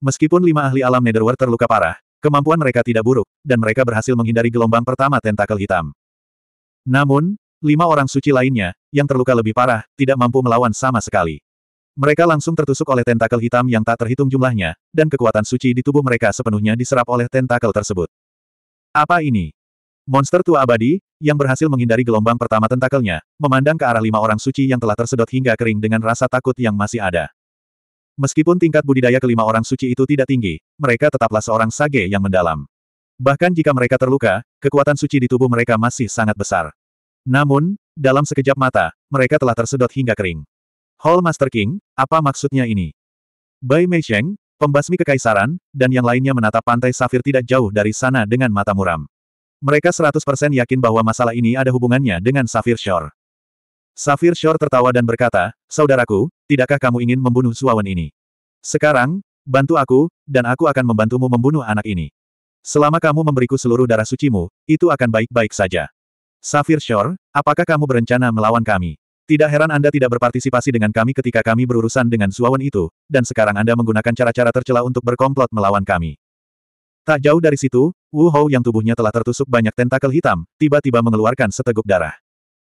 Meskipun lima ahli alam Netherworld terluka parah, kemampuan mereka tidak buruk, dan mereka berhasil menghindari gelombang pertama tentakel hitam. Namun, lima orang suci lainnya, yang terluka lebih parah, tidak mampu melawan sama sekali. Mereka langsung tertusuk oleh tentakel hitam yang tak terhitung jumlahnya, dan kekuatan suci di tubuh mereka sepenuhnya diserap oleh tentakel tersebut. Apa ini? Monster tua abadi, yang berhasil menghindari gelombang pertama tentakelnya, memandang ke arah lima orang suci yang telah tersedot hingga kering dengan rasa takut yang masih ada. Meskipun tingkat budidaya kelima orang suci itu tidak tinggi, mereka tetaplah seorang sage yang mendalam. Bahkan jika mereka terluka, kekuatan suci di tubuh mereka masih sangat besar. Namun, dalam sekejap mata, mereka telah tersedot hingga kering. Hall Master King, apa maksudnya ini? Bai Mei Meisheng, pembasmi kekaisaran, dan yang lainnya menatap pantai Safir tidak jauh dari sana dengan mata muram. Mereka 100% yakin bahwa masalah ini ada hubungannya dengan Safir Shore. Safir Shore tertawa dan berkata, Saudaraku, tidakkah kamu ingin membunuh suawan ini? Sekarang, bantu aku, dan aku akan membantumu membunuh anak ini. Selama kamu memberiku seluruh darah sucimu, itu akan baik-baik saja. Safir Shore, apakah kamu berencana melawan kami? Tidak heran Anda tidak berpartisipasi dengan kami ketika kami berurusan dengan suawan itu, dan sekarang Anda menggunakan cara-cara tercela untuk berkomplot melawan kami. Tak jauh dari situ, Wu Hou yang tubuhnya telah tertusuk banyak tentakel hitam, tiba-tiba mengeluarkan seteguk darah.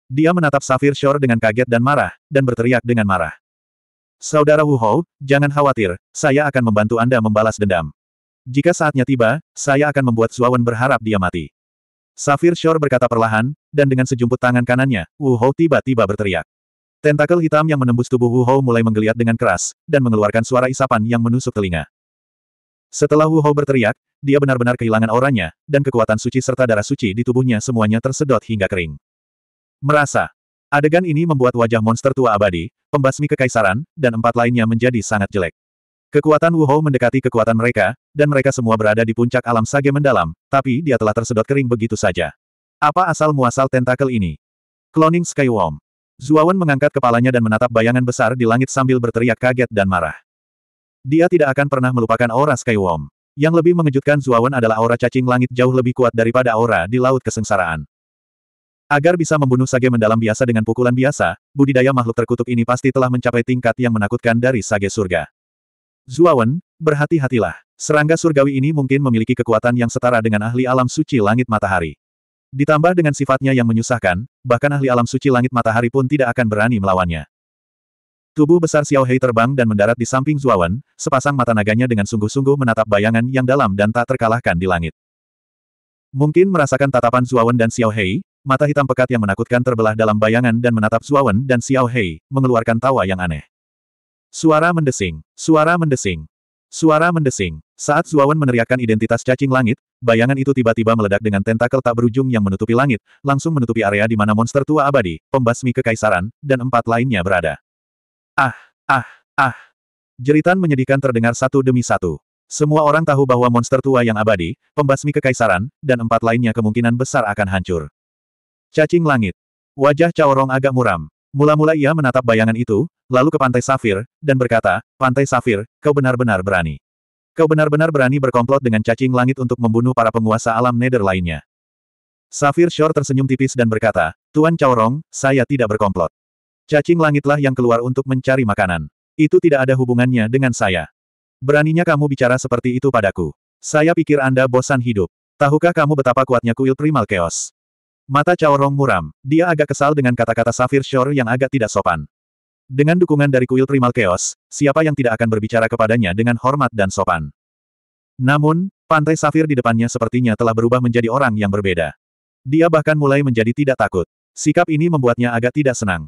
Dia menatap Safir Shore dengan kaget dan marah, dan berteriak dengan marah. Saudara Wu Hou, jangan khawatir, saya akan membantu Anda membalas dendam. Jika saatnya tiba, saya akan membuat Zuawan berharap dia mati. Safir Shore berkata perlahan, dan dengan sejumput tangan kanannya, Wu Hou tiba-tiba berteriak. Tentakel hitam yang menembus tubuh Wu Hou mulai menggeliat dengan keras, dan mengeluarkan suara isapan yang menusuk telinga. Setelah Wu Hou berteriak, dia benar-benar kehilangan auranya, dan kekuatan suci serta darah suci di tubuhnya semuanya tersedot hingga kering. Merasa, Adegan ini membuat wajah monster tua abadi, pembasmi kekaisaran, dan empat lainnya menjadi sangat jelek. Kekuatan Wuhou mendekati kekuatan mereka, dan mereka semua berada di puncak alam sage mendalam, tapi dia telah tersedot kering begitu saja. Apa asal-muasal tentakel ini? Cloning Worm. Zuawan mengangkat kepalanya dan menatap bayangan besar di langit sambil berteriak kaget dan marah. Dia tidak akan pernah melupakan aura Worm. Yang lebih mengejutkan Zuawan adalah aura cacing langit jauh lebih kuat daripada aura di Laut Kesengsaraan. Agar bisa membunuh sage mendalam biasa dengan pukulan biasa, budidaya makhluk terkutuk ini pasti telah mencapai tingkat yang menakutkan dari sage surga. Zuawan, berhati-hatilah. Serangga surgawi ini mungkin memiliki kekuatan yang setara dengan ahli alam suci langit matahari. Ditambah dengan sifatnya yang menyusahkan, bahkan ahli alam suci langit matahari pun tidak akan berani melawannya. Tubuh besar Xiao Hei terbang dan mendarat di samping Zuawan, sepasang mata naganya dengan sungguh-sungguh menatap bayangan yang dalam dan tak terkalahkan di langit. Mungkin merasakan tatapan Zuawan dan Xiao Hei, Mata hitam pekat yang menakutkan terbelah dalam bayangan dan menatap Zuawan dan Xiao Hei, mengeluarkan tawa yang aneh. Suara mendesing, suara mendesing, suara mendesing. Saat Zuawan meneriakkan identitas cacing langit, bayangan itu tiba-tiba meledak dengan tentakel tak berujung yang menutupi langit, langsung menutupi area di mana monster tua abadi, pembasmi kekaisaran, dan empat lainnya berada. Ah, ah, ah. Jeritan menyedihkan terdengar satu demi satu. Semua orang tahu bahwa monster tua yang abadi, pembasmi kekaisaran, dan empat lainnya kemungkinan besar akan hancur. Cacing langit. Wajah Caorong agak muram. Mula-mula ia menatap bayangan itu, lalu ke Pantai Safir, dan berkata, Pantai Safir, kau benar-benar berani. Kau benar-benar berani berkomplot dengan cacing langit untuk membunuh para penguasa alam nether lainnya. Safir Shore tersenyum tipis dan berkata, Tuan Caorong, saya tidak berkomplot. Cacing langitlah yang keluar untuk mencari makanan. Itu tidak ada hubungannya dengan saya. Beraninya kamu bicara seperti itu padaku. Saya pikir Anda bosan hidup. Tahukah kamu betapa kuatnya kuil primal chaos? Mata Chaorong muram, dia agak kesal dengan kata-kata Safir Shore yang agak tidak sopan. Dengan dukungan dari kuil Primal Chaos, siapa yang tidak akan berbicara kepadanya dengan hormat dan sopan. Namun, pantai Safir di depannya sepertinya telah berubah menjadi orang yang berbeda. Dia bahkan mulai menjadi tidak takut. Sikap ini membuatnya agak tidak senang.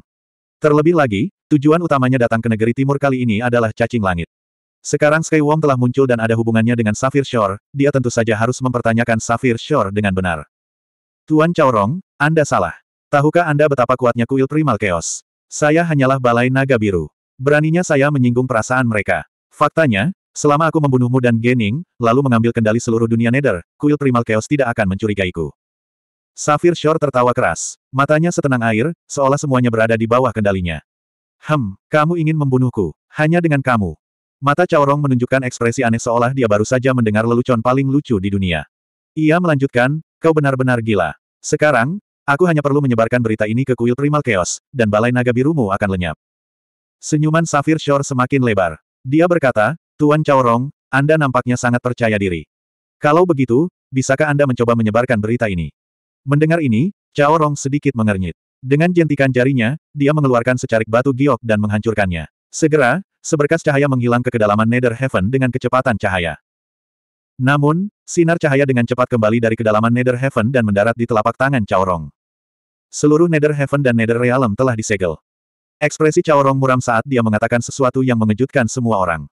Terlebih lagi, tujuan utamanya datang ke negeri timur kali ini adalah cacing langit. Sekarang Sky Wong telah muncul dan ada hubungannya dengan Safir Shore, dia tentu saja harus mempertanyakan Safir Shore dengan benar. Tuan Chaorong, Anda salah. Tahukah Anda betapa kuatnya kuil primal chaos? Saya hanyalah balai naga biru. Beraninya saya menyinggung perasaan mereka. Faktanya, selama aku membunuhmu dan Gening, lalu mengambil kendali seluruh dunia Nether, kuil primal chaos tidak akan mencurigaiku. Safir Shore tertawa keras. Matanya setenang air, seolah semuanya berada di bawah kendalinya. Hem, kamu ingin membunuhku. Hanya dengan kamu. Mata Chaorong menunjukkan ekspresi aneh seolah dia baru saja mendengar lelucon paling lucu di dunia. Ia melanjutkan, Kau benar-benar gila. Sekarang, aku hanya perlu menyebarkan berita ini ke kuil primal chaos, dan balai naga birumu akan lenyap. Senyuman Safir Shore semakin lebar. Dia berkata, Tuan Chaorong, Anda nampaknya sangat percaya diri. Kalau begitu, bisakah Anda mencoba menyebarkan berita ini? Mendengar ini, Chaorong sedikit mengernyit. Dengan jentikan jarinya, dia mengeluarkan secarik batu giok dan menghancurkannya. Segera, seberkas cahaya menghilang ke kedalaman Nether Heaven dengan kecepatan cahaya. Namun, sinar cahaya dengan cepat kembali dari kedalaman Nether Heaven dan mendarat di telapak tangan Chaorong. Seluruh Nether Heaven dan Nether Realm telah disegel. Ekspresi Chaorong muram saat dia mengatakan sesuatu yang mengejutkan semua orang.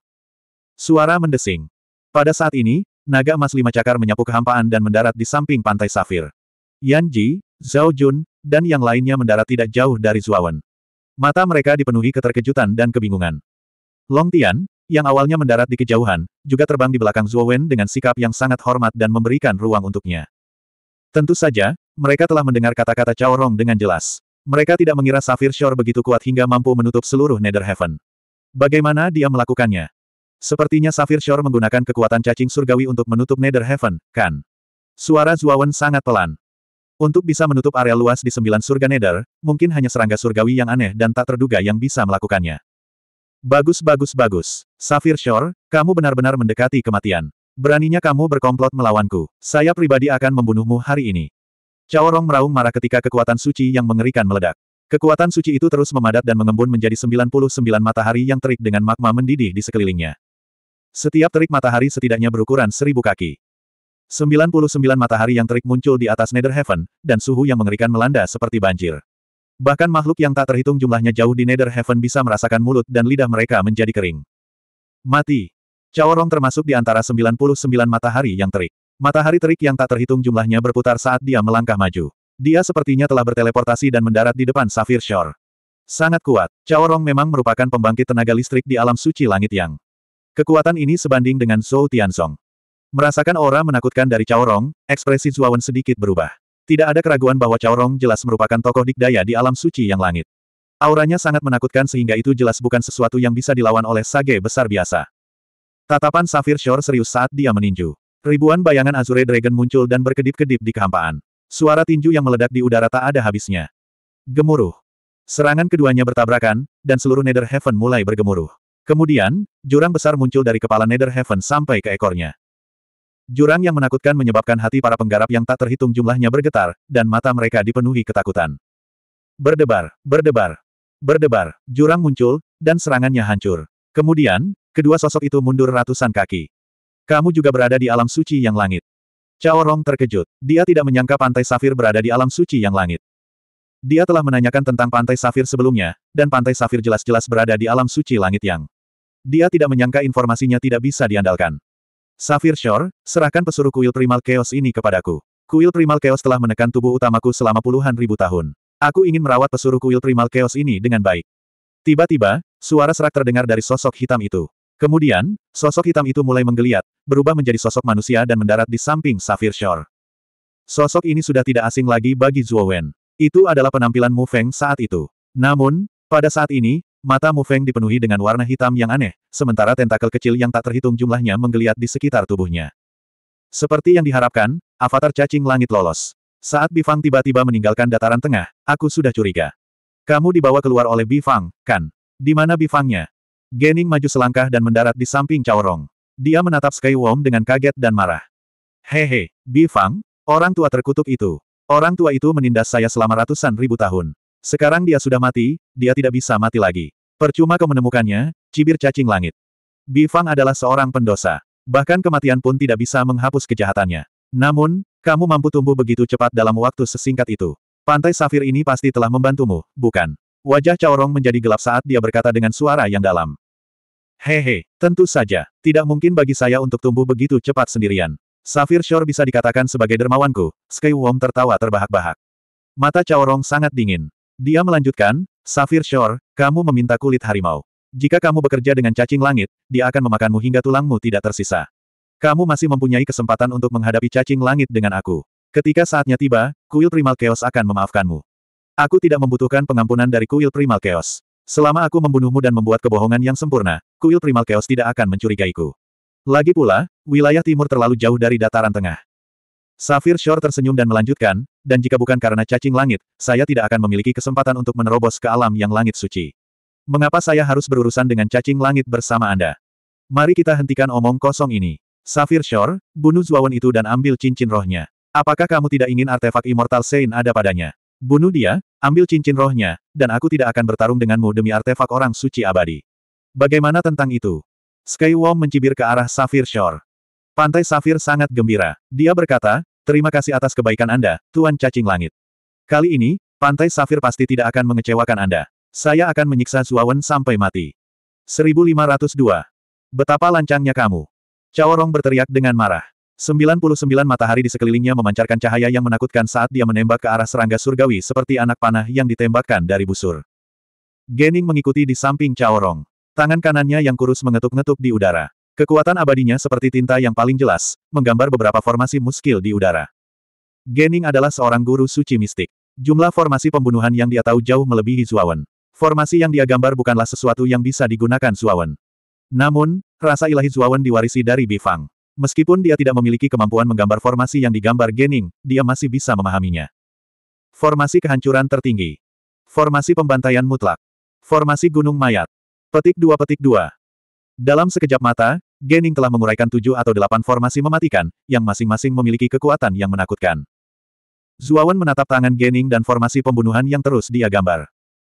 Suara mendesing. Pada saat ini, naga emas lima cakar menyapu kehampaan dan mendarat di samping pantai Safir. Yan Ji, Zhao Jun, dan yang lainnya mendarat tidak jauh dari Zuawan. Mata mereka dipenuhi keterkejutan dan kebingungan. Long Tian, yang awalnya mendarat di kejauhan, juga terbang di belakang Zuo Wen dengan sikap yang sangat hormat dan memberikan ruang untuknya. Tentu saja, mereka telah mendengar kata-kata Cao Rong dengan jelas. Mereka tidak mengira Safir Shore begitu kuat hingga mampu menutup seluruh Nether Heaven. Bagaimana dia melakukannya? Sepertinya Safir Shore menggunakan kekuatan cacing surgawi untuk menutup Nether Heaven, kan? Suara Wen sangat pelan. Untuk bisa menutup area luas di sembilan surga Nether, mungkin hanya serangga surgawi yang aneh dan tak terduga yang bisa melakukannya. Bagus bagus bagus. Safir Shore, kamu benar-benar mendekati kematian. Beraninya kamu berkomplot melawanku. Saya pribadi akan membunuhmu hari ini. Caorong meraung marah ketika kekuatan suci yang mengerikan meledak. Kekuatan suci itu terus memadat dan mengembun menjadi 99 matahari yang terik dengan magma mendidih di sekelilingnya. Setiap terik matahari setidaknya berukuran seribu kaki. 99 matahari yang terik muncul di atas Nether Heaven, dan suhu yang mengerikan melanda seperti banjir. Bahkan makhluk yang tak terhitung jumlahnya jauh di Nether Heaven bisa merasakan mulut dan lidah mereka menjadi kering. Mati. Caorong termasuk di antara 99 matahari yang terik. Matahari terik yang tak terhitung jumlahnya berputar saat dia melangkah maju. Dia sepertinya telah berteleportasi dan mendarat di depan Safir Shore. Sangat kuat, Caorong memang merupakan pembangkit tenaga listrik di alam suci langit yang. Kekuatan ini sebanding dengan Zhou Tianzong. Merasakan aura menakutkan dari Caorong, ekspresi Zuawan sedikit berubah. Tidak ada keraguan bahwa Chaorong jelas merupakan tokoh dikdaya di alam suci yang langit. Auranya sangat menakutkan sehingga itu jelas bukan sesuatu yang bisa dilawan oleh sage besar biasa. Tatapan Safir Shore serius saat dia meninju. Ribuan bayangan Azure Dragon muncul dan berkedip-kedip di kehampaan. Suara tinju yang meledak di udara tak ada habisnya. Gemuruh. Serangan keduanya bertabrakan, dan seluruh Nether Heaven mulai bergemuruh. Kemudian, jurang besar muncul dari kepala Nether Heaven sampai ke ekornya. Jurang yang menakutkan menyebabkan hati para penggarap yang tak terhitung jumlahnya bergetar, dan mata mereka dipenuhi ketakutan. Berdebar, berdebar, berdebar, jurang muncul, dan serangannya hancur. Kemudian, kedua sosok itu mundur ratusan kaki. Kamu juga berada di alam suci yang langit. Cao Rong terkejut. Dia tidak menyangka Pantai Safir berada di alam suci yang langit. Dia telah menanyakan tentang Pantai Safir sebelumnya, dan Pantai Safir jelas-jelas berada di alam suci langit yang. Dia tidak menyangka informasinya tidak bisa diandalkan. Safir Shore, serahkan pesuruh kuil primal chaos ini kepadaku. Kuil primal chaos telah menekan tubuh utamaku selama puluhan ribu tahun. Aku ingin merawat pesuruh kuil primal chaos ini dengan baik. Tiba-tiba, suara serak terdengar dari sosok hitam itu. Kemudian, sosok hitam itu mulai menggeliat, berubah menjadi sosok manusia dan mendarat di samping Safir Shore. Sosok ini sudah tidak asing lagi bagi Zuo Wen. Itu adalah penampilan Mu Feng saat itu. Namun, pada saat ini, Mata Mu Feng dipenuhi dengan warna hitam yang aneh, sementara tentakel kecil yang tak terhitung jumlahnya menggeliat di sekitar tubuhnya. Seperti yang diharapkan, avatar cacing langit lolos. Saat Bifang tiba-tiba meninggalkan dataran tengah, aku sudah curiga. Kamu dibawa keluar oleh Bifang, kan? Di mana Bifangnya? Gening maju selangkah dan mendarat di samping Caorong. Dia menatap Sky Wong dengan kaget dan marah. Hehe, Bifang, orang tua terkutuk itu. Orang tua itu menindas saya selama ratusan ribu tahun. Sekarang dia sudah mati, dia tidak bisa mati lagi. Percuma kau menemukannya, cibir cacing langit. Bifang adalah seorang pendosa. Bahkan kematian pun tidak bisa menghapus kejahatannya. Namun, kamu mampu tumbuh begitu cepat dalam waktu sesingkat itu. Pantai Safir ini pasti telah membantumu, bukan? Wajah Caorong menjadi gelap saat dia berkata dengan suara yang dalam. Hehe, tentu saja. Tidak mungkin bagi saya untuk tumbuh begitu cepat sendirian. Safir Shore bisa dikatakan sebagai dermawanku. Sky Skywom tertawa terbahak-bahak. Mata Caorong sangat dingin. Dia melanjutkan, Safir Shore, kamu meminta kulit harimau. Jika kamu bekerja dengan cacing langit, dia akan memakanmu hingga tulangmu tidak tersisa. Kamu masih mempunyai kesempatan untuk menghadapi cacing langit dengan aku. Ketika saatnya tiba, kuil primal chaos akan memaafkanmu. Aku tidak membutuhkan pengampunan dari kuil primal chaos. Selama aku membunuhmu dan membuat kebohongan yang sempurna, kuil primal chaos tidak akan mencurigaiku. Lagi pula, wilayah timur terlalu jauh dari dataran tengah. Safir Shore tersenyum dan melanjutkan, dan jika bukan karena cacing langit, saya tidak akan memiliki kesempatan untuk menerobos ke alam yang langit suci. Mengapa saya harus berurusan dengan cacing langit bersama Anda? Mari kita hentikan omong kosong ini. Safir Shore, bunuh Zuawan itu dan ambil cincin rohnya. Apakah kamu tidak ingin artefak Immortal Saint ada padanya? Bunuh dia, ambil cincin rohnya, dan aku tidak akan bertarung denganmu demi artefak orang suci abadi. Bagaimana tentang itu? Skywom mencibir ke arah Safir Shore. Pantai Safir sangat gembira. Dia berkata, terima kasih atas kebaikan Anda, Tuan Cacing Langit. Kali ini, Pantai Safir pasti tidak akan mengecewakan Anda. Saya akan menyiksa Zuawan sampai mati. 1502. Betapa lancangnya kamu. Cawarong berteriak dengan marah. 99 matahari di sekelilingnya memancarkan cahaya yang menakutkan saat dia menembak ke arah serangga surgawi seperti anak panah yang ditembakkan dari busur. Gening mengikuti di samping Cawarong. Tangan kanannya yang kurus mengetuk-ngetuk di udara. Kekuatan abadinya seperti tinta yang paling jelas, menggambar beberapa formasi muskil di udara. Gening adalah seorang guru suci mistik. Jumlah formasi pembunuhan yang dia tahu jauh melebihi Zuawan. Formasi yang dia gambar bukanlah sesuatu yang bisa digunakan Zuawan. Namun, rasa ilahi Zuawan diwarisi dari Bifang. Meskipun dia tidak memiliki kemampuan menggambar formasi yang digambar Gening, dia masih bisa memahaminya. Formasi kehancuran tertinggi. Formasi pembantaian mutlak. Formasi gunung mayat. Petik dua petik dua. Dalam sekejap mata, Gening telah menguraikan tujuh atau delapan formasi mematikan, yang masing-masing memiliki kekuatan yang menakutkan. Zuawan menatap tangan Gening dan formasi pembunuhan yang terus dia gambar.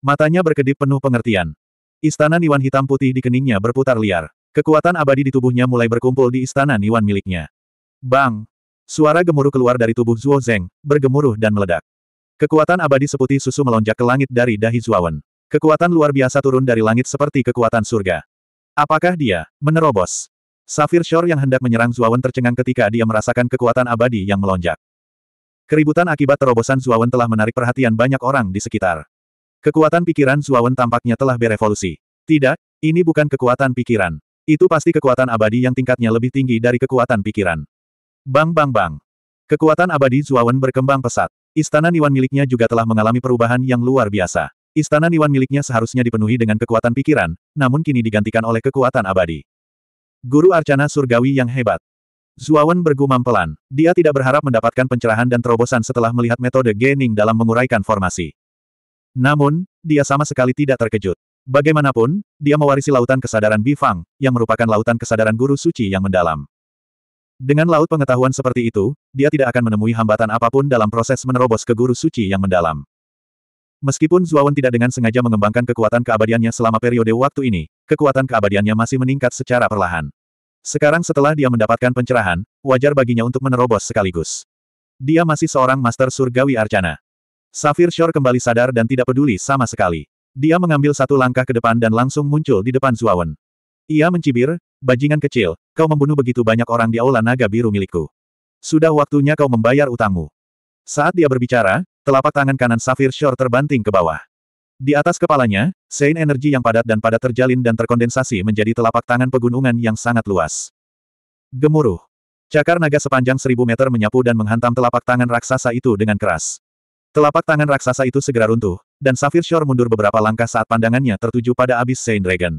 Matanya berkedip penuh pengertian. Istana Niwan hitam putih di keningnya berputar liar. Kekuatan abadi di tubuhnya mulai berkumpul di istana Niwan miliknya. Bang! Suara gemuruh keluar dari tubuh Zuo Zeng, bergemuruh dan meledak. Kekuatan abadi seputih susu melonjak ke langit dari dahi Zuawan. Kekuatan luar biasa turun dari langit seperti kekuatan surga. Apakah dia menerobos? Safir Shore yang hendak menyerang Zuawan tercengang ketika dia merasakan kekuatan abadi yang melonjak. Keributan akibat terobosan Zuawan telah menarik perhatian banyak orang di sekitar. Kekuatan pikiran Zuawan tampaknya telah berevolusi. Tidak, ini bukan kekuatan pikiran. Itu pasti kekuatan abadi yang tingkatnya lebih tinggi dari kekuatan pikiran. Bang bang bang. Kekuatan abadi Zuawan berkembang pesat. Istana Niwan miliknya juga telah mengalami perubahan yang luar biasa. Istana Niwan miliknya seharusnya dipenuhi dengan kekuatan pikiran, namun kini digantikan oleh kekuatan abadi. Guru Arcana Surgawi yang hebat. Zuawan bergumam pelan. Dia tidak berharap mendapatkan pencerahan dan terobosan setelah melihat metode Gening dalam menguraikan formasi. Namun, dia sama sekali tidak terkejut. Bagaimanapun, dia mewarisi lautan kesadaran Bifang, yang merupakan lautan kesadaran guru suci yang mendalam. Dengan laut pengetahuan seperti itu, dia tidak akan menemui hambatan apapun dalam proses menerobos ke guru suci yang mendalam. Meskipun Zuawan tidak dengan sengaja mengembangkan kekuatan keabadiannya selama periode waktu ini, kekuatan keabadiannya masih meningkat secara perlahan. Sekarang setelah dia mendapatkan pencerahan, wajar baginya untuk menerobos sekaligus. Dia masih seorang Master Surgawi Arcana. Safir Shore kembali sadar dan tidak peduli sama sekali. Dia mengambil satu langkah ke depan dan langsung muncul di depan Zuawan. Ia mencibir, bajingan kecil, kau membunuh begitu banyak orang di Aula Naga Biru milikku. Sudah waktunya kau membayar utangmu. Saat dia berbicara, telapak tangan kanan Safir Shore terbanting ke bawah. Di atas kepalanya, sein energi yang padat dan padat terjalin dan terkondensasi menjadi telapak tangan pegunungan yang sangat luas. Gemuruh. Cakar naga sepanjang seribu meter menyapu dan menghantam telapak tangan raksasa itu dengan keras. Telapak tangan raksasa itu segera runtuh, dan Safir Shore mundur beberapa langkah saat pandangannya tertuju pada abis Sein Dragon.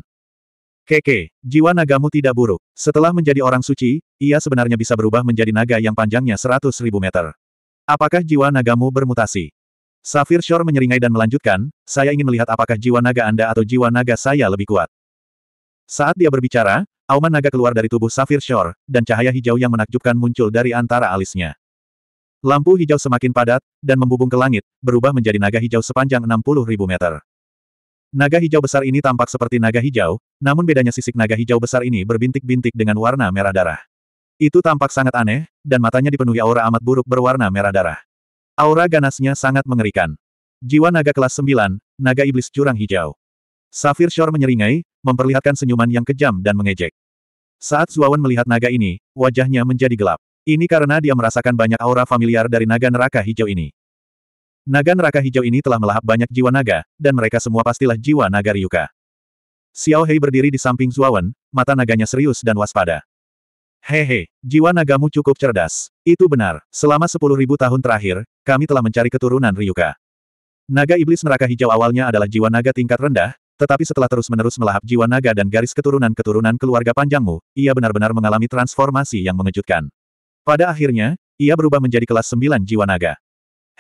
Keke, jiwa nagamu tidak buruk. Setelah menjadi orang suci, ia sebenarnya bisa berubah menjadi naga yang panjangnya seratus ribu meter. Apakah jiwa nagamu bermutasi? Safir Shore menyeringai dan melanjutkan, saya ingin melihat apakah jiwa naga Anda atau jiwa naga saya lebih kuat. Saat dia berbicara, auman naga keluar dari tubuh Safir Shore, dan cahaya hijau yang menakjubkan muncul dari antara alisnya. Lampu hijau semakin padat, dan membubung ke langit, berubah menjadi naga hijau sepanjang 60 ribu meter. Naga hijau besar ini tampak seperti naga hijau, namun bedanya sisik naga hijau besar ini berbintik-bintik dengan warna merah darah. Itu tampak sangat aneh, dan matanya dipenuhi aura amat buruk berwarna merah darah. Aura ganasnya sangat mengerikan. Jiwa naga kelas 9, naga iblis curang hijau. Safir Shore menyeringai, memperlihatkan senyuman yang kejam dan mengejek. Saat Zuawan melihat naga ini, wajahnya menjadi gelap. Ini karena dia merasakan banyak aura familiar dari naga neraka hijau ini. Naga neraka hijau ini telah melahap banyak jiwa naga, dan mereka semua pastilah jiwa naga Ryuka. Xiao Hei berdiri di samping Zuawan, mata naganya serius dan waspada. Hehe, jiwa nagamu cukup cerdas. Itu benar, selama sepuluh ribu tahun terakhir, kami telah mencari keturunan Ryuka. Naga iblis neraka hijau awalnya adalah jiwa naga tingkat rendah, tetapi setelah terus-menerus melahap jiwa naga dan garis keturunan-keturunan keluarga panjangmu, ia benar-benar mengalami transformasi yang mengejutkan. Pada akhirnya, ia berubah menjadi kelas sembilan jiwa naga.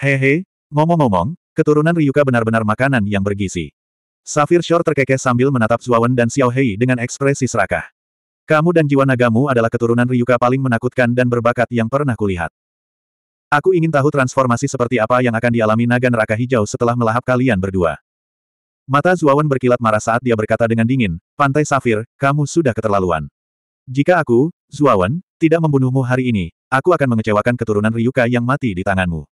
Hehe, ngomong-ngomong, keturunan Ryuka benar-benar makanan yang bergizi. Safir Shore terkekeh sambil menatap Zuawan dan Xiao Hei dengan ekspresi serakah. Kamu dan jiwa nagamu adalah keturunan Ryuka paling menakutkan dan berbakat yang pernah kulihat. Aku ingin tahu transformasi seperti apa yang akan dialami naga neraka hijau setelah melahap kalian berdua. Mata Zuawan berkilat marah saat dia berkata dengan dingin, Pantai Safir, kamu sudah keterlaluan. Jika aku, Zuawan, tidak membunuhmu hari ini, aku akan mengecewakan keturunan Ryuka yang mati di tanganmu.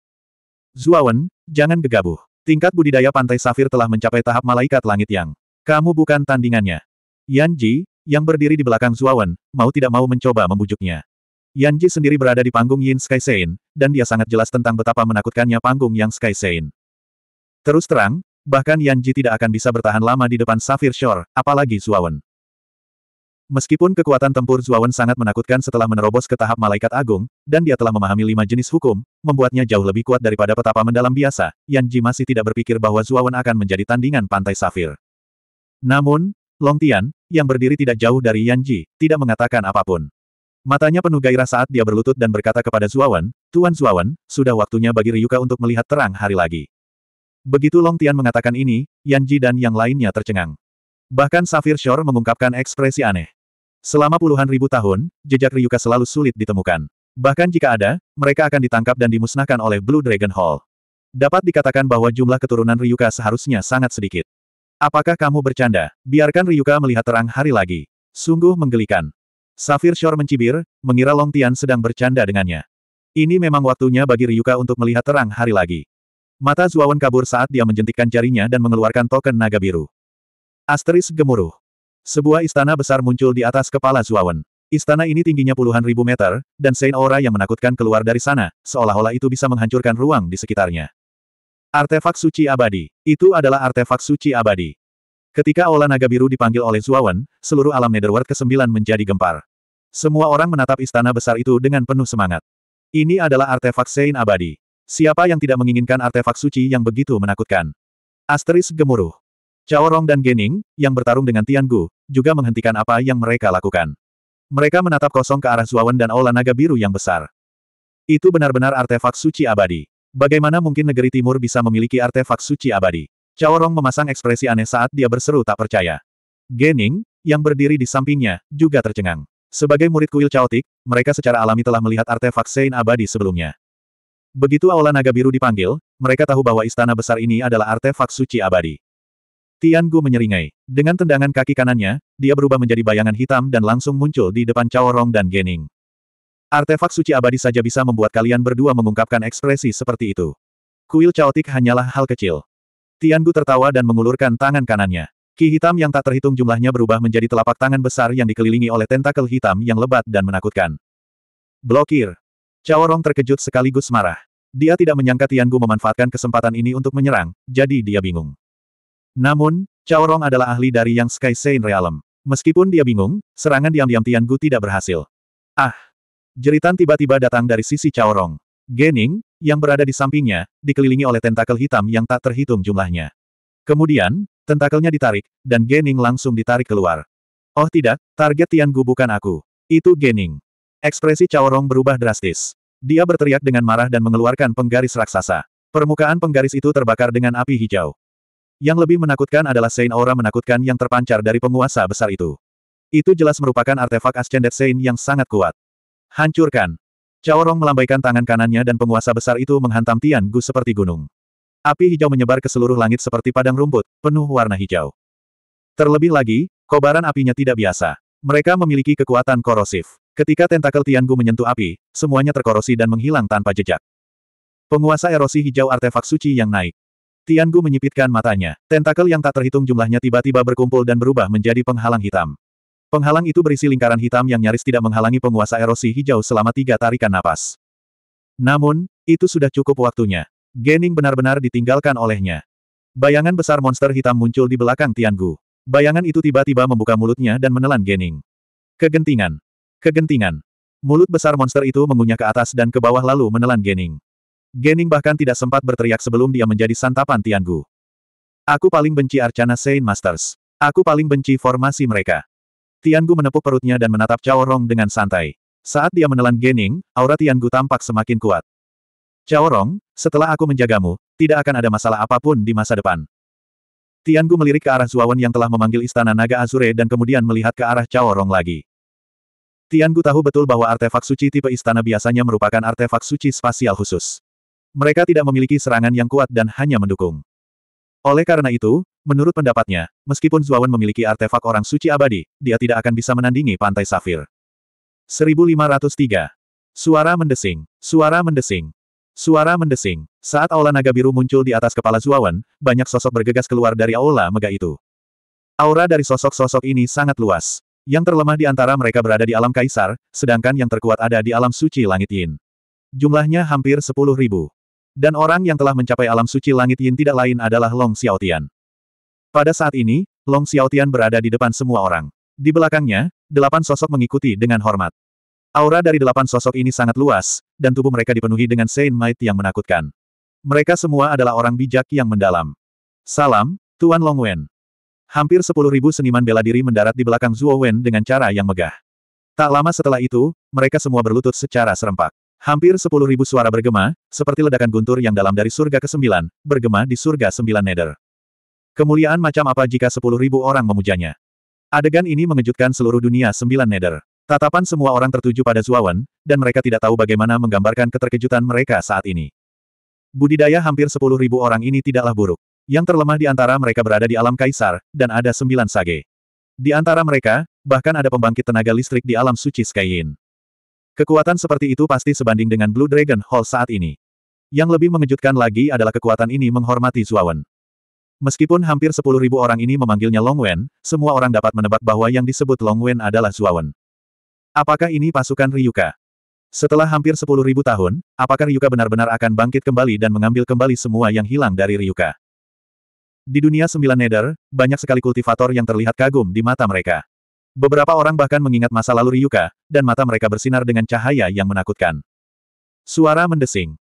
Zuawan, jangan gegabah. Tingkat budidaya Pantai Safir telah mencapai tahap malaikat langit yang. Kamu bukan tandingannya. Yan Ji, yang berdiri di belakang Zuawan, mau tidak mau mencoba membujuknya. Yan Ji sendiri berada di panggung Yin Sky Sein, dan dia sangat jelas tentang betapa menakutkannya panggung Yang Sky Sein. Terus terang, bahkan Yan Ji tidak akan bisa bertahan lama di depan Safir Shore, apalagi Zuawan. Meskipun kekuatan tempur Zuawan sangat menakutkan setelah menerobos ke tahap malaikat agung, dan dia telah memahami lima jenis hukum, membuatnya jauh lebih kuat daripada petapa mendalam biasa, Yan Ji masih tidak berpikir bahwa Zuawan akan menjadi tandingan pantai safir. Namun, Long Tian, yang berdiri tidak jauh dari Yan Ji, tidak mengatakan apapun. Matanya penuh gairah saat dia berlutut dan berkata kepada Zuawan, Tuan Zuawan, sudah waktunya bagi Ryuka untuk melihat terang hari lagi. Begitu Long Tian mengatakan ini, Yan Ji dan yang lainnya tercengang. Bahkan Safir Shore mengungkapkan ekspresi aneh. Selama puluhan ribu tahun, jejak Ryuka selalu sulit ditemukan. Bahkan jika ada, mereka akan ditangkap dan dimusnahkan oleh Blue Dragon Hall. Dapat dikatakan bahwa jumlah keturunan Ryuka seharusnya sangat sedikit. Apakah kamu bercanda? Biarkan Ryuka melihat terang hari lagi. Sungguh menggelikan. Safir Shore mencibir, mengira Long Tian sedang bercanda dengannya. Ini memang waktunya bagi Ryuka untuk melihat terang hari lagi. Mata Zuawan kabur saat dia menjentikkan jarinya dan mengeluarkan token naga biru. Asteris gemuruh. Sebuah istana besar muncul di atas kepala Zuawan. Istana ini tingginya puluhan ribu meter, dan Saint Aura yang menakutkan keluar dari sana, seolah-olah itu bisa menghancurkan ruang di sekitarnya. Artefak suci abadi. Itu adalah artefak suci abadi. Ketika Ola Naga Biru dipanggil oleh Zuawan, seluruh alam Netherworld ke-9 menjadi gempar. Semua orang menatap istana besar itu dengan penuh semangat. Ini adalah artefak Sein abadi. Siapa yang tidak menginginkan artefak suci yang begitu menakutkan? Asteris gemuruh. Rong dan Gening, yang bertarung dengan Tian Gu, juga menghentikan apa yang mereka lakukan. Mereka menatap kosong ke arah Zuawan dan olah Naga Biru yang besar. Itu benar-benar artefak suci abadi. Bagaimana mungkin negeri timur bisa memiliki artefak suci abadi? Caorong memasang ekspresi aneh saat dia berseru tak percaya. Gening, yang berdiri di sampingnya, juga tercengang. Sebagai murid kuil caotik, mereka secara alami telah melihat artefak Sein abadi sebelumnya. Begitu Aula Naga Biru dipanggil, mereka tahu bahwa istana besar ini adalah artefak suci abadi. Tian Gu menyeringai. Dengan tendangan kaki kanannya, dia berubah menjadi bayangan hitam dan langsung muncul di depan Cao Rong dan Gening. Artefak suci abadi saja bisa membuat kalian berdua mengungkapkan ekspresi seperti itu. Kuil caotik hanyalah hal kecil. Tian Gu tertawa dan mengulurkan tangan kanannya. Ki hitam yang tak terhitung jumlahnya berubah menjadi telapak tangan besar yang dikelilingi oleh tentakel hitam yang lebat dan menakutkan. Blokir. Caorong terkejut sekaligus marah. Dia tidak menyangka Tian Gu memanfaatkan kesempatan ini untuk menyerang, jadi dia bingung. Namun, Caorong adalah ahli dari yang Sky Saint Realm. Meskipun dia bingung, serangan diam-diam Tian Gu tidak berhasil. Ah, Jeritan tiba-tiba datang dari sisi Caorong. Gening, yang berada di sampingnya, dikelilingi oleh tentakel hitam yang tak terhitung jumlahnya. Kemudian, tentakelnya ditarik, dan Gening langsung ditarik keluar. Oh tidak, target Gu bukan aku. Itu Gening. Ekspresi Caorong berubah drastis. Dia berteriak dengan marah dan mengeluarkan penggaris raksasa. Permukaan penggaris itu terbakar dengan api hijau. Yang lebih menakutkan adalah Sein Aura menakutkan yang terpancar dari penguasa besar itu. Itu jelas merupakan artefak Ascended Sein yang sangat kuat. Hancurkan! Rong melambaikan tangan kanannya dan penguasa besar itu menghantam Tian Gu seperti gunung. Api hijau menyebar ke seluruh langit seperti padang rumput, penuh warna hijau. Terlebih lagi, kobaran apinya tidak biasa. Mereka memiliki kekuatan korosif. Ketika tentakel Tian Gu menyentuh api, semuanya terkorosi dan menghilang tanpa jejak. Penguasa erosi hijau artefak suci yang naik. Tian Gu menyipitkan matanya. Tentakel yang tak terhitung jumlahnya tiba-tiba berkumpul dan berubah menjadi penghalang hitam. Penghalang itu berisi lingkaran hitam yang nyaris tidak menghalangi penguasa erosi hijau selama tiga tarikan napas. Namun, itu sudah cukup waktunya. Gening benar-benar ditinggalkan olehnya. Bayangan besar monster hitam muncul di belakang Tianggu. Bayangan itu tiba-tiba membuka mulutnya dan menelan Gening. Kegentingan. Kegentingan. Mulut besar monster itu mengunyah ke atas dan ke bawah lalu menelan Gening. Gening bahkan tidak sempat berteriak sebelum dia menjadi santapan Tianggu. Aku paling benci Arcana Saint Masters. Aku paling benci formasi mereka. Tiangu menepuk perutnya dan menatap Cao Rong dengan santai. Saat dia menelan Gening, aura Tiangu tampak semakin kuat. Cao Rong, setelah aku menjagamu, tidak akan ada masalah apapun di masa depan. Tiangu melirik ke arah Zuawan yang telah memanggil istana naga Azure dan kemudian melihat ke arah Cao Rong lagi. Tiangu tahu betul bahwa artefak suci tipe istana biasanya merupakan artefak suci spasial khusus. Mereka tidak memiliki serangan yang kuat dan hanya mendukung. Oleh karena itu, Menurut pendapatnya, meskipun Zuawan memiliki artefak orang suci abadi, dia tidak akan bisa menandingi Pantai Safir. 1503. Suara mendesing, suara mendesing, suara mendesing. Saat aula naga biru muncul di atas kepala Zuawan, banyak sosok bergegas keluar dari aula mega itu. Aura dari sosok-sosok ini sangat luas. Yang terlemah di antara mereka berada di alam kaisar, sedangkan yang terkuat ada di alam suci langit Yin. Jumlahnya hampir sepuluh ribu. Dan orang yang telah mencapai alam suci langit Yin tidak lain adalah Long Xiaotian. Pada saat ini, Long Xiaotian berada di depan semua orang. Di belakangnya, delapan sosok mengikuti dengan hormat. Aura dari delapan sosok ini sangat luas, dan tubuh mereka dipenuhi dengan Saint Might yang menakutkan. Mereka semua adalah orang bijak yang mendalam. Salam, Tuan Long Wen. Hampir sepuluh ribu seniman bela diri mendarat di belakang Zhuo Wen dengan cara yang megah. Tak lama setelah itu, mereka semua berlutut secara serempak. Hampir sepuluh ribu suara bergema, seperti ledakan guntur yang dalam dari surga ke-9, bergema di surga sembilan nether. Kemuliaan macam apa jika sepuluh ribu orang memujanya? Adegan ini mengejutkan seluruh dunia sembilan nether. Tatapan semua orang tertuju pada Zuawan, dan mereka tidak tahu bagaimana menggambarkan keterkejutan mereka saat ini. Budidaya hampir sepuluh ribu orang ini tidaklah buruk. Yang terlemah di antara mereka berada di alam kaisar, dan ada sembilan sage. Di antara mereka, bahkan ada pembangkit tenaga listrik di alam suci Skyin. Kekuatan seperti itu pasti sebanding dengan Blue Dragon Hall saat ini. Yang lebih mengejutkan lagi adalah kekuatan ini menghormati Zuawan. Meskipun hampir sepuluh ribu orang ini memanggilnya Long Wen, semua orang dapat menebak bahwa yang disebut Long Wen adalah Zuawan. Apakah ini pasukan Ryuka? Setelah hampir sepuluh ribu tahun, apakah Ryuka benar-benar akan bangkit kembali dan mengambil kembali semua yang hilang dari Ryuka? Di dunia sembilan nether, banyak sekali kultivator yang terlihat kagum di mata mereka. Beberapa orang bahkan mengingat masa lalu Ryuka, dan mata mereka bersinar dengan cahaya yang menakutkan. Suara mendesing.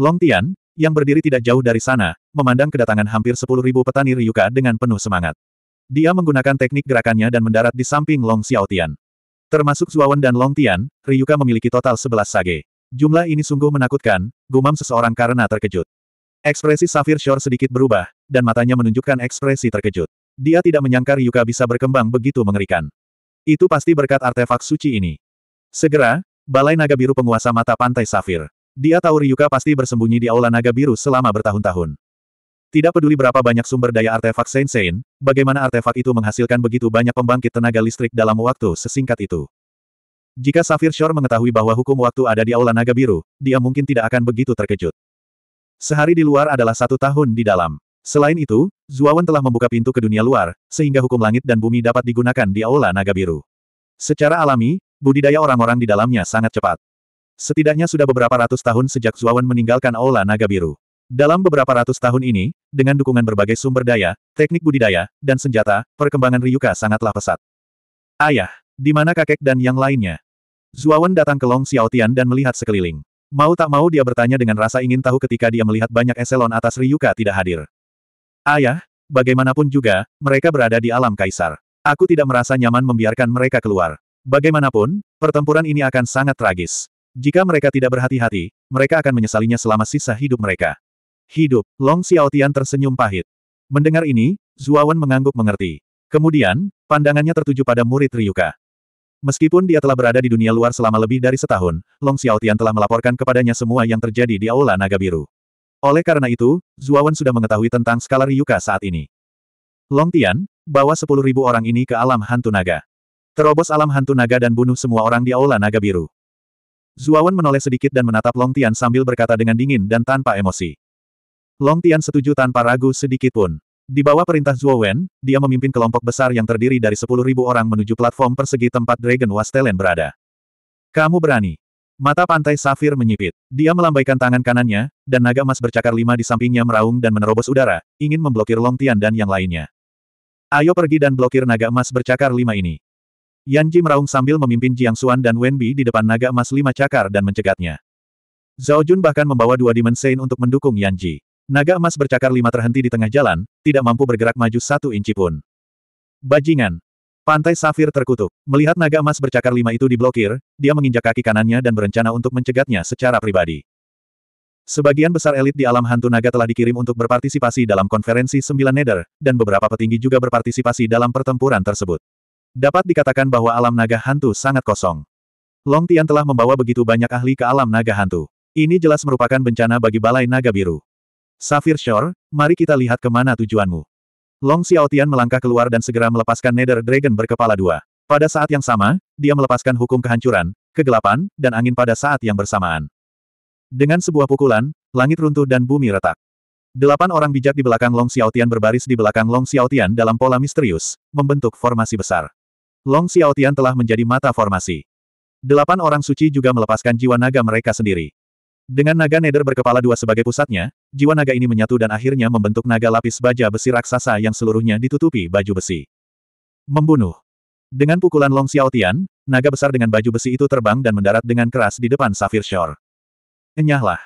Long Tian, yang berdiri tidak jauh dari sana, memandang kedatangan hampir sepuluh ribu petani Ryuka dengan penuh semangat. Dia menggunakan teknik gerakannya dan mendarat di samping Long Xiaotian. Termasuk Zuawan dan Long Tian, Ryuka memiliki total sebelas sage. Jumlah ini sungguh menakutkan, gumam seseorang karena terkejut. Ekspresi Safir Shore sedikit berubah, dan matanya menunjukkan ekspresi terkejut. Dia tidak menyangka Ryuka bisa berkembang begitu mengerikan. Itu pasti berkat artefak suci ini. Segera, Balai Naga Biru Penguasa Mata Pantai Safir. Dia tahu Ryuka pasti bersembunyi di Aula Naga Biru selama bertahun-tahun. Tidak peduli berapa banyak sumber daya artefak Saint-Saint, bagaimana artefak itu menghasilkan begitu banyak pembangkit tenaga listrik dalam waktu sesingkat itu. Jika Safir Shore mengetahui bahwa hukum waktu ada di Aula Naga Biru, dia mungkin tidak akan begitu terkejut. Sehari di luar adalah satu tahun di dalam. Selain itu, Zuawan telah membuka pintu ke dunia luar, sehingga hukum langit dan bumi dapat digunakan di Aula Naga Biru. Secara alami, budidaya orang-orang di dalamnya sangat cepat. Setidaknya sudah beberapa ratus tahun sejak Zuawan meninggalkan Aula Naga Biru. Dalam beberapa ratus tahun ini, dengan dukungan berbagai sumber daya, teknik budidaya, dan senjata, perkembangan Ryuka sangatlah pesat. Ayah, di mana kakek dan yang lainnya? Zuawan datang ke Long Xiaotian dan melihat sekeliling. Mau tak mau dia bertanya dengan rasa ingin tahu ketika dia melihat banyak eselon atas Ryuka tidak hadir. Ayah, bagaimanapun juga, mereka berada di alam kaisar. Aku tidak merasa nyaman membiarkan mereka keluar. Bagaimanapun, pertempuran ini akan sangat tragis. Jika mereka tidak berhati-hati, mereka akan menyesalinya selama sisa hidup mereka. Hidup, Long Xiaotian tersenyum pahit. Mendengar ini, Zuawan mengangguk mengerti. Kemudian, pandangannya tertuju pada murid Ryuka. Meskipun dia telah berada di dunia luar selama lebih dari setahun, Long Xiaotian telah melaporkan kepadanya semua yang terjadi di Aula Naga Biru. Oleh karena itu, Zuawan sudah mengetahui tentang skala Ryuka saat ini. Long Tian, bawa ribu orang ini ke alam hantu naga. Terobos alam hantu naga dan bunuh semua orang di Aula Naga Biru. Zuawan menoleh sedikit dan menatap Long Tian sambil berkata dengan dingin dan tanpa emosi. Long Tian setuju tanpa ragu sedikit pun. Di bawah perintah Zuowen, dia memimpin kelompok besar yang terdiri dari 10.000 orang menuju platform persegi tempat Dragon Wastelen berada. Kamu berani. Mata pantai Safir menyipit. Dia melambaikan tangan kanannya, dan naga emas bercakar lima di sampingnya meraung dan menerobos udara, ingin memblokir Long Tian dan yang lainnya. Ayo pergi dan blokir naga emas bercakar lima ini. Yan Ji meraung sambil memimpin Jiang Xuan dan Wen Bi di depan naga emas lima cakar dan mencegatnya. Zhao Jun bahkan membawa dua dimensain untuk mendukung Yan Ji. Naga emas bercakar lima terhenti di tengah jalan, tidak mampu bergerak maju satu inci pun. Bajingan! Pantai Safir terkutuk. Melihat naga emas bercakar lima itu diblokir, dia menginjak kaki kanannya dan berencana untuk mencegatnya secara pribadi. Sebagian besar elit di alam hantu naga telah dikirim untuk berpartisipasi dalam konferensi sembilan nether, dan beberapa petinggi juga berpartisipasi dalam pertempuran tersebut. Dapat dikatakan bahwa alam naga hantu sangat kosong. Long Tian telah membawa begitu banyak ahli ke alam naga hantu. Ini jelas merupakan bencana bagi Balai Naga Biru. Safir Shore, mari kita lihat kemana tujuanmu. Long Xiaotian melangkah keluar dan segera melepaskan Nether Dragon berkepala dua. Pada saat yang sama, dia melepaskan hukum kehancuran, kegelapan, dan angin pada saat yang bersamaan. Dengan sebuah pukulan, langit runtuh dan bumi retak. Delapan orang bijak di belakang Long Xiaotian berbaris di belakang Long Xiaotian dalam pola misterius, membentuk formasi besar. Long Xiaotian telah menjadi mata formasi. Delapan orang suci juga melepaskan jiwa naga mereka sendiri. Dengan naga neder berkepala dua sebagai pusatnya, jiwa naga ini menyatu dan akhirnya membentuk naga lapis baja besi raksasa yang seluruhnya ditutupi baju besi. Membunuh. Dengan pukulan Long Xiaotian, naga besar dengan baju besi itu terbang dan mendarat dengan keras di depan Safir Shore. Enyahlah.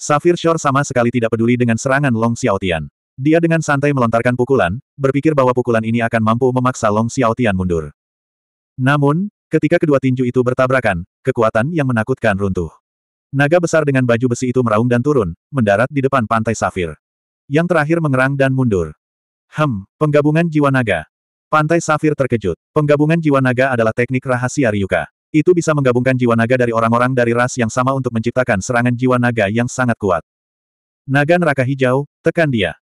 Safir Shore sama sekali tidak peduli dengan serangan Long Xiaotian. Dia dengan santai melontarkan pukulan, berpikir bahwa pukulan ini akan mampu memaksa Long Xiaotian mundur. Namun, ketika kedua tinju itu bertabrakan, kekuatan yang menakutkan runtuh. Naga besar dengan baju besi itu meraung dan turun, mendarat di depan pantai Safir. Yang terakhir mengerang dan mundur. Hem, penggabungan jiwa naga. Pantai Safir terkejut. Penggabungan jiwa naga adalah teknik rahasia Ryuka. Itu bisa menggabungkan jiwa naga dari orang-orang dari ras yang sama untuk menciptakan serangan jiwa naga yang sangat kuat. Naga neraka hijau, tekan dia.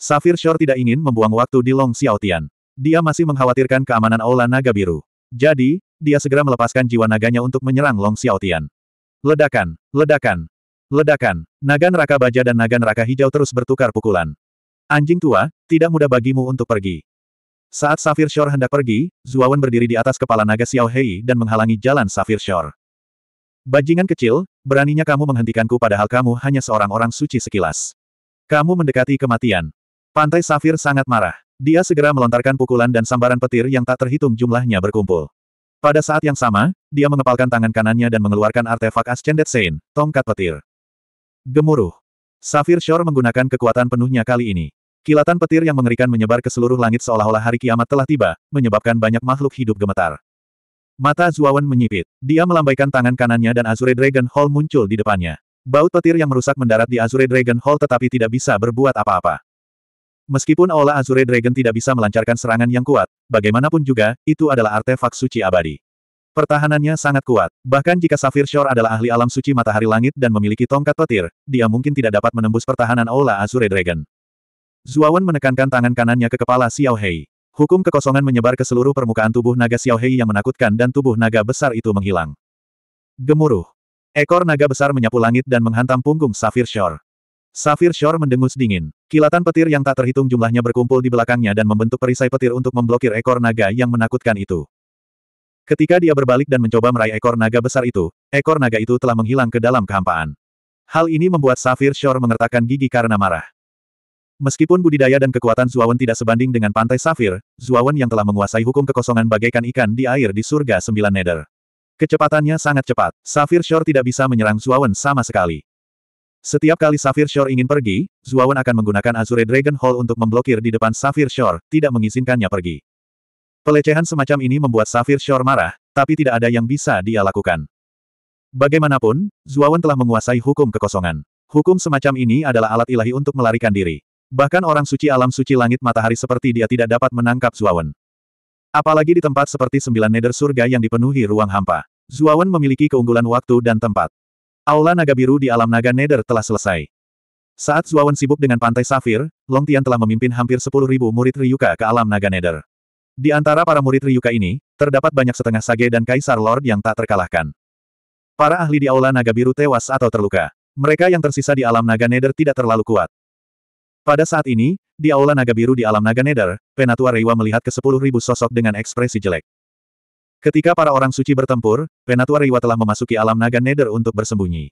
Safir Shore tidak ingin membuang waktu di Long Xiaotian. Dia masih mengkhawatirkan keamanan Aula Naga Biru. Jadi, dia segera melepaskan jiwa naganya untuk menyerang Long Xiaotian. Ledakan, ledakan, ledakan, naga neraka baja dan naga neraka hijau terus bertukar pukulan. Anjing tua, tidak mudah bagimu untuk pergi. Saat Safir Shore hendak pergi, Zuawan berdiri di atas kepala naga Xiao Hei dan menghalangi jalan Safir Shore. Bajingan kecil, beraninya kamu menghentikanku padahal kamu hanya seorang orang suci sekilas. Kamu mendekati kematian. Pantai Safir sangat marah. Dia segera melontarkan pukulan dan sambaran petir yang tak terhitung jumlahnya berkumpul. Pada saat yang sama, dia mengepalkan tangan kanannya dan mengeluarkan artefak Ascended Saint, tongkat petir. Gemuruh. Safir Shore menggunakan kekuatan penuhnya kali ini. Kilatan petir yang mengerikan menyebar ke seluruh langit seolah-olah hari kiamat telah tiba, menyebabkan banyak makhluk hidup gemetar. Mata Zuawan menyipit. Dia melambaikan tangan kanannya dan Azure Dragon Hall muncul di depannya. Baut petir yang merusak mendarat di Azure Dragon Hall tetapi tidak bisa berbuat apa-apa. Meskipun Aula Azure Dragon tidak bisa melancarkan serangan yang kuat, bagaimanapun juga, itu adalah artefak suci abadi. Pertahanannya sangat kuat. Bahkan jika Safir Shore adalah ahli alam suci matahari langit dan memiliki tongkat petir, dia mungkin tidak dapat menembus pertahanan Aula Azure Dragon. Zuawan menekankan tangan kanannya ke kepala Xiao Hei. Hukum kekosongan menyebar ke seluruh permukaan tubuh naga Xiao Hei yang menakutkan dan tubuh naga besar itu menghilang. Gemuruh. Ekor naga besar menyapu langit dan menghantam punggung Safir Shore. Safir Shore mendengus dingin. Kilatan petir yang tak terhitung jumlahnya berkumpul di belakangnya dan membentuk perisai petir untuk memblokir ekor naga yang menakutkan itu. Ketika dia berbalik dan mencoba meraih ekor naga besar itu, ekor naga itu telah menghilang ke dalam kehampaan. Hal ini membuat Safir Shore mengertakkan gigi karena marah. Meskipun budidaya dan kekuatan Zuawan tidak sebanding dengan Pantai Safir, Zuawan yang telah menguasai hukum kekosongan bagaikan ikan di air di surga sembilan nether. Kecepatannya sangat cepat, Safir Shore tidak bisa menyerang Zuawan sama sekali. Setiap kali Safir Shore ingin pergi, Zuawan akan menggunakan Azure Dragon Hall untuk memblokir di depan Safir Shore, tidak mengizinkannya pergi. Pelecehan semacam ini membuat Safir Shore marah, tapi tidak ada yang bisa dia lakukan. Bagaimanapun, Zuawan telah menguasai hukum kekosongan. Hukum semacam ini adalah alat ilahi untuk melarikan diri. Bahkan orang suci alam suci langit matahari seperti dia tidak dapat menangkap Zuawan. Apalagi di tempat seperti sembilan neder surga yang dipenuhi ruang hampa. Zuawan memiliki keunggulan waktu dan tempat. Aula naga biru di alam naga Nether telah selesai. Saat Zuawan sibuk dengan Pantai Safir, Long Tian telah memimpin hampir 10.000 murid Ryuka ke alam naga Nether. Di antara para murid Ryuka ini, terdapat banyak setengah sage dan kaisar lord yang tak terkalahkan. Para ahli di aula naga biru tewas atau terluka. Mereka yang tersisa di alam naga Nether tidak terlalu kuat. Pada saat ini, di aula naga biru di alam naga Nether, Penatua Reiwa melihat ke 10.000 sosok dengan ekspresi jelek. Ketika para orang suci bertempur, Penatua Riwa telah memasuki alam naga Neder untuk bersembunyi.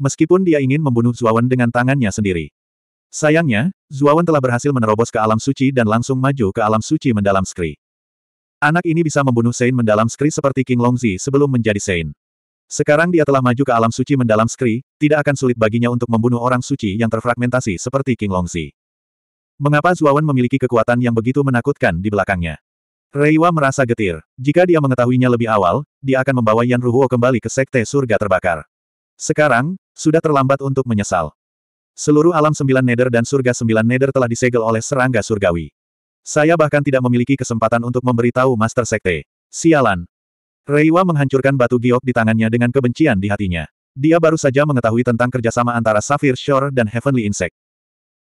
Meskipun dia ingin membunuh Zuawan dengan tangannya sendiri. Sayangnya, Zuawan telah berhasil menerobos ke alam suci dan langsung maju ke alam suci mendalam Skri. Anak ini bisa membunuh Sein mendalam Skri seperti King Longzi sebelum menjadi Sein. Sekarang dia telah maju ke alam suci mendalam Skri, tidak akan sulit baginya untuk membunuh orang suci yang terfragmentasi seperti King Longzi. Mengapa Zuawan memiliki kekuatan yang begitu menakutkan di belakangnya? Reiwa merasa getir. Jika dia mengetahuinya lebih awal, dia akan membawa Yan Ruhuo kembali ke Sekte Surga Terbakar. Sekarang, sudah terlambat untuk menyesal. Seluruh alam sembilan neder dan surga sembilan neder telah disegel oleh serangga surgawi. Saya bahkan tidak memiliki kesempatan untuk memberitahu Master Sekte. Sialan. Reiwa menghancurkan batu giok di tangannya dengan kebencian di hatinya. Dia baru saja mengetahui tentang kerjasama antara Sapphire Shore dan Heavenly Insect.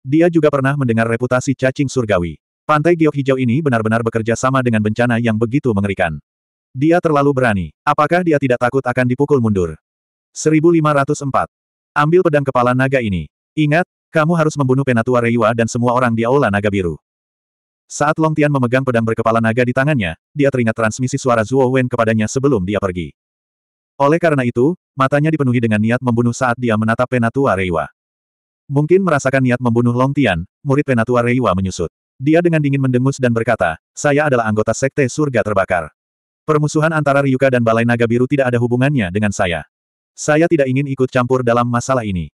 Dia juga pernah mendengar reputasi cacing surgawi. Pantai giok hijau ini benar-benar bekerja sama dengan bencana yang begitu mengerikan. Dia terlalu berani. Apakah dia tidak takut akan dipukul mundur? 1504. Ambil pedang kepala naga ini. Ingat, kamu harus membunuh Penatua Reiwa dan semua orang di Aula Naga Biru. Saat Long Tian memegang pedang berkepala naga di tangannya, dia teringat transmisi suara Zuo Wen kepadanya sebelum dia pergi. Oleh karena itu, matanya dipenuhi dengan niat membunuh saat dia menatap Penatua Reiwa. Mungkin merasakan niat membunuh Long Tian, murid Penatua Reiwa menyusut. Dia dengan dingin mendengus dan berkata, saya adalah anggota Sekte Surga Terbakar. Permusuhan antara Ryuka dan Balai Naga Biru tidak ada hubungannya dengan saya. Saya tidak ingin ikut campur dalam masalah ini.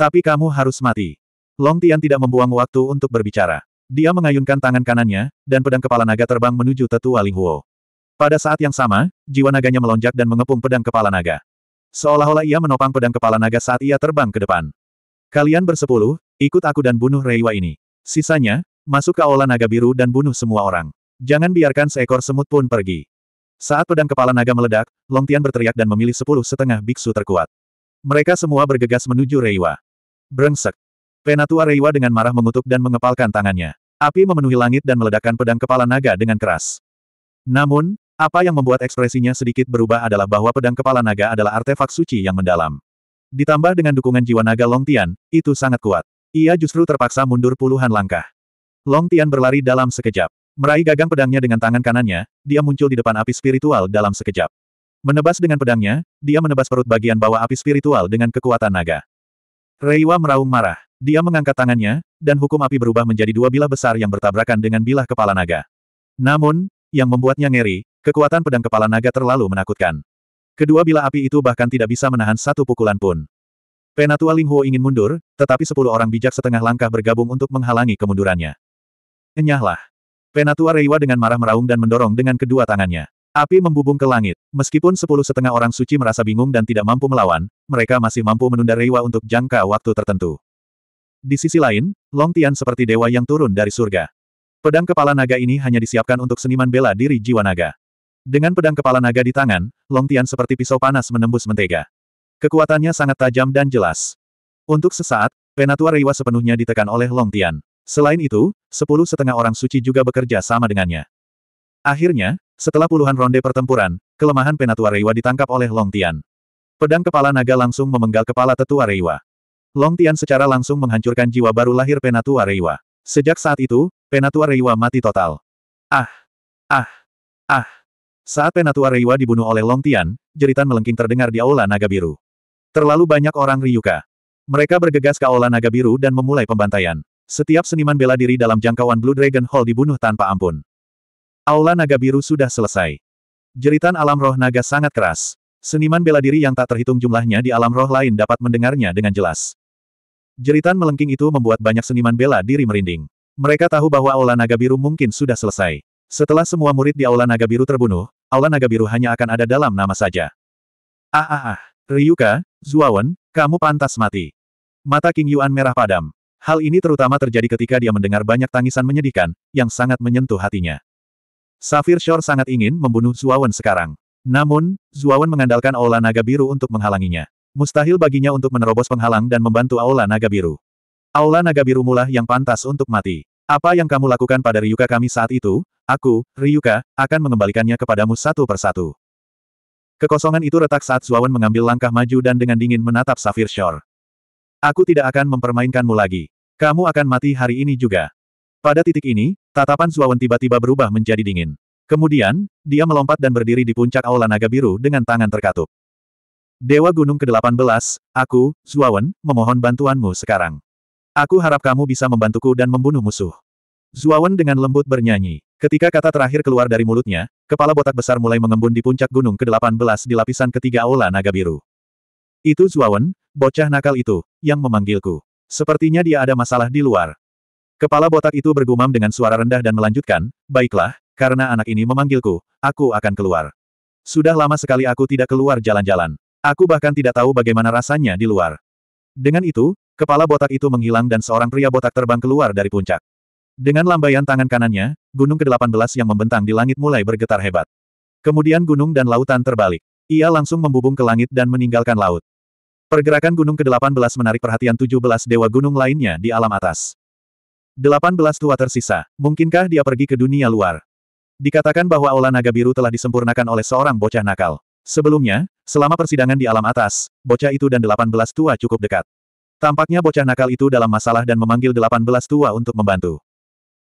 Tapi kamu harus mati. Long Tian tidak membuang waktu untuk berbicara. Dia mengayunkan tangan kanannya, dan pedang kepala naga terbang menuju tetua Huo. Pada saat yang sama, jiwa naganya melonjak dan mengepung pedang kepala naga. Seolah-olah ia menopang pedang kepala naga saat ia terbang ke depan. Kalian bersepuluh, ikut aku dan bunuh Reiwa ini. Sisanya, Masuk ke aula naga biru dan bunuh semua orang. Jangan biarkan seekor semut pun pergi. Saat pedang kepala naga meledak, Long Tian berteriak dan memilih sepuluh setengah biksu terkuat. Mereka semua bergegas menuju Reiwa. Brengsek. Penatua Reiwa dengan marah mengutuk dan mengepalkan tangannya. Api memenuhi langit dan meledakkan pedang kepala naga dengan keras. Namun, apa yang membuat ekspresinya sedikit berubah adalah bahwa pedang kepala naga adalah artefak suci yang mendalam. Ditambah dengan dukungan jiwa naga Long Tian, itu sangat kuat. Ia justru terpaksa mundur puluhan langkah. Long Tian berlari dalam sekejap. Meraih gagang pedangnya dengan tangan kanannya, dia muncul di depan api spiritual dalam sekejap. Menebas dengan pedangnya, dia menebas perut bagian bawah api spiritual dengan kekuatan naga. Reiwa meraung marah. Dia mengangkat tangannya, dan hukum api berubah menjadi dua bilah besar yang bertabrakan dengan bilah kepala naga. Namun, yang membuatnya ngeri, kekuatan pedang kepala naga terlalu menakutkan. Kedua bilah api itu bahkan tidak bisa menahan satu pukulan pun. Penatua Linghuo ingin mundur, tetapi sepuluh orang bijak setengah langkah bergabung untuk menghalangi kemundurannya. Enyahlah. Penatua Reiwa dengan marah meraung dan mendorong dengan kedua tangannya. Api membubung ke langit. Meskipun sepuluh setengah orang suci merasa bingung dan tidak mampu melawan, mereka masih mampu menunda Reiwa untuk jangka waktu tertentu. Di sisi lain, Long Tian seperti dewa yang turun dari surga. Pedang kepala naga ini hanya disiapkan untuk seniman bela diri jiwa naga. Dengan pedang kepala naga di tangan, Long Tian seperti pisau panas menembus mentega. Kekuatannya sangat tajam dan jelas. Untuk sesaat, Penatua Reiwa sepenuhnya ditekan oleh Long Tian. Selain itu, sepuluh setengah orang suci juga bekerja sama dengannya. Akhirnya, setelah puluhan ronde pertempuran, kelemahan Penatua Reiwa ditangkap oleh Long Tian. Pedang kepala naga langsung memenggal kepala tetua Reiwa. Long Tian secara langsung menghancurkan jiwa baru lahir Penatua Reiwa. Sejak saat itu, Penatua Reiwa mati total. Ah! Ah! Ah! Saat Penatua Reiwa dibunuh oleh Long Tian, jeritan melengking terdengar di Aula Naga Biru. Terlalu banyak orang Ryuka. Mereka bergegas ke Aula Naga Biru dan memulai pembantaian. Setiap seniman bela diri dalam jangkauan Blue Dragon Hall dibunuh tanpa ampun. Aula Naga Biru sudah selesai. Jeritan alam roh naga sangat keras. Seniman bela diri yang tak terhitung jumlahnya di alam roh lain dapat mendengarnya dengan jelas. Jeritan melengking itu membuat banyak seniman bela diri merinding. Mereka tahu bahwa Aula Naga Biru mungkin sudah selesai. Setelah semua murid di Aula Naga Biru terbunuh, Aula Naga Biru hanya akan ada dalam nama saja. Ah ah ah, Ryuka, Zuawan, kamu pantas mati. Mata King Yuan merah padam. Hal ini terutama terjadi ketika dia mendengar banyak tangisan menyedihkan, yang sangat menyentuh hatinya. Safir Shore sangat ingin membunuh Zuawan sekarang. Namun, Zuawan mengandalkan Aula Naga Biru untuk menghalanginya. Mustahil baginya untuk menerobos penghalang dan membantu Aula Naga Biru. Aula Naga Biru mulah yang pantas untuk mati. Apa yang kamu lakukan pada Ryuka kami saat itu, aku, Ryuka, akan mengembalikannya kepadamu satu persatu. Kekosongan itu retak saat Zuawan mengambil langkah maju dan dengan dingin menatap Safir Shore. Aku tidak akan mempermainkanmu lagi. Kamu akan mati hari ini juga. Pada titik ini, tatapan Suawan tiba-tiba berubah menjadi dingin. Kemudian, dia melompat dan berdiri di puncak aula naga biru dengan tangan terkatup. Dewa Gunung ke-18, aku, Zuawan, memohon bantuanmu sekarang. Aku harap kamu bisa membantuku dan membunuh musuh. Zuawan dengan lembut bernyanyi. Ketika kata terakhir keluar dari mulutnya, kepala botak besar mulai mengembun di puncak gunung ke-18 di lapisan ketiga aula naga biru. Itu Zuawan, bocah nakal itu, yang memanggilku. Sepertinya dia ada masalah di luar. Kepala botak itu bergumam dengan suara rendah dan melanjutkan, Baiklah, karena anak ini memanggilku, aku akan keluar. Sudah lama sekali aku tidak keluar jalan-jalan. Aku bahkan tidak tahu bagaimana rasanya di luar. Dengan itu, kepala botak itu menghilang dan seorang pria botak terbang keluar dari puncak. Dengan lambaian tangan kanannya, gunung ke-18 yang membentang di langit mulai bergetar hebat. Kemudian gunung dan lautan terbalik. Ia langsung membubung ke langit dan meninggalkan laut. Pergerakan gunung ke-18 menarik perhatian 17 dewa gunung lainnya di alam atas. 18 tua tersisa, mungkinkah dia pergi ke dunia luar? Dikatakan bahwa olah naga biru telah disempurnakan oleh seorang bocah nakal. Sebelumnya, selama persidangan di alam atas, bocah itu dan 18 tua cukup dekat. Tampaknya bocah nakal itu dalam masalah dan memanggil 18 tua untuk membantu.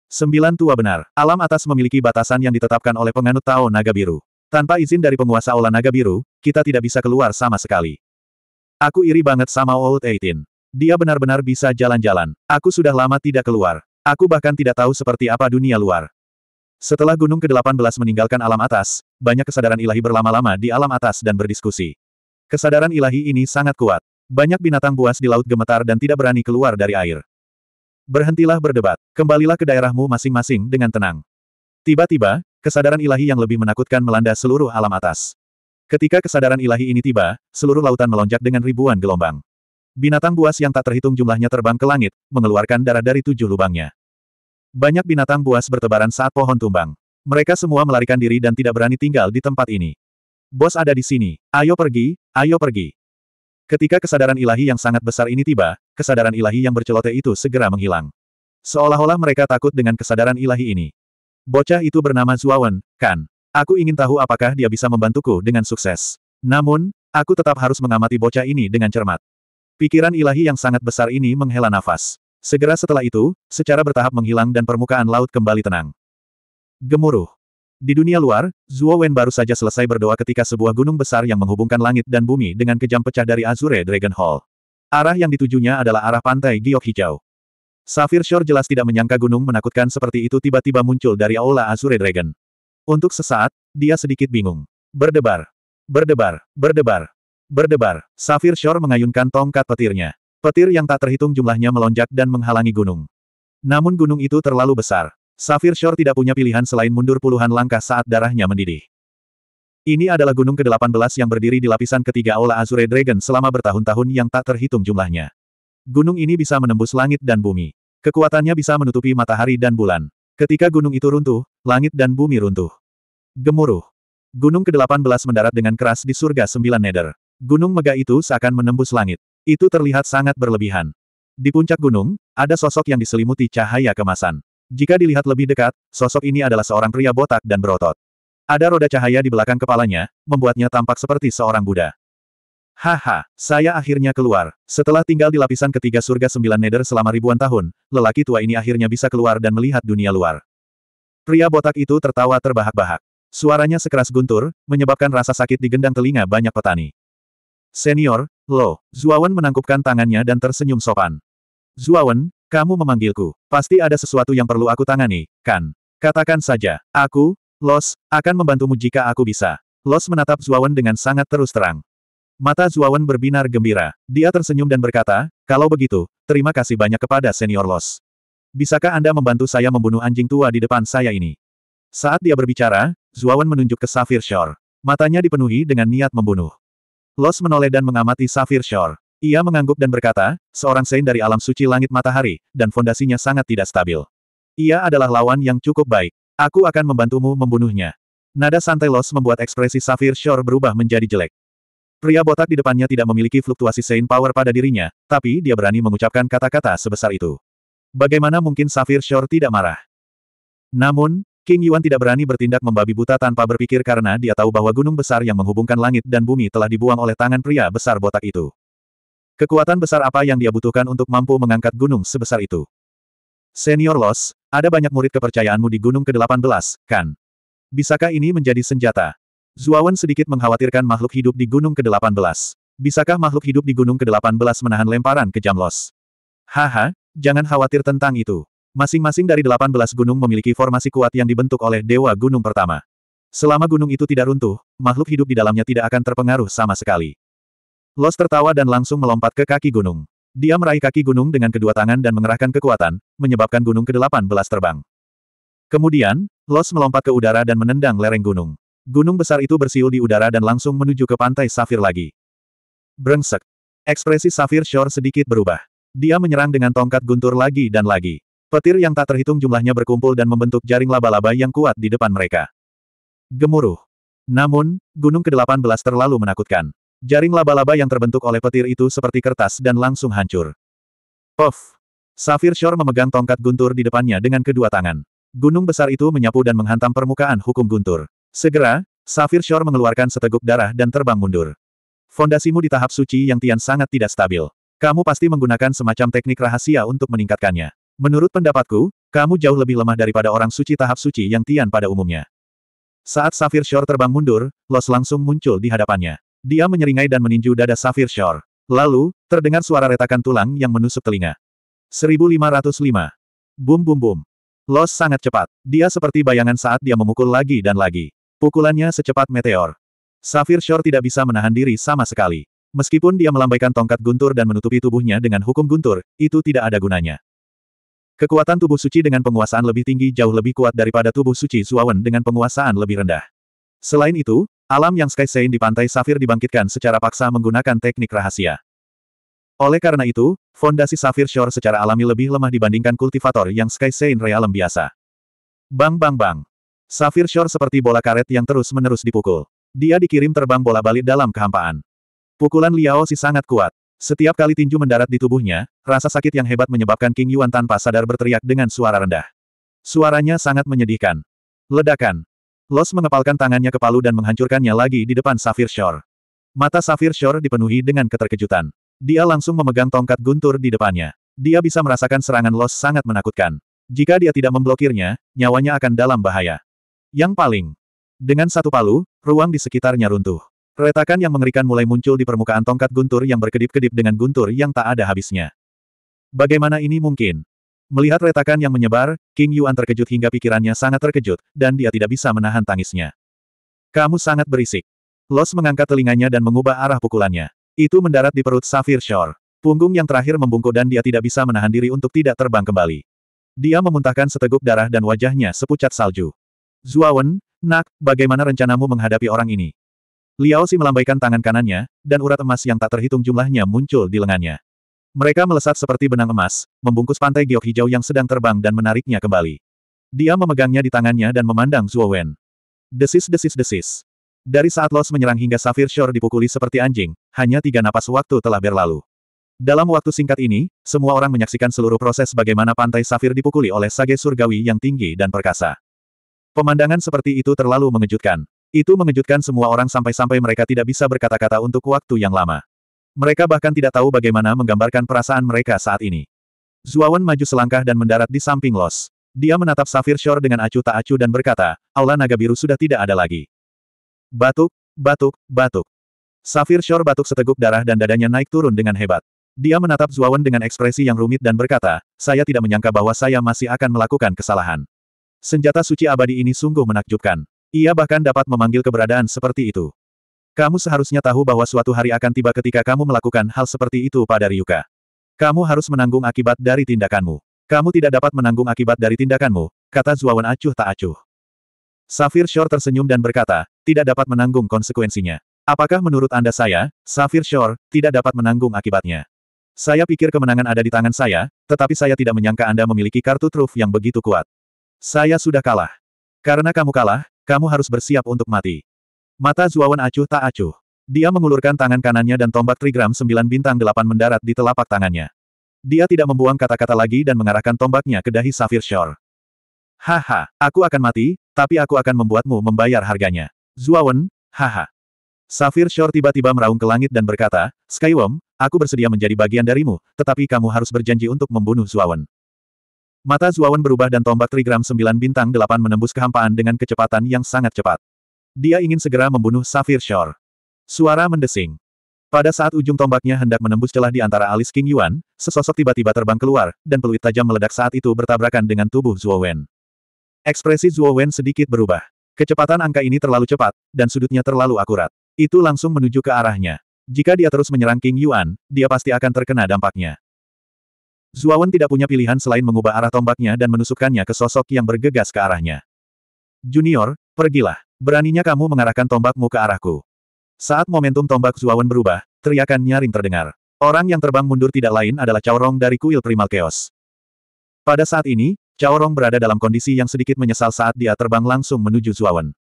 Sembilan tua benar, alam atas memiliki batasan yang ditetapkan oleh penganut Tao Naga Biru. Tanpa izin dari penguasa olah naga biru, kita tidak bisa keluar sama sekali. Aku iri banget sama Old Eighteen. Dia benar-benar bisa jalan-jalan. Aku sudah lama tidak keluar. Aku bahkan tidak tahu seperti apa dunia luar. Setelah gunung ke-18 meninggalkan alam atas, banyak kesadaran ilahi berlama-lama di alam atas dan berdiskusi. Kesadaran ilahi ini sangat kuat. Banyak binatang buas di laut gemetar dan tidak berani keluar dari air. Berhentilah berdebat. Kembalilah ke daerahmu masing-masing dengan tenang. Tiba-tiba, kesadaran ilahi yang lebih menakutkan melanda seluruh alam atas. Ketika kesadaran ilahi ini tiba, seluruh lautan melonjak dengan ribuan gelombang. Binatang buas yang tak terhitung jumlahnya terbang ke langit, mengeluarkan darah dari tujuh lubangnya. Banyak binatang buas bertebaran saat pohon tumbang. Mereka semua melarikan diri dan tidak berani tinggal di tempat ini. Bos ada di sini, ayo pergi, ayo pergi. Ketika kesadaran ilahi yang sangat besar ini tiba, kesadaran ilahi yang bercelote itu segera menghilang. Seolah-olah mereka takut dengan kesadaran ilahi ini. Bocah itu bernama Zuawan, kan? Aku ingin tahu apakah dia bisa membantuku dengan sukses. Namun, aku tetap harus mengamati bocah ini dengan cermat. Pikiran ilahi yang sangat besar ini menghela nafas. Segera setelah itu, secara bertahap menghilang dan permukaan laut kembali tenang. Gemuruh. Di dunia luar, Zuo Wen baru saja selesai berdoa ketika sebuah gunung besar yang menghubungkan langit dan bumi dengan kejam pecah dari Azure Dragon Hall. Arah yang ditujunya adalah arah pantai Giok Hijau. Safir Shore jelas tidak menyangka gunung menakutkan seperti itu tiba-tiba muncul dari Aula Azure Dragon. Untuk sesaat, dia sedikit bingung. Berdebar. Berdebar. Berdebar. Berdebar. Safir Shore mengayunkan tongkat petirnya. Petir yang tak terhitung jumlahnya melonjak dan menghalangi gunung. Namun gunung itu terlalu besar. Safir Shore tidak punya pilihan selain mundur puluhan langkah saat darahnya mendidih. Ini adalah gunung ke-18 yang berdiri di lapisan ketiga Aula Azure Dragon selama bertahun-tahun yang tak terhitung jumlahnya. Gunung ini bisa menembus langit dan bumi. Kekuatannya bisa menutupi matahari dan bulan. Ketika gunung itu runtuh, langit dan bumi runtuh. Gemuruh. Gunung ke-18 mendarat dengan keras di surga sembilan neder. Gunung megah itu seakan menembus langit. Itu terlihat sangat berlebihan. Di puncak gunung, ada sosok yang diselimuti cahaya kemasan. Jika dilihat lebih dekat, sosok ini adalah seorang pria botak dan berotot. Ada roda cahaya di belakang kepalanya, membuatnya tampak seperti seorang Buddha. Haha, saya akhirnya keluar. Setelah tinggal di lapisan ketiga surga sembilan nether selama ribuan tahun, lelaki tua ini akhirnya bisa keluar dan melihat dunia luar. Pria botak itu tertawa terbahak-bahak. Suaranya sekeras guntur, menyebabkan rasa sakit di gendang telinga banyak petani. Senior, lo, Zuawan menangkupkan tangannya dan tersenyum sopan. Zuawan, kamu memanggilku. Pasti ada sesuatu yang perlu aku tangani, kan? Katakan saja, aku, Los, akan membantumu jika aku bisa. Los menatap Zuawan dengan sangat terus terang. Mata Zuawan berbinar gembira. Dia tersenyum dan berkata, kalau begitu, terima kasih banyak kepada senior Los. Bisakah Anda membantu saya membunuh anjing tua di depan saya ini? Saat dia berbicara, Zuawan menunjuk ke Safir Shore. Matanya dipenuhi dengan niat membunuh. Los menoleh dan mengamati Safir Shore. Ia mengangguk dan berkata, seorang Sein dari alam suci langit matahari, dan fondasinya sangat tidak stabil. Ia adalah lawan yang cukup baik. Aku akan membantumu membunuhnya. Nada santai Los membuat ekspresi Safir Shore berubah menjadi jelek. Pria botak di depannya tidak memiliki fluktuasi Saint Power pada dirinya, tapi dia berani mengucapkan kata-kata sebesar itu. Bagaimana mungkin Safir Shore tidak marah? Namun, King Yuan tidak berani bertindak membabi buta tanpa berpikir karena dia tahu bahwa gunung besar yang menghubungkan langit dan bumi telah dibuang oleh tangan pria besar botak itu. Kekuatan besar apa yang dia butuhkan untuk mampu mengangkat gunung sebesar itu? Senior Los, ada banyak murid kepercayaanmu di gunung ke-18, kan? Bisakah ini menjadi senjata? Zuawan sedikit mengkhawatirkan makhluk hidup di Gunung ke-18. Bisakah makhluk hidup di Gunung ke-18 menahan lemparan ke Los? Haha, jangan khawatir tentang itu. Masing-masing dari 18 gunung memiliki formasi kuat yang dibentuk oleh Dewa Gunung Pertama. Selama gunung itu tidak runtuh, makhluk hidup di dalamnya tidak akan terpengaruh sama sekali. Los tertawa dan langsung melompat ke kaki gunung. Dia meraih kaki gunung dengan kedua tangan dan mengerahkan kekuatan, menyebabkan gunung ke-18 terbang. Kemudian, Los melompat ke udara dan menendang lereng gunung. Gunung besar itu bersiul di udara dan langsung menuju ke pantai Safir lagi. Brengsek. Ekspresi Safir Shore sedikit berubah. Dia menyerang dengan tongkat guntur lagi dan lagi. Petir yang tak terhitung jumlahnya berkumpul dan membentuk jaring laba-laba yang kuat di depan mereka. Gemuruh. Namun, gunung ke-18 terlalu menakutkan. Jaring laba-laba yang terbentuk oleh petir itu seperti kertas dan langsung hancur. Puff. Safir Shore memegang tongkat guntur di depannya dengan kedua tangan. Gunung besar itu menyapu dan menghantam permukaan hukum guntur. Segera, Safir Shore mengeluarkan seteguk darah dan terbang mundur. Fondasimu di tahap suci yang Tian sangat tidak stabil. Kamu pasti menggunakan semacam teknik rahasia untuk meningkatkannya. Menurut pendapatku, kamu jauh lebih lemah daripada orang suci tahap suci yang Tian pada umumnya. Saat Safir Shore terbang mundur, Los langsung muncul di hadapannya. Dia menyeringai dan meninju dada Safir Shore. Lalu, terdengar suara retakan tulang yang menusuk telinga. 1505. Bum bum bum. Los sangat cepat. Dia seperti bayangan saat dia memukul lagi dan lagi. Pukulannya secepat meteor. Safir Shore tidak bisa menahan diri sama sekali. Meskipun dia melambaikan tongkat guntur dan menutupi tubuhnya dengan hukum guntur, itu tidak ada gunanya. Kekuatan tubuh suci dengan penguasaan lebih tinggi jauh lebih kuat daripada tubuh suci Zuawan dengan penguasaan lebih rendah. Selain itu, alam yang Sky Sein di pantai Safir dibangkitkan secara paksa menggunakan teknik rahasia. Oleh karena itu, fondasi Safir Shore secara alami lebih lemah dibandingkan kultivator yang Sky Sein realem biasa. Bang bang bang. Safir Shore seperti bola karet yang terus-menerus dipukul. Dia dikirim terbang bola balik dalam kehampaan. Pukulan Liao Si sangat kuat. Setiap kali tinju mendarat di tubuhnya, rasa sakit yang hebat menyebabkan King Yuan tanpa sadar berteriak dengan suara rendah. Suaranya sangat menyedihkan. Ledakan. Los mengepalkan tangannya ke palu dan menghancurkannya lagi di depan Safir Shore. Mata Safir Shore dipenuhi dengan keterkejutan. Dia langsung memegang tongkat guntur di depannya. Dia bisa merasakan serangan Los sangat menakutkan. Jika dia tidak memblokirnya, nyawanya akan dalam bahaya. Yang paling. Dengan satu palu, ruang di sekitarnya runtuh. Retakan yang mengerikan mulai muncul di permukaan tongkat guntur yang berkedip-kedip dengan guntur yang tak ada habisnya. Bagaimana ini mungkin? Melihat retakan yang menyebar, King Yuan terkejut hingga pikirannya sangat terkejut, dan dia tidak bisa menahan tangisnya. Kamu sangat berisik. Los mengangkat telinganya dan mengubah arah pukulannya. Itu mendarat di perut Safir Shore. Punggung yang terakhir membungkuk dan dia tidak bisa menahan diri untuk tidak terbang kembali. Dia memuntahkan seteguk darah dan wajahnya sepucat salju. Zuawan, nak, bagaimana rencanamu menghadapi orang ini? Liao Si melambaikan tangan kanannya, dan urat emas yang tak terhitung jumlahnya muncul di lengannya. Mereka melesat seperti benang emas, membungkus pantai giok hijau yang sedang terbang dan menariknya kembali. Dia memegangnya di tangannya dan memandang Zuo Wen. Desis desis desis. Dari saat Los menyerang hingga Safir Shore dipukuli seperti anjing, hanya tiga napas waktu telah berlalu. Dalam waktu singkat ini, semua orang menyaksikan seluruh proses bagaimana pantai Safir dipukuli oleh sage surgawi yang tinggi dan perkasa. Pemandangan seperti itu terlalu mengejutkan. Itu mengejutkan semua orang sampai-sampai mereka tidak bisa berkata-kata untuk waktu yang lama. Mereka bahkan tidak tahu bagaimana menggambarkan perasaan mereka saat ini. Zuawan maju selangkah dan mendarat di samping Los. Dia menatap Safir Shore dengan acuh tak acuh dan berkata, Aula Naga Biru sudah tidak ada lagi. Batuk, batuk, batuk. Safir Shore batuk seteguk darah dan dadanya naik turun dengan hebat. Dia menatap Zuawan dengan ekspresi yang rumit dan berkata, saya tidak menyangka bahwa saya masih akan melakukan kesalahan. Senjata suci abadi ini sungguh menakjubkan. Ia bahkan dapat memanggil keberadaan seperti itu. Kamu seharusnya tahu bahwa suatu hari akan tiba ketika kamu melakukan hal seperti itu pada Ryuka. Kamu harus menanggung akibat dari tindakanmu. Kamu tidak dapat menanggung akibat dari tindakanmu, kata Zuawan acuh tak acuh. Safir Shore tersenyum dan berkata, tidak dapat menanggung konsekuensinya. Apakah menurut Anda saya, Safir Shore, tidak dapat menanggung akibatnya? Saya pikir kemenangan ada di tangan saya, tetapi saya tidak menyangka Anda memiliki kartu truf yang begitu kuat. Saya sudah kalah. Karena kamu kalah, kamu harus bersiap untuk mati. Mata Zuawan acuh tak acuh. Dia mengulurkan tangan kanannya dan tombak trigram sembilan bintang delapan mendarat di telapak tangannya. Dia tidak membuang kata-kata lagi dan mengarahkan tombaknya ke dahi Safir Shore. Haha, aku akan mati, tapi aku akan membuatmu membayar harganya. Zuawan, haha. Safir Shore tiba-tiba meraung ke langit dan berkata, Skywom, aku bersedia menjadi bagian darimu, tetapi kamu harus berjanji untuk membunuh Zuawan. Mata Zuawan berubah dan tombak trigram sembilan bintang delapan menembus kehampaan dengan kecepatan yang sangat cepat. Dia ingin segera membunuh Safir Shore. Suara mendesing. Pada saat ujung tombaknya hendak menembus celah di antara alis King Yuan, sesosok tiba-tiba terbang keluar, dan peluit tajam meledak saat itu bertabrakan dengan tubuh Zuo Ekspresi Zuo sedikit berubah. Kecepatan angka ini terlalu cepat, dan sudutnya terlalu akurat. Itu langsung menuju ke arahnya. Jika dia terus menyerang King Yuan, dia pasti akan terkena dampaknya. Zuawan tidak punya pilihan selain mengubah arah tombaknya dan menusukkannya ke sosok yang bergegas ke arahnya. Junior, pergilah. Beraninya kamu mengarahkan tombakmu ke arahku. Saat momentum tombak Zuawan berubah, teriakan nyaring terdengar. Orang yang terbang mundur tidak lain adalah Caorong dari kuil Primal Chaos. Pada saat ini, Caorong berada dalam kondisi yang sedikit menyesal saat dia terbang langsung menuju Zuawan.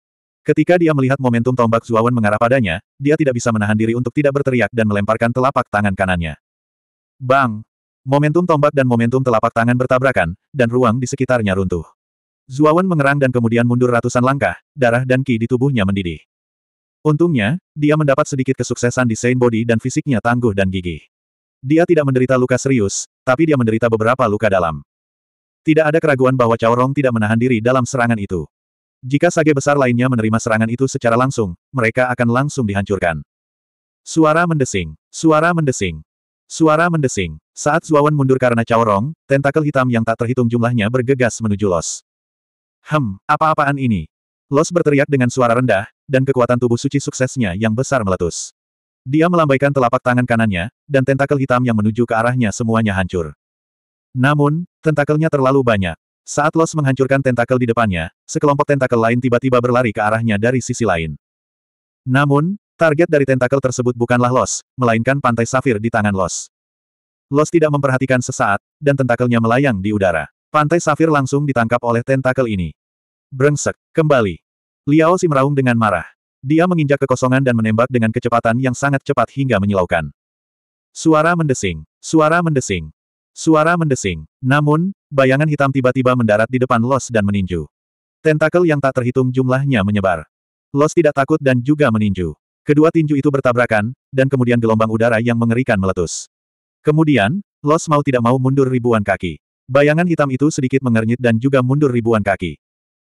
Ketika dia melihat momentum tombak Zuawan mengarah padanya, dia tidak bisa menahan diri untuk tidak berteriak dan melemparkan telapak tangan kanannya. Bang! Momentum tombak dan momentum telapak tangan bertabrakan, dan ruang di sekitarnya runtuh. Zuawan mengerang dan kemudian mundur ratusan langkah, darah dan ki di tubuhnya mendidih. Untungnya, dia mendapat sedikit kesuksesan di Saint Body dan fisiknya tangguh dan gigih. Dia tidak menderita luka serius, tapi dia menderita beberapa luka dalam. Tidak ada keraguan bahwa Cao Rong tidak menahan diri dalam serangan itu. Jika sage besar lainnya menerima serangan itu secara langsung, mereka akan langsung dihancurkan. Suara mendesing, suara mendesing, Suara mendesing. Saat Zuawan mundur karena caorong, tentakel hitam yang tak terhitung jumlahnya bergegas menuju Los. Hem, apa-apaan ini? Los berteriak dengan suara rendah, dan kekuatan tubuh suci suksesnya yang besar meletus. Dia melambaikan telapak tangan kanannya, dan tentakel hitam yang menuju ke arahnya semuanya hancur. Namun, tentakelnya terlalu banyak. Saat Los menghancurkan tentakel di depannya, sekelompok tentakel lain tiba-tiba berlari ke arahnya dari sisi lain. Namun, Target dari tentakel tersebut bukanlah Los, melainkan pantai safir di tangan Los. Los tidak memperhatikan sesaat, dan tentakelnya melayang di udara. Pantai safir langsung ditangkap oleh tentakel ini. Brengsek, kembali. Liao meraung dengan marah. Dia menginjak kekosongan dan menembak dengan kecepatan yang sangat cepat hingga menyilaukan. Suara mendesing, suara mendesing, suara mendesing. Namun, bayangan hitam tiba-tiba mendarat di depan Los dan meninju. Tentakel yang tak terhitung jumlahnya menyebar. Los tidak takut dan juga meninju. Kedua tinju itu bertabrakan, dan kemudian gelombang udara yang mengerikan meletus. Kemudian, Los mau tidak mau mundur ribuan kaki. Bayangan hitam itu sedikit mengernyit dan juga mundur ribuan kaki.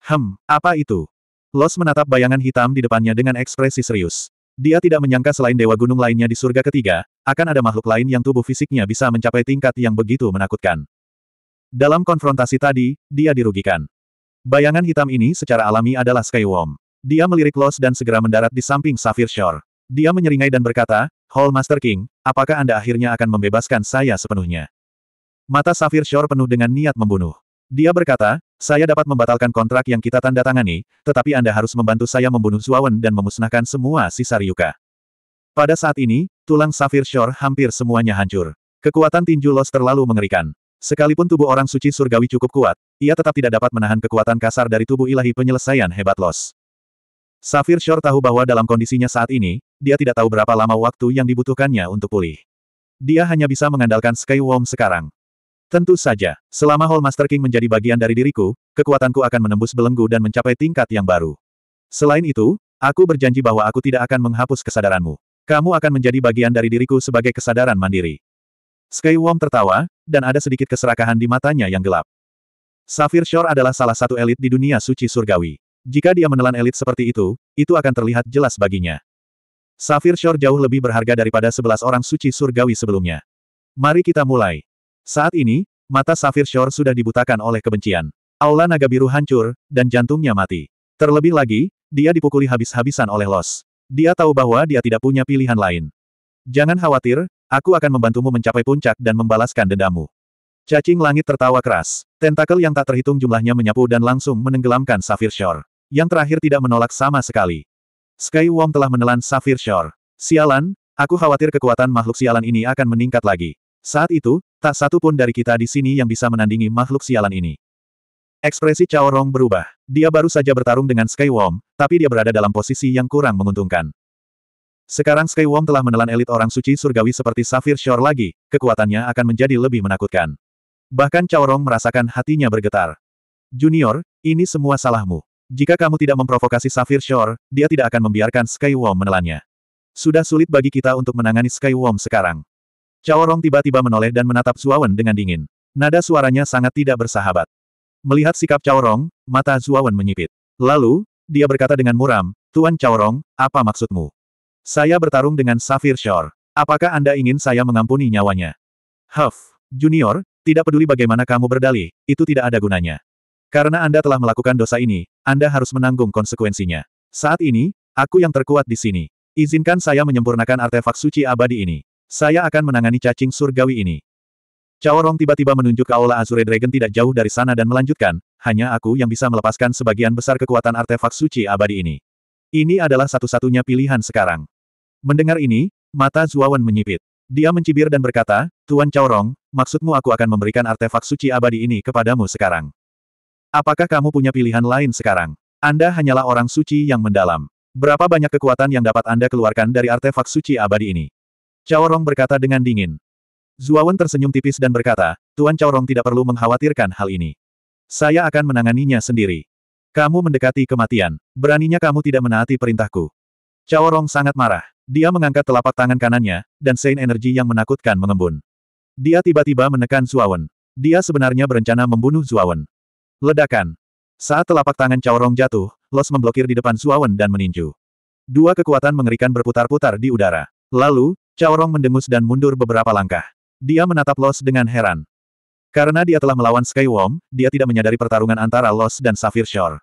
Hem, apa itu? Los menatap bayangan hitam di depannya dengan ekspresi serius. Dia tidak menyangka selain dewa gunung lainnya di surga ketiga, akan ada makhluk lain yang tubuh fisiknya bisa mencapai tingkat yang begitu menakutkan. Dalam konfrontasi tadi, dia dirugikan. Bayangan hitam ini secara alami adalah Skywom. Dia melirik Los dan segera mendarat di samping Safir Shore. Dia menyeringai dan berkata, Hall Master King, apakah Anda akhirnya akan membebaskan saya sepenuhnya? Mata Safir Shore penuh dengan niat membunuh. Dia berkata, saya dapat membatalkan kontrak yang kita tanda tangani, tetapi Anda harus membantu saya membunuh Zuawan dan memusnahkan semua sisa Ryuka. Pada saat ini, tulang Safir Shore hampir semuanya hancur. Kekuatan tinju Los terlalu mengerikan. Sekalipun tubuh orang suci surgawi cukup kuat, ia tetap tidak dapat menahan kekuatan kasar dari tubuh ilahi penyelesaian hebat Los. Safir Shore tahu bahwa dalam kondisinya saat ini, dia tidak tahu berapa lama waktu yang dibutuhkannya untuk pulih. Dia hanya bisa mengandalkan Skywom sekarang. Tentu saja, selama Hall Master King menjadi bagian dari diriku, kekuatanku akan menembus belenggu dan mencapai tingkat yang baru. Selain itu, aku berjanji bahwa aku tidak akan menghapus kesadaranmu. Kamu akan menjadi bagian dari diriku sebagai kesadaran mandiri. Skywom tertawa, dan ada sedikit keserakahan di matanya yang gelap. Safir Shore adalah salah satu elit di dunia suci surgawi. Jika dia menelan elit seperti itu, itu akan terlihat jelas baginya. Safir Shore jauh lebih berharga daripada sebelas orang suci surgawi sebelumnya. Mari kita mulai. Saat ini, mata Safir Shore sudah dibutakan oleh kebencian. Aula naga biru hancur, dan jantungnya mati. Terlebih lagi, dia dipukuli habis-habisan oleh Los. Dia tahu bahwa dia tidak punya pilihan lain. Jangan khawatir, aku akan membantumu mencapai puncak dan membalaskan dendamu. Cacing langit tertawa keras. Tentakel yang tak terhitung jumlahnya menyapu dan langsung menenggelamkan Safir Shore. Yang terakhir tidak menolak sama sekali. Sky Wong telah menelan Safir Shore. Sialan, aku khawatir kekuatan makhluk sialan ini akan meningkat lagi. Saat itu, tak satu pun dari kita di sini yang bisa menandingi makhluk sialan ini. Ekspresi Chao Rong berubah. Dia baru saja bertarung dengan Sky Wong, tapi dia berada dalam posisi yang kurang menguntungkan. Sekarang Sky Wong telah menelan elit orang suci surgawi seperti Safir Shore lagi, kekuatannya akan menjadi lebih menakutkan. Bahkan Chao Rong merasakan hatinya bergetar. Junior, ini semua salahmu. Jika kamu tidak memprovokasi Safir Shore, dia tidak akan membiarkan Skywom menelannya. Sudah sulit bagi kita untuk menangani Skywom sekarang. Caorong tiba-tiba menoleh dan menatap Zuawan dengan dingin. Nada suaranya sangat tidak bersahabat. Melihat sikap Caorong, mata Zuawan menyipit. Lalu, dia berkata dengan muram, Tuan Caorong, apa maksudmu? Saya bertarung dengan Safir Shore. Apakah Anda ingin saya mengampuni nyawanya? Huff, Junior, tidak peduli bagaimana kamu berdalih, itu tidak ada gunanya. Karena Anda telah melakukan dosa ini, Anda harus menanggung konsekuensinya. Saat ini, aku yang terkuat di sini. Izinkan saya menyempurnakan artefak suci abadi ini. Saya akan menangani cacing surgawi ini. Caorong tiba-tiba menunjuk ke Aula Azure Dragon tidak jauh dari sana dan melanjutkan, hanya aku yang bisa melepaskan sebagian besar kekuatan artefak suci abadi ini. Ini adalah satu-satunya pilihan sekarang. Mendengar ini, mata Zuawan menyipit. Dia mencibir dan berkata, Tuan Caorong, maksudmu aku akan memberikan artefak suci abadi ini kepadamu sekarang. Apakah kamu punya pilihan lain sekarang? Anda hanyalah orang suci yang mendalam. Berapa banyak kekuatan yang dapat Anda keluarkan dari artefak suci abadi ini? Caorong berkata dengan dingin. Zuawan tersenyum tipis dan berkata, Tuan Caorong tidak perlu mengkhawatirkan hal ini. Saya akan menanganinya sendiri. Kamu mendekati kematian. Beraninya kamu tidak menaati perintahku. Caorong sangat marah. Dia mengangkat telapak tangan kanannya, dan sein energi yang menakutkan mengembun. Dia tiba-tiba menekan Zuawan. Dia sebenarnya berencana membunuh Zuawan. Ledakan. Saat telapak tangan Rong jatuh, Los memblokir di depan Suawen dan meninju. Dua kekuatan mengerikan berputar-putar di udara. Lalu, Rong mendengus dan mundur beberapa langkah. Dia menatap Los dengan heran. Karena dia telah melawan Skywom, dia tidak menyadari pertarungan antara Los dan Sapphire Shore.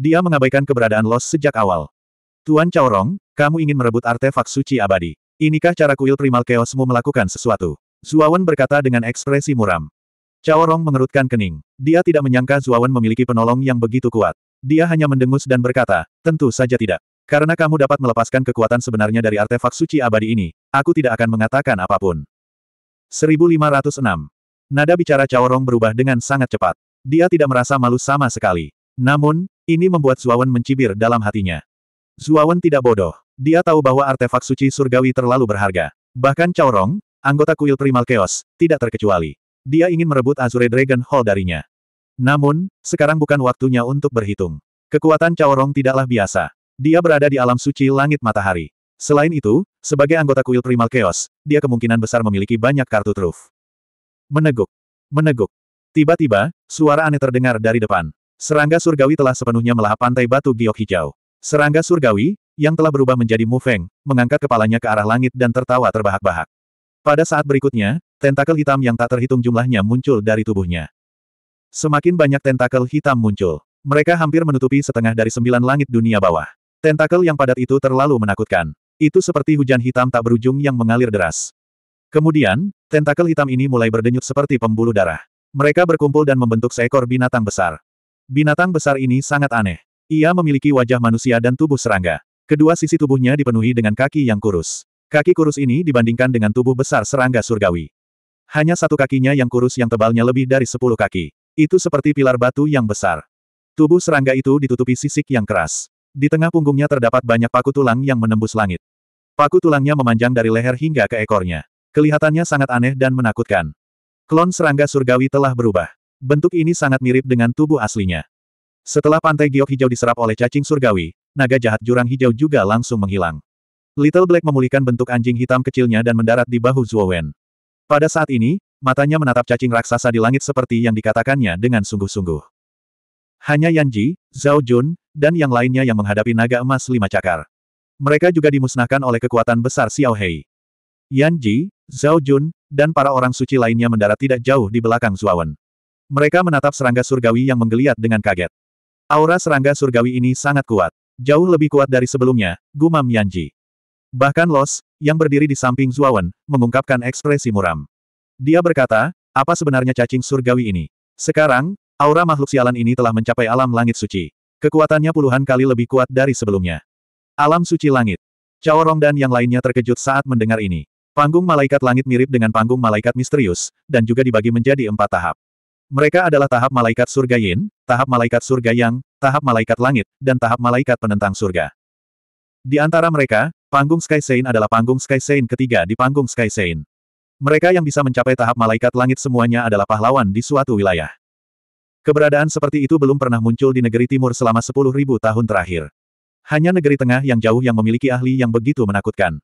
Dia mengabaikan keberadaan Los sejak awal. Tuan Rong, kamu ingin merebut artefak suci abadi. Inikah cara kuil primal chaosmu melakukan sesuatu? Zuawan berkata dengan ekspresi muram. Cao Rong mengerutkan kening. Dia tidak menyangka Zuawan memiliki penolong yang begitu kuat. Dia hanya mendengus dan berkata, tentu saja tidak. Karena kamu dapat melepaskan kekuatan sebenarnya dari artefak suci abadi ini, aku tidak akan mengatakan apapun. 1506. Nada bicara Cao Rong berubah dengan sangat cepat. Dia tidak merasa malu sama sekali. Namun, ini membuat Zuawan mencibir dalam hatinya. Zuawan tidak bodoh. Dia tahu bahwa artefak suci surgawi terlalu berharga. Bahkan Cao Rong, anggota kuil Primal Chaos, tidak terkecuali. Dia ingin merebut Azure Dragon Hall darinya. Namun, sekarang bukan waktunya untuk berhitung. Kekuatan Caorong tidaklah biasa. Dia berada di alam suci langit matahari. Selain itu, sebagai anggota kuil Primal Chaos, dia kemungkinan besar memiliki banyak kartu truf. Meneguk. Meneguk. Tiba-tiba, suara aneh terdengar dari depan. Serangga surgawi telah sepenuhnya melahap pantai batu giok hijau. Serangga surgawi, yang telah berubah menjadi Mufeng, mengangkat kepalanya ke arah langit dan tertawa terbahak-bahak. Pada saat berikutnya, Tentakel hitam yang tak terhitung jumlahnya muncul dari tubuhnya. Semakin banyak tentakel hitam muncul. Mereka hampir menutupi setengah dari sembilan langit dunia bawah. Tentakel yang padat itu terlalu menakutkan. Itu seperti hujan hitam tak berujung yang mengalir deras. Kemudian, tentakel hitam ini mulai berdenyut seperti pembuluh darah. Mereka berkumpul dan membentuk seekor binatang besar. Binatang besar ini sangat aneh. Ia memiliki wajah manusia dan tubuh serangga. Kedua sisi tubuhnya dipenuhi dengan kaki yang kurus. Kaki kurus ini dibandingkan dengan tubuh besar serangga surgawi. Hanya satu kakinya yang kurus yang tebalnya lebih dari sepuluh kaki. Itu seperti pilar batu yang besar. Tubuh serangga itu ditutupi sisik yang keras. Di tengah punggungnya terdapat banyak paku tulang yang menembus langit. Paku tulangnya memanjang dari leher hingga ke ekornya. Kelihatannya sangat aneh dan menakutkan. Klon serangga surgawi telah berubah. Bentuk ini sangat mirip dengan tubuh aslinya. Setelah pantai giok hijau diserap oleh cacing surgawi, naga jahat jurang hijau juga langsung menghilang. Little Black memulihkan bentuk anjing hitam kecilnya dan mendarat di bahu Zhuo Wen. Pada saat ini, matanya menatap cacing raksasa di langit seperti yang dikatakannya dengan sungguh-sungguh. Hanya Yanji, Zhao Jun, dan yang lainnya yang menghadapi naga emas lima cakar. Mereka juga dimusnahkan oleh kekuatan besar Xiao Hei. Yanji, Zhao Jun, dan para orang suci lainnya mendarat tidak jauh di belakang Zuawan. Mereka menatap serangga surgawi yang menggeliat dengan kaget. Aura serangga surgawi ini sangat kuat. Jauh lebih kuat dari sebelumnya, gumam Yanji. Bahkan Los, yang berdiri di samping Zuawan, mengungkapkan ekspresi muram. Dia berkata, apa sebenarnya cacing surgawi ini? Sekarang, aura makhluk sialan ini telah mencapai alam langit suci. Kekuatannya puluhan kali lebih kuat dari sebelumnya. Alam suci langit. Caorong dan yang lainnya terkejut saat mendengar ini. Panggung malaikat langit mirip dengan panggung malaikat misterius, dan juga dibagi menjadi empat tahap. Mereka adalah tahap malaikat surga yin, tahap malaikat surga yang, tahap malaikat langit, dan tahap malaikat penentang surga. Di antara mereka, Panggung Sky Saint adalah panggung Sky Saint ketiga di panggung Sky Saint. Mereka yang bisa mencapai tahap malaikat langit semuanya adalah pahlawan di suatu wilayah. Keberadaan seperti itu belum pernah muncul di negeri timur selama 10.000 tahun terakhir. Hanya negeri tengah yang jauh yang memiliki ahli yang begitu menakutkan.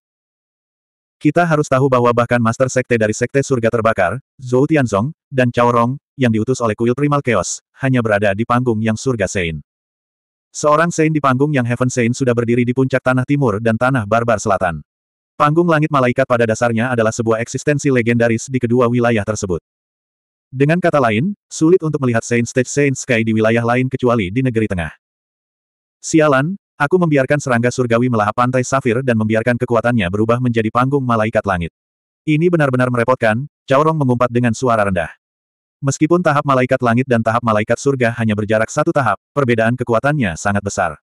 Kita harus tahu bahwa bahkan Master Sekte dari Sekte Surga Terbakar, Zhou Tianzong, dan Cao Rong, yang diutus oleh kuil Primal Chaos, hanya berada di panggung yang Surga Saint. Seorang Saint di panggung yang Heaven Saint sudah berdiri di puncak tanah timur dan tanah barbar selatan. Panggung langit malaikat pada dasarnya adalah sebuah eksistensi legendaris di kedua wilayah tersebut. Dengan kata lain, sulit untuk melihat Saint Stage Saint Sky di wilayah lain kecuali di negeri tengah. Sialan, aku membiarkan serangga surgawi melahap pantai safir dan membiarkan kekuatannya berubah menjadi panggung malaikat langit. Ini benar-benar merepotkan, Caorong mengumpat dengan suara rendah. Meskipun tahap malaikat langit dan tahap malaikat surga hanya berjarak satu tahap, perbedaan kekuatannya sangat besar.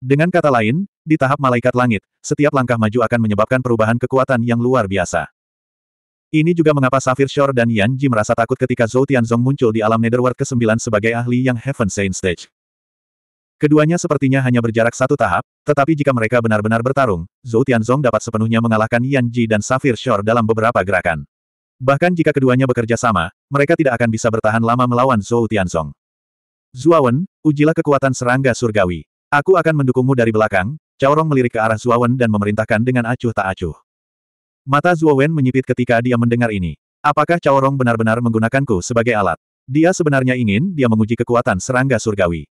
Dengan kata lain, di tahap malaikat langit, setiap langkah maju akan menyebabkan perubahan kekuatan yang luar biasa. Ini juga mengapa Safir Shore dan Yan Ji merasa takut ketika Zhou Tianzong muncul di alam Netherworld ke-9 sebagai ahli yang Heaven Saint Stage. Keduanya sepertinya hanya berjarak satu tahap, tetapi jika mereka benar-benar bertarung, Zhou Tianzong dapat sepenuhnya mengalahkan Yan Ji dan Safir Shore dalam beberapa gerakan. Bahkan jika keduanya bekerja sama, mereka tidak akan bisa bertahan lama melawan Zhou Tianzong. Zuawan, ujilah kekuatan serangga surgawi. Aku akan mendukungmu dari belakang, Caorong melirik ke arah Zuawan dan memerintahkan dengan acuh tak acuh. Mata Zuawan menyipit ketika dia mendengar ini. Apakah Caorong benar-benar menggunakanku sebagai alat? Dia sebenarnya ingin dia menguji kekuatan serangga surgawi.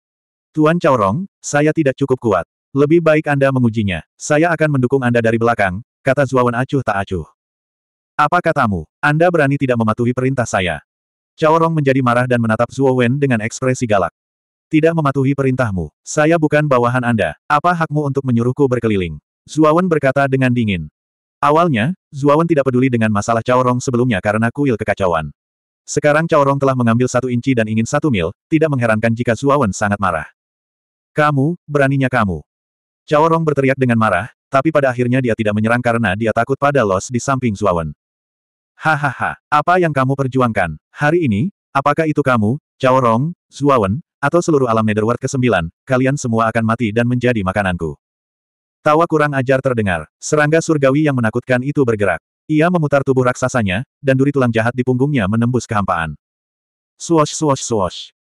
Tuan Caorong, saya tidak cukup kuat. Lebih baik Anda mengujinya. Saya akan mendukung Anda dari belakang, kata Zuawan acuh tak acuh. Apa katamu? Anda berani tidak mematuhi perintah saya? Cao Rong menjadi marah dan menatap Zuo Wen dengan ekspresi galak. Tidak mematuhi perintahmu. Saya bukan bawahan Anda. Apa hakmu untuk menyuruhku berkeliling? Zuo Wen berkata dengan dingin. Awalnya, Zuo Wen tidak peduli dengan masalah Cao Rong sebelumnya karena kuil kekacauan. Sekarang Cao Rong telah mengambil satu inci dan ingin satu mil, tidak mengherankan jika Zuo Wen sangat marah. Kamu, beraninya kamu. Cao Rong berteriak dengan marah, tapi pada akhirnya dia tidak menyerang karena dia takut pada Los di samping Zuo Wen. Hahaha, apa yang kamu perjuangkan? Hari ini, apakah itu kamu, Cao Rong, Zuawen, atau seluruh alam Netherworld ke-9, kalian semua akan mati dan menjadi makananku. Tawa kurang ajar terdengar. Serangga surgawi yang menakutkan itu bergerak. Ia memutar tubuh raksasanya, dan duri tulang jahat di punggungnya menembus kehampaan. Swosh swosh swosh.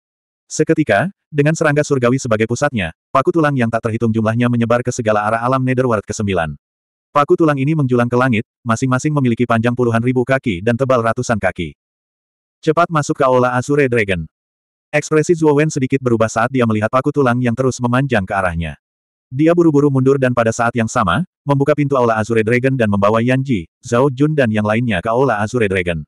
Seketika, dengan serangga surgawi sebagai pusatnya, paku tulang yang tak terhitung jumlahnya menyebar ke segala arah alam Netherworld ke-9. Paku tulang ini menjulang ke langit, masing-masing memiliki panjang puluhan ribu kaki dan tebal ratusan kaki. Cepat masuk ke aula Azure Dragon. Ekspresi Zuo Wen sedikit berubah saat dia melihat paku tulang yang terus memanjang ke arahnya. Dia buru-buru mundur dan pada saat yang sama, membuka pintu Aula Azure Dragon dan membawa Yan Ji, Zhao Jun dan yang lainnya ke Aula Azure Dragon.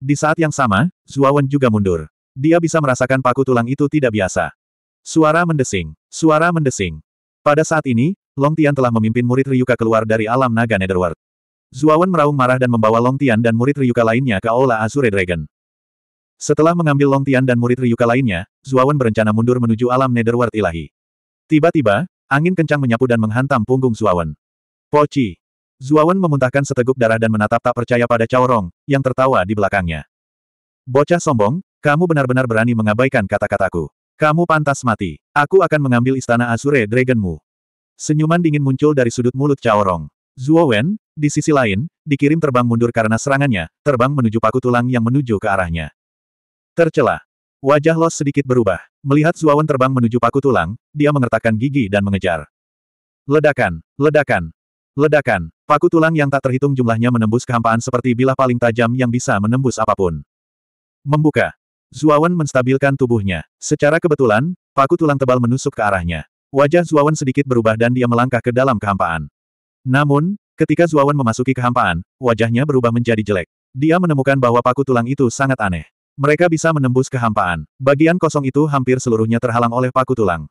Di saat yang sama, Zuo Wen juga mundur. Dia bisa merasakan paku tulang itu tidak biasa. Suara mendesing, suara mendesing. Pada saat ini, Long Tian telah memimpin murid Ryuka keluar dari alam naga Netherworld. Zuawan meraung marah dan membawa Long Tian dan murid Ryuka lainnya ke Aula Azure Dragon. Setelah mengambil Long Tian dan murid Ryuka lainnya, Zuawan berencana mundur menuju alam Netherworld ilahi. Tiba-tiba, angin kencang menyapu dan menghantam punggung Zuawan. Poci! Zuawan memuntahkan seteguk darah dan menatap tak percaya pada Caorong, yang tertawa di belakangnya. Bocah sombong, kamu benar-benar berani mengabaikan kata-kataku. Kamu pantas mati. Aku akan mengambil istana Azure Dragonmu. Senyuman dingin muncul dari sudut mulut Caorong. Zuo Wen, di sisi lain, dikirim terbang mundur karena serangannya, terbang menuju paku tulang yang menuju ke arahnya. Tercela. Wajah Los sedikit berubah. Melihat Zuo Wen terbang menuju paku tulang, dia mengertakkan gigi dan mengejar. Ledakan, ledakan, ledakan. Paku tulang yang tak terhitung jumlahnya menembus kehampaan seperti bilah paling tajam yang bisa menembus apapun. Membuka. Zuawan menstabilkan tubuhnya. Secara kebetulan, paku tulang tebal menusuk ke arahnya. Wajah Zuawan sedikit berubah dan dia melangkah ke dalam kehampaan. Namun, ketika Zuawan memasuki kehampaan, wajahnya berubah menjadi jelek. Dia menemukan bahwa paku tulang itu sangat aneh. Mereka bisa menembus kehampaan. Bagian kosong itu hampir seluruhnya terhalang oleh paku tulang.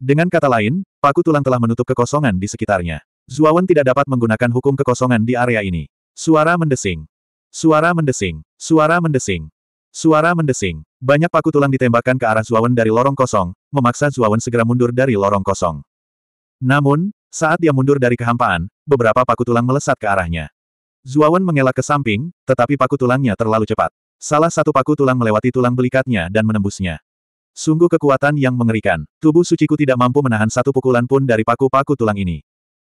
Dengan kata lain, paku tulang telah menutup kekosongan di sekitarnya. Zuawan tidak dapat menggunakan hukum kekosongan di area ini. Suara mendesing. Suara mendesing. Suara mendesing. Suara mendesing. Banyak paku tulang ditembakkan ke arah Zuawan dari lorong kosong, memaksa Zuawan segera mundur dari lorong kosong. Namun, saat dia mundur dari kehampaan, beberapa paku tulang melesat ke arahnya. Zuawan mengelak ke samping, tetapi paku tulangnya terlalu cepat. Salah satu paku tulang melewati tulang belikatnya dan menembusnya. Sungguh kekuatan yang mengerikan. Tubuh suciku tidak mampu menahan satu pukulan pun dari paku-paku tulang ini.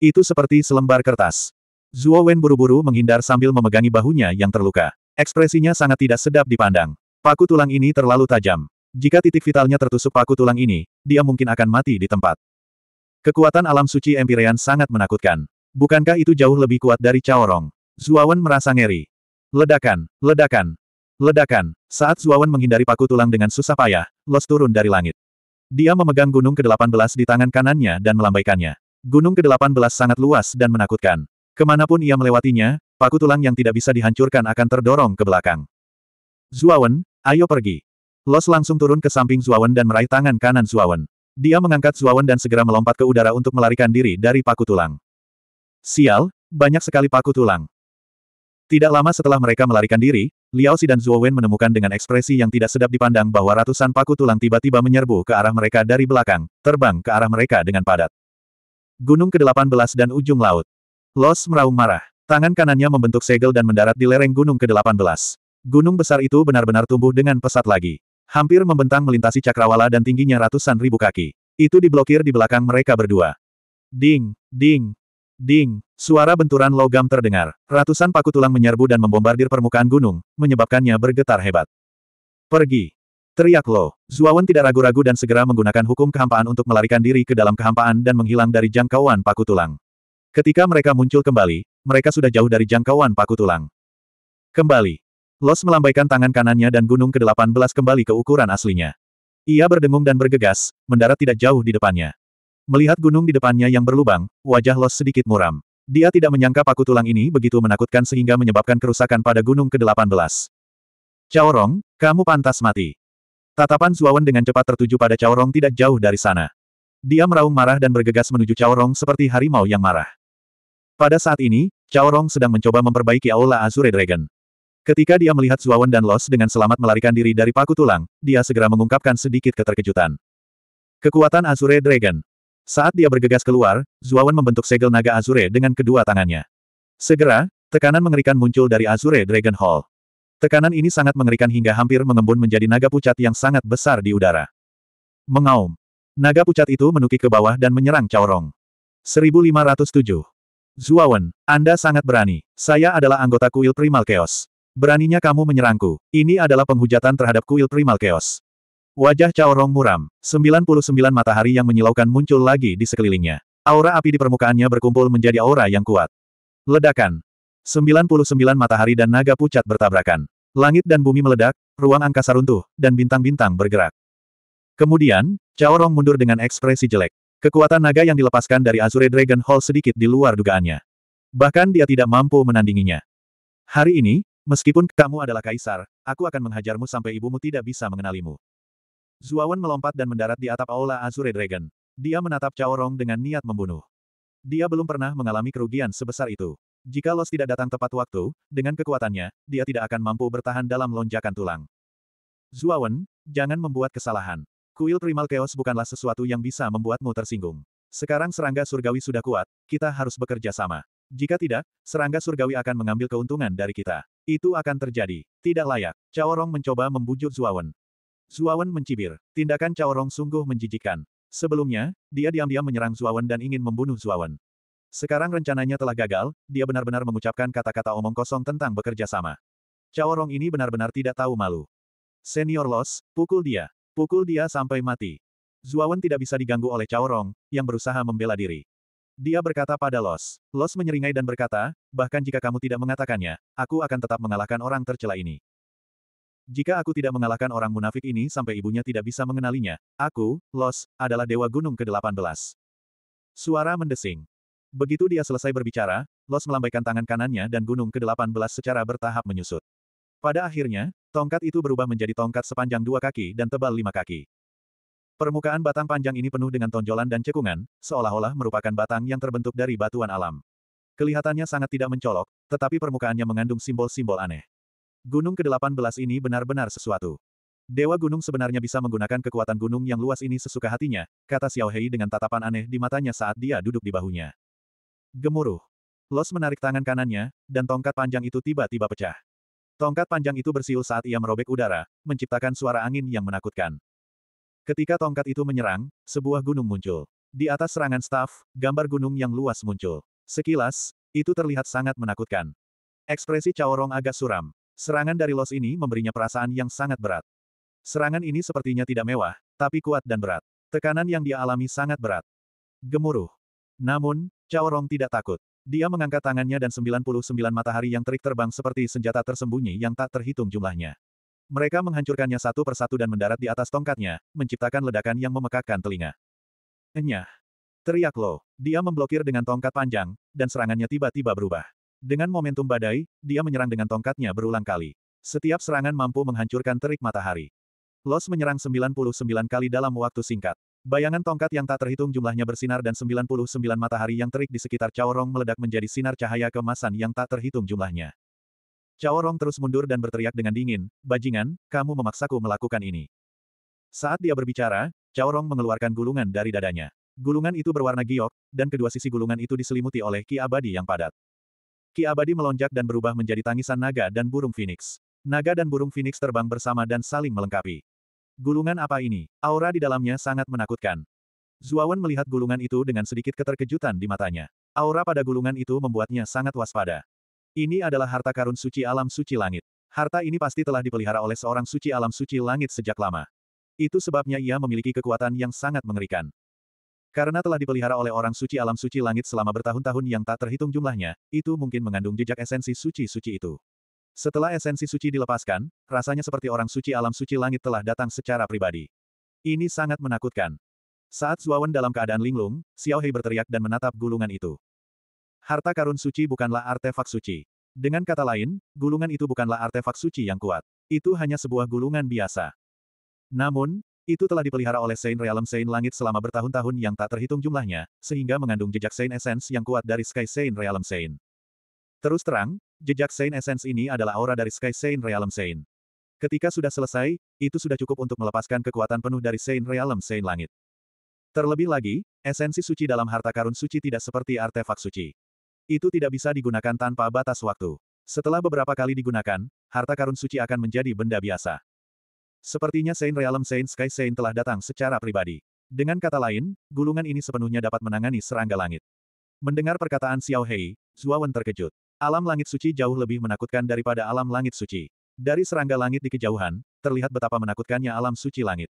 Itu seperti selembar kertas. Zuo Wen buru-buru menghindar sambil memegangi bahunya yang terluka. Ekspresinya sangat tidak sedap dipandang. Paku tulang ini terlalu tajam. Jika titik vitalnya tertusuk paku tulang ini, dia mungkin akan mati di tempat. Kekuatan alam suci Empyrean sangat menakutkan. Bukankah itu jauh lebih kuat dari Caorong? Zuawan merasa ngeri. Ledakan, ledakan, ledakan. Saat Zuawan menghindari paku tulang dengan susah payah, Los turun dari langit. Dia memegang gunung ke-18 di tangan kanannya dan melambaikannya. Gunung ke-18 sangat luas dan menakutkan. Kemanapun ia melewatinya, paku tulang yang tidak bisa dihancurkan akan terdorong ke belakang. Zuawan, ayo pergi. Los langsung turun ke samping Zuawan dan meraih tangan kanan Zuawan. Dia mengangkat Zuawan dan segera melompat ke udara untuk melarikan diri dari paku tulang. Sial, banyak sekali paku tulang. Tidak lama setelah mereka melarikan diri, Liao Si dan Zuowen menemukan dengan ekspresi yang tidak sedap dipandang bahwa ratusan paku tulang tiba-tiba menyerbu ke arah mereka dari belakang, terbang ke arah mereka dengan padat. Gunung ke-18 dan ujung laut. Los meraung marah. Tangan kanannya membentuk segel dan mendarat di lereng gunung ke-18. Gunung besar itu benar-benar tumbuh dengan pesat lagi. Hampir membentang melintasi cakrawala dan tingginya ratusan ribu kaki. Itu diblokir di belakang mereka berdua. Ding, ding, ding. Suara benturan logam terdengar. Ratusan paku tulang menyerbu dan membombardir permukaan gunung, menyebabkannya bergetar hebat. Pergi. Teriak Lo. Zuawan tidak ragu-ragu dan segera menggunakan hukum kehampaan untuk melarikan diri ke dalam kehampaan dan menghilang dari jangkauan paku tulang. Ketika mereka muncul kembali, mereka sudah jauh dari jangkauan paku tulang. Kembali. Los melambaikan tangan kanannya dan gunung ke-18 kembali ke ukuran aslinya. Ia berdengung dan bergegas, mendarat tidak jauh di depannya. Melihat gunung di depannya yang berlubang, wajah Los sedikit muram. Dia tidak menyangka paku tulang ini begitu menakutkan sehingga menyebabkan kerusakan pada gunung ke-18. Caorong, kamu pantas mati. Tatapan Zuawan dengan cepat tertuju pada Caorong tidak jauh dari sana. Dia meraung marah dan bergegas menuju Caorong seperti harimau yang marah. Pada saat ini, Cao Rong sedang mencoba memperbaiki Aula Azure Dragon. Ketika dia melihat Zuawan dan Los dengan selamat melarikan diri dari paku tulang, dia segera mengungkapkan sedikit keterkejutan. Kekuatan Azure Dragon. Saat dia bergegas keluar, Zuawan membentuk segel naga Azure dengan kedua tangannya. Segera, tekanan mengerikan muncul dari Azure Dragon Hall. Tekanan ini sangat mengerikan hingga hampir mengembun menjadi naga pucat yang sangat besar di udara. Mengaum. Naga pucat itu menukik ke bawah dan menyerang Chao 1507. Zuawan, Anda sangat berani. Saya adalah anggota kuil Primal Chaos. Beraninya kamu menyerangku. Ini adalah penghujatan terhadap kuil Primal Chaos. Wajah Rong muram. 99 matahari yang menyilaukan muncul lagi di sekelilingnya. Aura api di permukaannya berkumpul menjadi aura yang kuat. Ledakan. 99 matahari dan naga pucat bertabrakan. Langit dan bumi meledak, ruang angkasa runtuh, dan bintang-bintang bergerak. Kemudian, Rong mundur dengan ekspresi jelek. Kekuatan naga yang dilepaskan dari Azure Dragon Hall sedikit di luar dugaannya. Bahkan dia tidak mampu menandinginya. Hari ini, meskipun kamu adalah kaisar, aku akan menghajarmu sampai ibumu tidak bisa mengenalimu. Zuawan melompat dan mendarat di atap aula Azure Dragon. Dia menatap Caorong dengan niat membunuh. Dia belum pernah mengalami kerugian sebesar itu. Jika Los tidak datang tepat waktu, dengan kekuatannya, dia tidak akan mampu bertahan dalam lonjakan tulang. Zuawan, jangan membuat kesalahan. Kuil primal chaos bukanlah sesuatu yang bisa membuatmu tersinggung. Sekarang serangga surgawi sudah kuat, kita harus bekerja sama. Jika tidak, serangga surgawi akan mengambil keuntungan dari kita. Itu akan terjadi. Tidak layak. Caorong mencoba membujuk Zuawan. Zuawan mencibir. Tindakan Caorong sungguh menjijikkan. Sebelumnya, dia diam-diam menyerang Zuawan dan ingin membunuh Zuawan. Sekarang rencananya telah gagal, dia benar-benar mengucapkan kata-kata omong kosong tentang bekerja sama. Caorong ini benar-benar tidak tahu malu. Senior Los, pukul dia. Pukul dia sampai mati. Zuawan tidak bisa diganggu oleh Caorong, yang berusaha membela diri. Dia berkata pada Los. Los menyeringai dan berkata, bahkan jika kamu tidak mengatakannya, aku akan tetap mengalahkan orang tercela ini. Jika aku tidak mengalahkan orang munafik ini sampai ibunya tidak bisa mengenalinya, aku, Los, adalah Dewa Gunung ke-18. Suara mendesing. Begitu dia selesai berbicara, Los melambaikan tangan kanannya dan gunung ke-18 secara bertahap menyusut. Pada akhirnya, tongkat itu berubah menjadi tongkat sepanjang dua kaki dan tebal lima kaki. Permukaan batang panjang ini penuh dengan tonjolan dan cekungan, seolah-olah merupakan batang yang terbentuk dari batuan alam. Kelihatannya sangat tidak mencolok, tetapi permukaannya mengandung simbol-simbol aneh. Gunung ke-18 ini benar-benar sesuatu. Dewa gunung sebenarnya bisa menggunakan kekuatan gunung yang luas ini sesuka hatinya, kata Xiao Hei dengan tatapan aneh di matanya saat dia duduk di bahunya. Gemuruh. Los menarik tangan kanannya, dan tongkat panjang itu tiba-tiba pecah. Tongkat panjang itu bersiul saat ia merobek udara, menciptakan suara angin yang menakutkan. Ketika tongkat itu menyerang, sebuah gunung muncul. Di atas serangan staf, gambar gunung yang luas muncul. Sekilas, itu terlihat sangat menakutkan. Ekspresi Caorong agak suram. Serangan dari Los ini memberinya perasaan yang sangat berat. Serangan ini sepertinya tidak mewah, tapi kuat dan berat. Tekanan yang dia alami sangat berat. Gemuruh. Namun, Caorong tidak takut. Dia mengangkat tangannya dan 99 matahari yang terik terbang seperti senjata tersembunyi yang tak terhitung jumlahnya. Mereka menghancurkannya satu persatu dan mendarat di atas tongkatnya, menciptakan ledakan yang memekakkan telinga. Enyah. Teriak Lo. Dia memblokir dengan tongkat panjang, dan serangannya tiba-tiba berubah. Dengan momentum badai, dia menyerang dengan tongkatnya berulang kali. Setiap serangan mampu menghancurkan terik matahari. Los menyerang 99 kali dalam waktu singkat. Bayangan tongkat yang tak terhitung jumlahnya bersinar dan 99 matahari yang terik di sekitar Caorong meledak menjadi sinar cahaya kemasan yang tak terhitung jumlahnya. Caorong terus mundur dan berteriak dengan dingin, Bajingan, kamu memaksaku melakukan ini. Saat dia berbicara, Caorong mengeluarkan gulungan dari dadanya. Gulungan itu berwarna giok, dan kedua sisi gulungan itu diselimuti oleh ki abadi yang padat. Ki abadi melonjak dan berubah menjadi tangisan naga dan burung phoenix. Naga dan burung phoenix terbang bersama dan saling melengkapi. Gulungan apa ini? Aura di dalamnya sangat menakutkan. Zuawan melihat gulungan itu dengan sedikit keterkejutan di matanya. Aura pada gulungan itu membuatnya sangat waspada. Ini adalah harta karun suci alam suci langit. Harta ini pasti telah dipelihara oleh seorang suci alam suci langit sejak lama. Itu sebabnya ia memiliki kekuatan yang sangat mengerikan. Karena telah dipelihara oleh orang suci alam suci langit selama bertahun-tahun yang tak terhitung jumlahnya, itu mungkin mengandung jejak esensi suci-suci itu. Setelah esensi suci dilepaskan, rasanya seperti orang suci alam suci langit telah datang secara pribadi. Ini sangat menakutkan. Saat Zuawan dalam keadaan linglung, Xiao Hei berteriak dan menatap gulungan itu. Harta karun suci bukanlah artefak suci. Dengan kata lain, gulungan itu bukanlah artefak suci yang kuat. Itu hanya sebuah gulungan biasa. Namun, itu telah dipelihara oleh Saint Realm Saint Langit selama bertahun-tahun yang tak terhitung jumlahnya, sehingga mengandung jejak Saint Essence yang kuat dari Sky Saint Realm Saint. Terus terang, Jejak Saint Essence ini adalah aura dari Sky Saint Realm Saint. Ketika sudah selesai, itu sudah cukup untuk melepaskan kekuatan penuh dari Saint Realm Saint Langit. Terlebih lagi, esensi suci dalam harta karun suci tidak seperti artefak suci. Itu tidak bisa digunakan tanpa batas waktu. Setelah beberapa kali digunakan, harta karun suci akan menjadi benda biasa. Sepertinya Saint Realm Saint Sky Saint telah datang secara pribadi. Dengan kata lain, gulungan ini sepenuhnya dapat menangani serangga langit. Mendengar perkataan Xiao Hei, Zuawan terkejut. Alam langit suci jauh lebih menakutkan daripada alam langit suci. Dari serangga langit di kejauhan, terlihat betapa menakutkannya alam suci langit.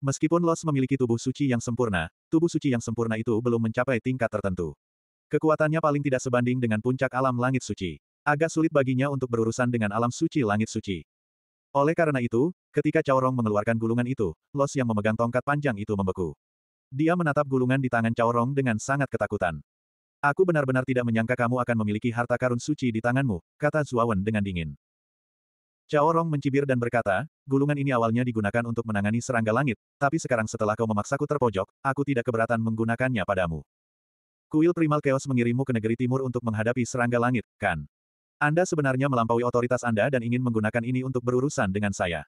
Meskipun Los memiliki tubuh suci yang sempurna, tubuh suci yang sempurna itu belum mencapai tingkat tertentu. Kekuatannya paling tidak sebanding dengan puncak alam langit suci. Agak sulit baginya untuk berurusan dengan alam suci langit suci. Oleh karena itu, ketika Caorong mengeluarkan gulungan itu, Los yang memegang tongkat panjang itu membeku. Dia menatap gulungan di tangan Caorong dengan sangat ketakutan. Aku benar-benar tidak menyangka kamu akan memiliki harta karun suci di tanganmu, kata Zuawan dengan dingin. Cao Rong mencibir dan berkata, gulungan ini awalnya digunakan untuk menangani serangga langit, tapi sekarang setelah kau memaksaku terpojok, aku tidak keberatan menggunakannya padamu. Kuil Primal Chaos mengirimmu ke negeri timur untuk menghadapi serangga langit, kan? Anda sebenarnya melampaui otoritas Anda dan ingin menggunakan ini untuk berurusan dengan saya.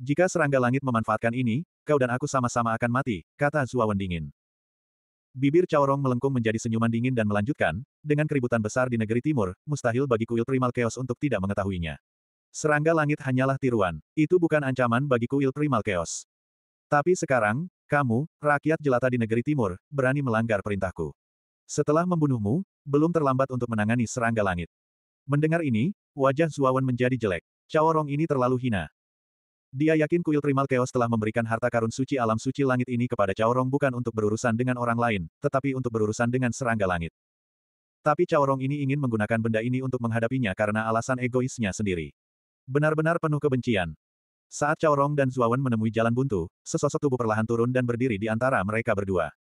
Jika serangga langit memanfaatkan ini, kau dan aku sama-sama akan mati, kata Zuawan dingin. Bibir Caorong melengkung menjadi senyuman dingin dan melanjutkan, dengan keributan besar di negeri timur, mustahil bagi kuil primal chaos untuk tidak mengetahuinya. Serangga langit hanyalah tiruan. Itu bukan ancaman bagi kuil primal chaos. Tapi sekarang, kamu, rakyat jelata di negeri timur, berani melanggar perintahku. Setelah membunuhmu, belum terlambat untuk menangani serangga langit. Mendengar ini, wajah Zuawan menjadi jelek. Caorong ini terlalu hina. Dia yakin kuil Primal Chaos telah memberikan harta karun suci alam suci langit ini kepada Caorong bukan untuk berurusan dengan orang lain, tetapi untuk berurusan dengan serangga langit. Tapi Caorong ini ingin menggunakan benda ini untuk menghadapinya karena alasan egoisnya sendiri. Benar-benar penuh kebencian. Saat Caorong dan Zuawan menemui jalan buntu, sesosok tubuh perlahan turun dan berdiri di antara mereka berdua.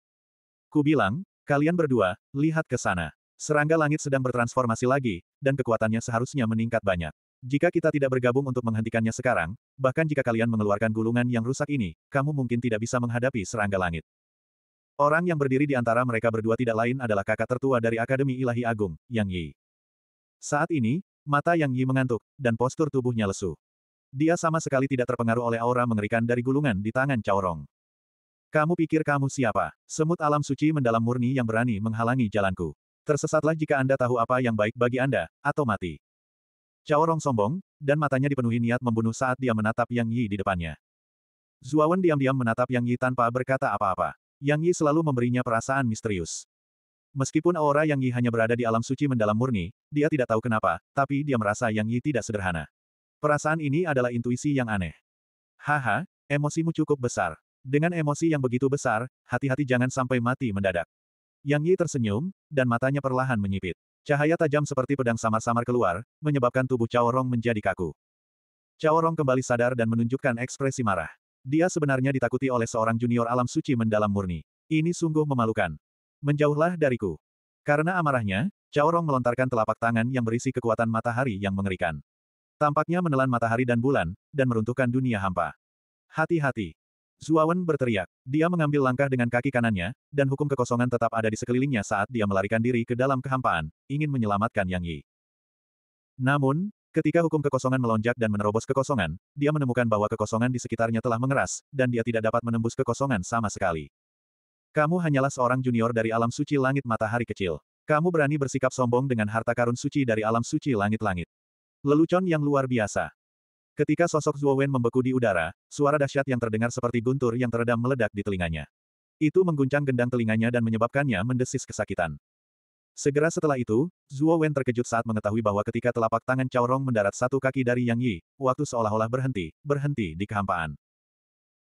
Ku bilang, kalian berdua, lihat ke sana. Serangga langit sedang bertransformasi lagi, dan kekuatannya seharusnya meningkat banyak. Jika kita tidak bergabung untuk menghentikannya sekarang, bahkan jika kalian mengeluarkan gulungan yang rusak ini, kamu mungkin tidak bisa menghadapi serangga langit. Orang yang berdiri di antara mereka berdua tidak lain adalah kakak tertua dari Akademi Ilahi Agung, Yang Yi. Saat ini, mata Yang Yi mengantuk, dan postur tubuhnya lesu. Dia sama sekali tidak terpengaruh oleh aura mengerikan dari gulungan di tangan Caorong. Kamu pikir kamu siapa? Semut alam suci mendalam murni yang berani menghalangi jalanku. Tersesatlah jika Anda tahu apa yang baik bagi Anda, atau mati. Cao sombong, dan matanya dipenuhi niat membunuh saat dia menatap Yang Yi di depannya. Zuawan diam-diam menatap Yang Yi tanpa berkata apa-apa. Yang Yi selalu memberinya perasaan misterius. Meskipun aura Yang Yi hanya berada di alam suci mendalam murni, dia tidak tahu kenapa, tapi dia merasa Yang Yi tidak sederhana. Perasaan ini adalah intuisi yang aneh. Haha, emosimu cukup besar. Dengan emosi yang begitu besar, hati-hati jangan sampai mati mendadak. Yang Yi tersenyum, dan matanya perlahan menyipit. Cahaya tajam seperti pedang samar-samar keluar, menyebabkan tubuh Cao Rong menjadi kaku. Cao Rong kembali sadar dan menunjukkan ekspresi marah. Dia sebenarnya ditakuti oleh seorang junior alam suci mendalam murni. Ini sungguh memalukan. Menjauhlah dariku. Karena amarahnya, Cao Rong melontarkan telapak tangan yang berisi kekuatan matahari yang mengerikan. Tampaknya menelan matahari dan bulan, dan meruntuhkan dunia hampa. Hati-hati. Zuawan berteriak. Dia mengambil langkah dengan kaki kanannya, dan hukum kekosongan tetap ada di sekelilingnya saat dia melarikan diri ke dalam kehampaan, ingin menyelamatkan Yang Yi. Namun, ketika hukum kekosongan melonjak dan menerobos kekosongan, dia menemukan bahwa kekosongan di sekitarnya telah mengeras, dan dia tidak dapat menembus kekosongan sama sekali. Kamu hanyalah seorang junior dari alam suci langit matahari kecil. Kamu berani bersikap sombong dengan harta karun suci dari alam suci langit-langit. Lelucon yang luar biasa. Ketika sosok Zhuo Wen membeku di udara, suara dahsyat yang terdengar seperti guntur yang teredam meledak di telinganya. Itu mengguncang gendang telinganya dan menyebabkannya mendesis kesakitan. Segera setelah itu, Zhuo Wen terkejut saat mengetahui bahwa ketika telapak tangan Cao Rong mendarat satu kaki dari Yang Yi, waktu seolah-olah berhenti, berhenti di kehampaan.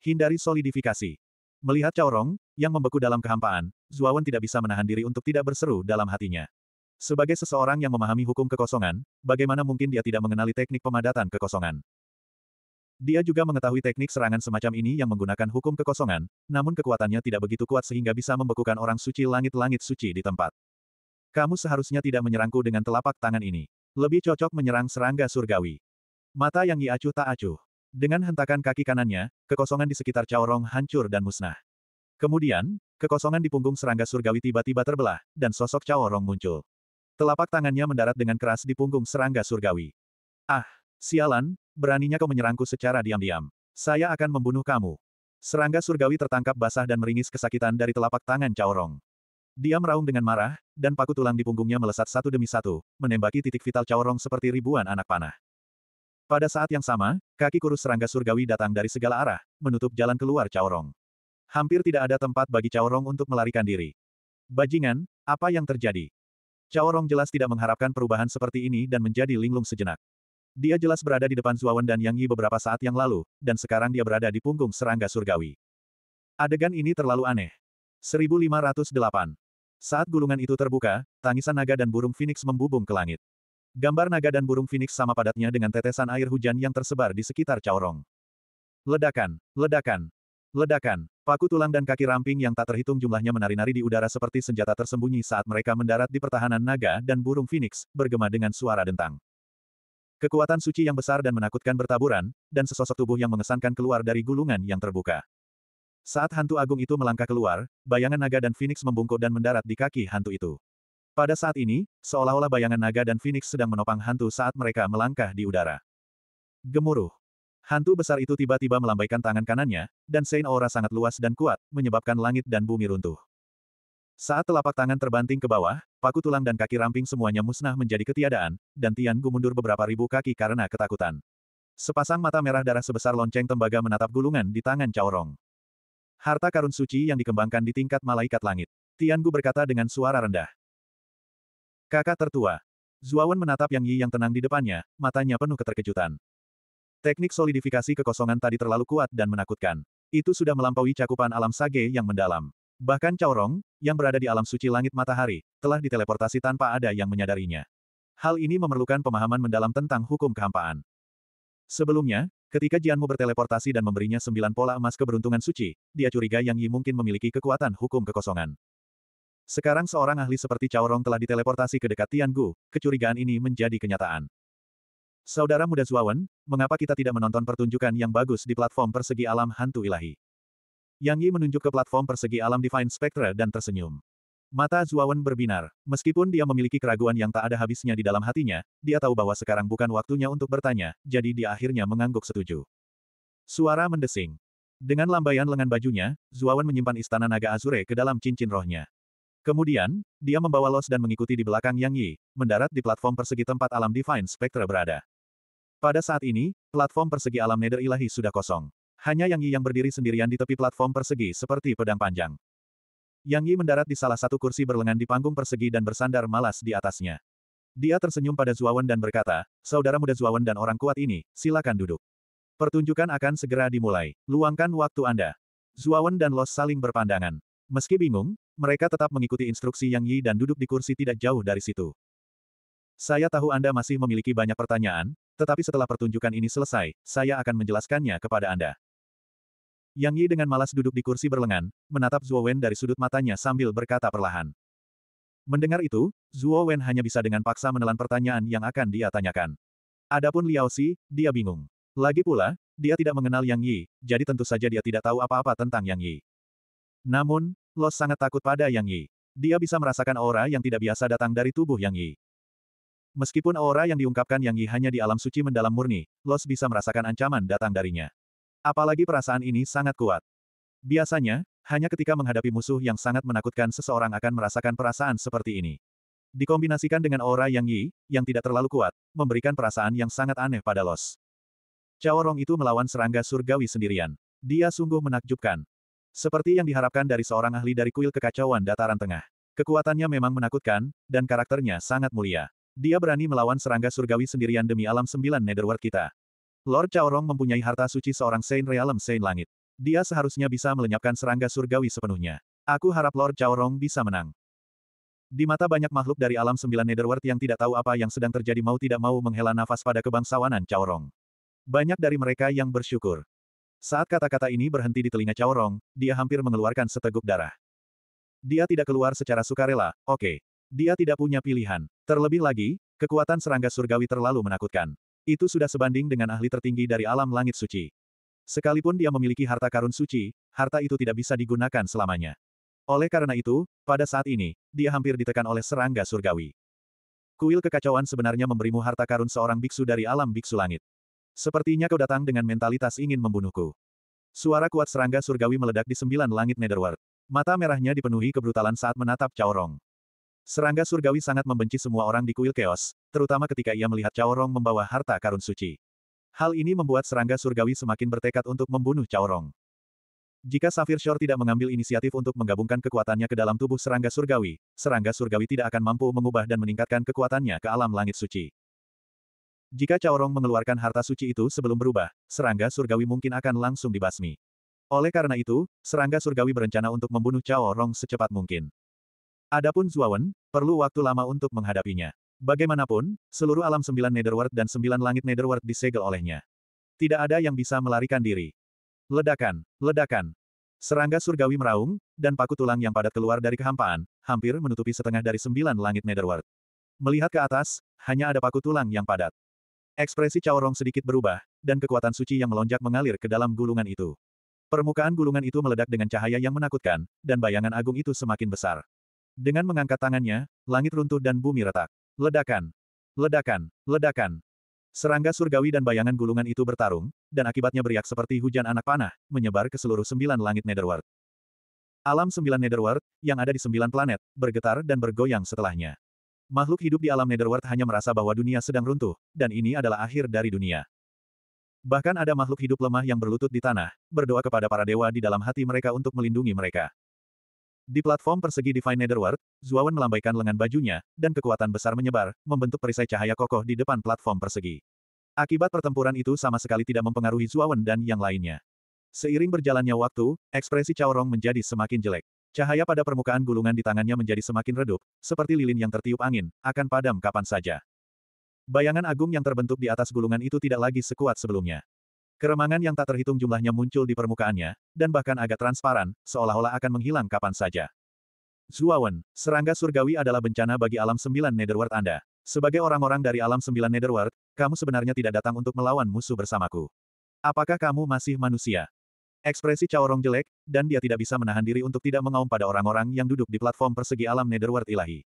Hindari solidifikasi. Melihat Cao Rong, yang membeku dalam kehampaan, Zhuo Wen tidak bisa menahan diri untuk tidak berseru dalam hatinya. Sebagai seseorang yang memahami hukum kekosongan, bagaimana mungkin dia tidak mengenali teknik pemadatan kekosongan? Dia juga mengetahui teknik serangan semacam ini yang menggunakan hukum kekosongan, namun kekuatannya tidak begitu kuat sehingga bisa membekukan orang suci langit-langit suci di tempat. Kamu seharusnya tidak menyerangku dengan telapak tangan ini. Lebih cocok menyerang serangga surgawi. Mata yang iacuh tak acuh. Dengan hentakan kaki kanannya, kekosongan di sekitar caorong hancur dan musnah. Kemudian, kekosongan di punggung serangga surgawi tiba-tiba terbelah, dan sosok caorong muncul. Telapak tangannya mendarat dengan keras di punggung serangga surgawi. Ah, sialan, Beraninya kau menyerangku secara diam-diam. Saya akan membunuh kamu. Serangga surgawi tertangkap basah dan meringis kesakitan dari telapak tangan Caorong. Dia meraung dengan marah, dan paku tulang di punggungnya melesat satu demi satu, menembaki titik vital Caorong seperti ribuan anak panah. Pada saat yang sama, kaki kurus serangga surgawi datang dari segala arah, menutup jalan keluar Caorong. Hampir tidak ada tempat bagi Caorong untuk melarikan diri. Bajingan, apa yang terjadi? Caorong jelas tidak mengharapkan perubahan seperti ini dan menjadi linglung sejenak. Dia jelas berada di depan Zuawan dan Yang Yi beberapa saat yang lalu, dan sekarang dia berada di punggung serangga surgawi. Adegan ini terlalu aneh. 1508. Saat gulungan itu terbuka, tangisan naga dan burung phoenix membubung ke langit. Gambar naga dan burung phoenix sama padatnya dengan tetesan air hujan yang tersebar di sekitar Caorong. Ledakan, ledakan, ledakan. Paku tulang dan kaki ramping yang tak terhitung jumlahnya menari-nari di udara seperti senjata tersembunyi saat mereka mendarat di pertahanan naga dan burung phoenix, bergema dengan suara dentang. Kekuatan suci yang besar dan menakutkan bertaburan, dan sesosok tubuh yang mengesankan keluar dari gulungan yang terbuka. Saat hantu agung itu melangkah keluar, bayangan naga dan Phoenix membungkuk dan mendarat di kaki hantu itu. Pada saat ini, seolah-olah bayangan naga dan Phoenix sedang menopang hantu saat mereka melangkah di udara. Gemuruh. Hantu besar itu tiba-tiba melambaikan tangan kanannya, dan Sein aura sangat luas dan kuat, menyebabkan langit dan bumi runtuh. Saat telapak tangan terbanting ke bawah, paku tulang dan kaki ramping semuanya musnah menjadi ketiadaan, dan Tian Gu mundur beberapa ribu kaki karena ketakutan. Sepasang mata merah darah sebesar lonceng tembaga menatap gulungan di tangan Caorong. Harta karun suci yang dikembangkan di tingkat malaikat langit. Tian Gu berkata dengan suara rendah. Kakak tertua. Zuawan menatap Yang Yi yang tenang di depannya, matanya penuh keterkejutan. Teknik solidifikasi kekosongan tadi terlalu kuat dan menakutkan. Itu sudah melampaui cakupan alam sage yang mendalam. Bahkan Caorong, yang berada di alam suci langit matahari, telah diteleportasi tanpa ada yang menyadarinya. Hal ini memerlukan pemahaman mendalam tentang hukum kehampaan. Sebelumnya, ketika Jianmu berteleportasi dan memberinya sembilan pola emas keberuntungan suci, dia curiga Yang Yi mungkin memiliki kekuatan hukum kekosongan. Sekarang seorang ahli seperti Caorong telah diteleportasi ke dekat Tian Gu, kecurigaan ini menjadi kenyataan. Saudara muda Zuawan, mengapa kita tidak menonton pertunjukan yang bagus di platform persegi alam hantu ilahi? Yang Yi menunjuk ke platform persegi alam Divine Spectre dan tersenyum. Mata Zuawan berbinar. Meskipun dia memiliki keraguan yang tak ada habisnya di dalam hatinya, dia tahu bahwa sekarang bukan waktunya untuk bertanya, jadi dia akhirnya mengangguk setuju. Suara mendesing. Dengan lambaian lengan bajunya, Zuawan menyimpan istana naga Azure ke dalam cincin rohnya. Kemudian, dia membawa Los dan mengikuti di belakang Yang Yi, mendarat di platform persegi tempat alam Divine Spectre berada. Pada saat ini, platform persegi alam Nether Ilahi sudah kosong. Hanya Yang Yi yang berdiri sendirian di tepi platform persegi seperti pedang panjang. Yang Yi mendarat di salah satu kursi berlengan di panggung persegi dan bersandar malas di atasnya. Dia tersenyum pada Zuawan dan berkata, Saudara muda Zuawan dan orang kuat ini, silakan duduk. Pertunjukan akan segera dimulai. Luangkan waktu Anda. Zuawan dan Los saling berpandangan. Meski bingung, mereka tetap mengikuti instruksi Yang Yi dan duduk di kursi tidak jauh dari situ. Saya tahu Anda masih memiliki banyak pertanyaan, tetapi setelah pertunjukan ini selesai, saya akan menjelaskannya kepada Anda. Yang Yi dengan malas duduk di kursi berlengan, menatap Zhuo Wen dari sudut matanya sambil berkata perlahan. Mendengar itu, Zhuo Wen hanya bisa dengan paksa menelan pertanyaan yang akan dia tanyakan. Adapun Liao Si, dia bingung. Lagi pula, dia tidak mengenal Yang Yi, jadi tentu saja dia tidak tahu apa-apa tentang Yang Yi. Namun, Los sangat takut pada Yang Yi. Dia bisa merasakan aura yang tidak biasa datang dari tubuh Yang Yi. Meskipun aura yang diungkapkan Yang Yi hanya di alam suci mendalam murni, Los bisa merasakan ancaman datang darinya. Apalagi perasaan ini sangat kuat. Biasanya, hanya ketika menghadapi musuh yang sangat menakutkan seseorang akan merasakan perasaan seperti ini. Dikombinasikan dengan aura yang Yi, yang tidak terlalu kuat, memberikan perasaan yang sangat aneh pada Los. Cawarong itu melawan serangga surgawi sendirian. Dia sungguh menakjubkan. Seperti yang diharapkan dari seorang ahli dari kuil kekacauan dataran tengah. Kekuatannya memang menakutkan, dan karakternya sangat mulia. Dia berani melawan serangga surgawi sendirian demi alam sembilan netherworld kita. Lord Chaorong mempunyai harta suci seorang Saint Realm Saint Langit. Dia seharusnya bisa melenyapkan serangga surgawi sepenuhnya. Aku harap Lord Chaorong bisa menang. Di mata banyak makhluk dari alam sembilan Netherworld yang tidak tahu apa yang sedang terjadi mau tidak mau menghela nafas pada kebangsawanan Chaorong. Banyak dari mereka yang bersyukur. Saat kata-kata ini berhenti di telinga Chaorong, dia hampir mengeluarkan seteguk darah. Dia tidak keluar secara sukarela, oke. Okay. Dia tidak punya pilihan. Terlebih lagi, kekuatan serangga surgawi terlalu menakutkan. Itu sudah sebanding dengan ahli tertinggi dari alam langit suci. Sekalipun dia memiliki harta karun suci, harta itu tidak bisa digunakan selamanya. Oleh karena itu, pada saat ini, dia hampir ditekan oleh serangga surgawi. Kuil kekacauan sebenarnya memberimu harta karun seorang biksu dari alam biksu langit. Sepertinya kau datang dengan mentalitas ingin membunuhku. Suara kuat serangga surgawi meledak di sembilan langit Netherworld. Mata merahnya dipenuhi kebrutalan saat menatap Caorong. Serangga surgawi sangat membenci semua orang di kuil keos, terutama ketika ia melihat Rong membawa harta karun suci. Hal ini membuat serangga surgawi semakin bertekad untuk membunuh Rong. Jika Safir Shore tidak mengambil inisiatif untuk menggabungkan kekuatannya ke dalam tubuh serangga surgawi, serangga surgawi tidak akan mampu mengubah dan meningkatkan kekuatannya ke alam langit suci. Jika Rong mengeluarkan harta suci itu sebelum berubah, serangga surgawi mungkin akan langsung dibasmi. Oleh karena itu, serangga surgawi berencana untuk membunuh Rong secepat mungkin. Adapun Zuawan, perlu waktu lama untuk menghadapinya. Bagaimanapun, seluruh alam sembilan Netherworld dan sembilan langit Netherworld disegel olehnya. Tidak ada yang bisa melarikan diri. Ledakan, ledakan. Serangga surgawi meraung, dan paku tulang yang padat keluar dari kehampaan, hampir menutupi setengah dari sembilan langit Netherworld. Melihat ke atas, hanya ada paku tulang yang padat. Ekspresi Caorong sedikit berubah, dan kekuatan suci yang melonjak mengalir ke dalam gulungan itu. Permukaan gulungan itu meledak dengan cahaya yang menakutkan, dan bayangan agung itu semakin besar. Dengan mengangkat tangannya, langit runtuh dan bumi retak. Ledakan! Ledakan! Ledakan! Serangga surgawi dan bayangan gulungan itu bertarung, dan akibatnya beriak seperti hujan anak panah, menyebar ke seluruh sembilan langit Netherworld. Alam sembilan Netherworld, yang ada di sembilan planet, bergetar dan bergoyang setelahnya. Makhluk hidup di alam Netherworld hanya merasa bahwa dunia sedang runtuh, dan ini adalah akhir dari dunia. Bahkan ada makhluk hidup lemah yang berlutut di tanah, berdoa kepada para dewa di dalam hati mereka untuk melindungi mereka. Di platform persegi Divine Netherworld, Zuawan melambaikan lengan bajunya, dan kekuatan besar menyebar, membentuk perisai cahaya kokoh di depan platform persegi. Akibat pertempuran itu sama sekali tidak mempengaruhi Zuawan dan yang lainnya. Seiring berjalannya waktu, ekspresi Caorong menjadi semakin jelek. Cahaya pada permukaan gulungan di tangannya menjadi semakin redup, seperti lilin yang tertiup angin, akan padam kapan saja. Bayangan agung yang terbentuk di atas gulungan itu tidak lagi sekuat sebelumnya. Keremangan yang tak terhitung jumlahnya muncul di permukaannya, dan bahkan agak transparan, seolah-olah akan menghilang kapan saja. Zuawan, serangga surgawi adalah bencana bagi alam sembilan Netherworld Anda. Sebagai orang-orang dari alam sembilan Netherworld, kamu sebenarnya tidak datang untuk melawan musuh bersamaku. Apakah kamu masih manusia? Ekspresi Caorong jelek, dan dia tidak bisa menahan diri untuk tidak mengaum pada orang-orang yang duduk di platform persegi alam Netherworld ilahi.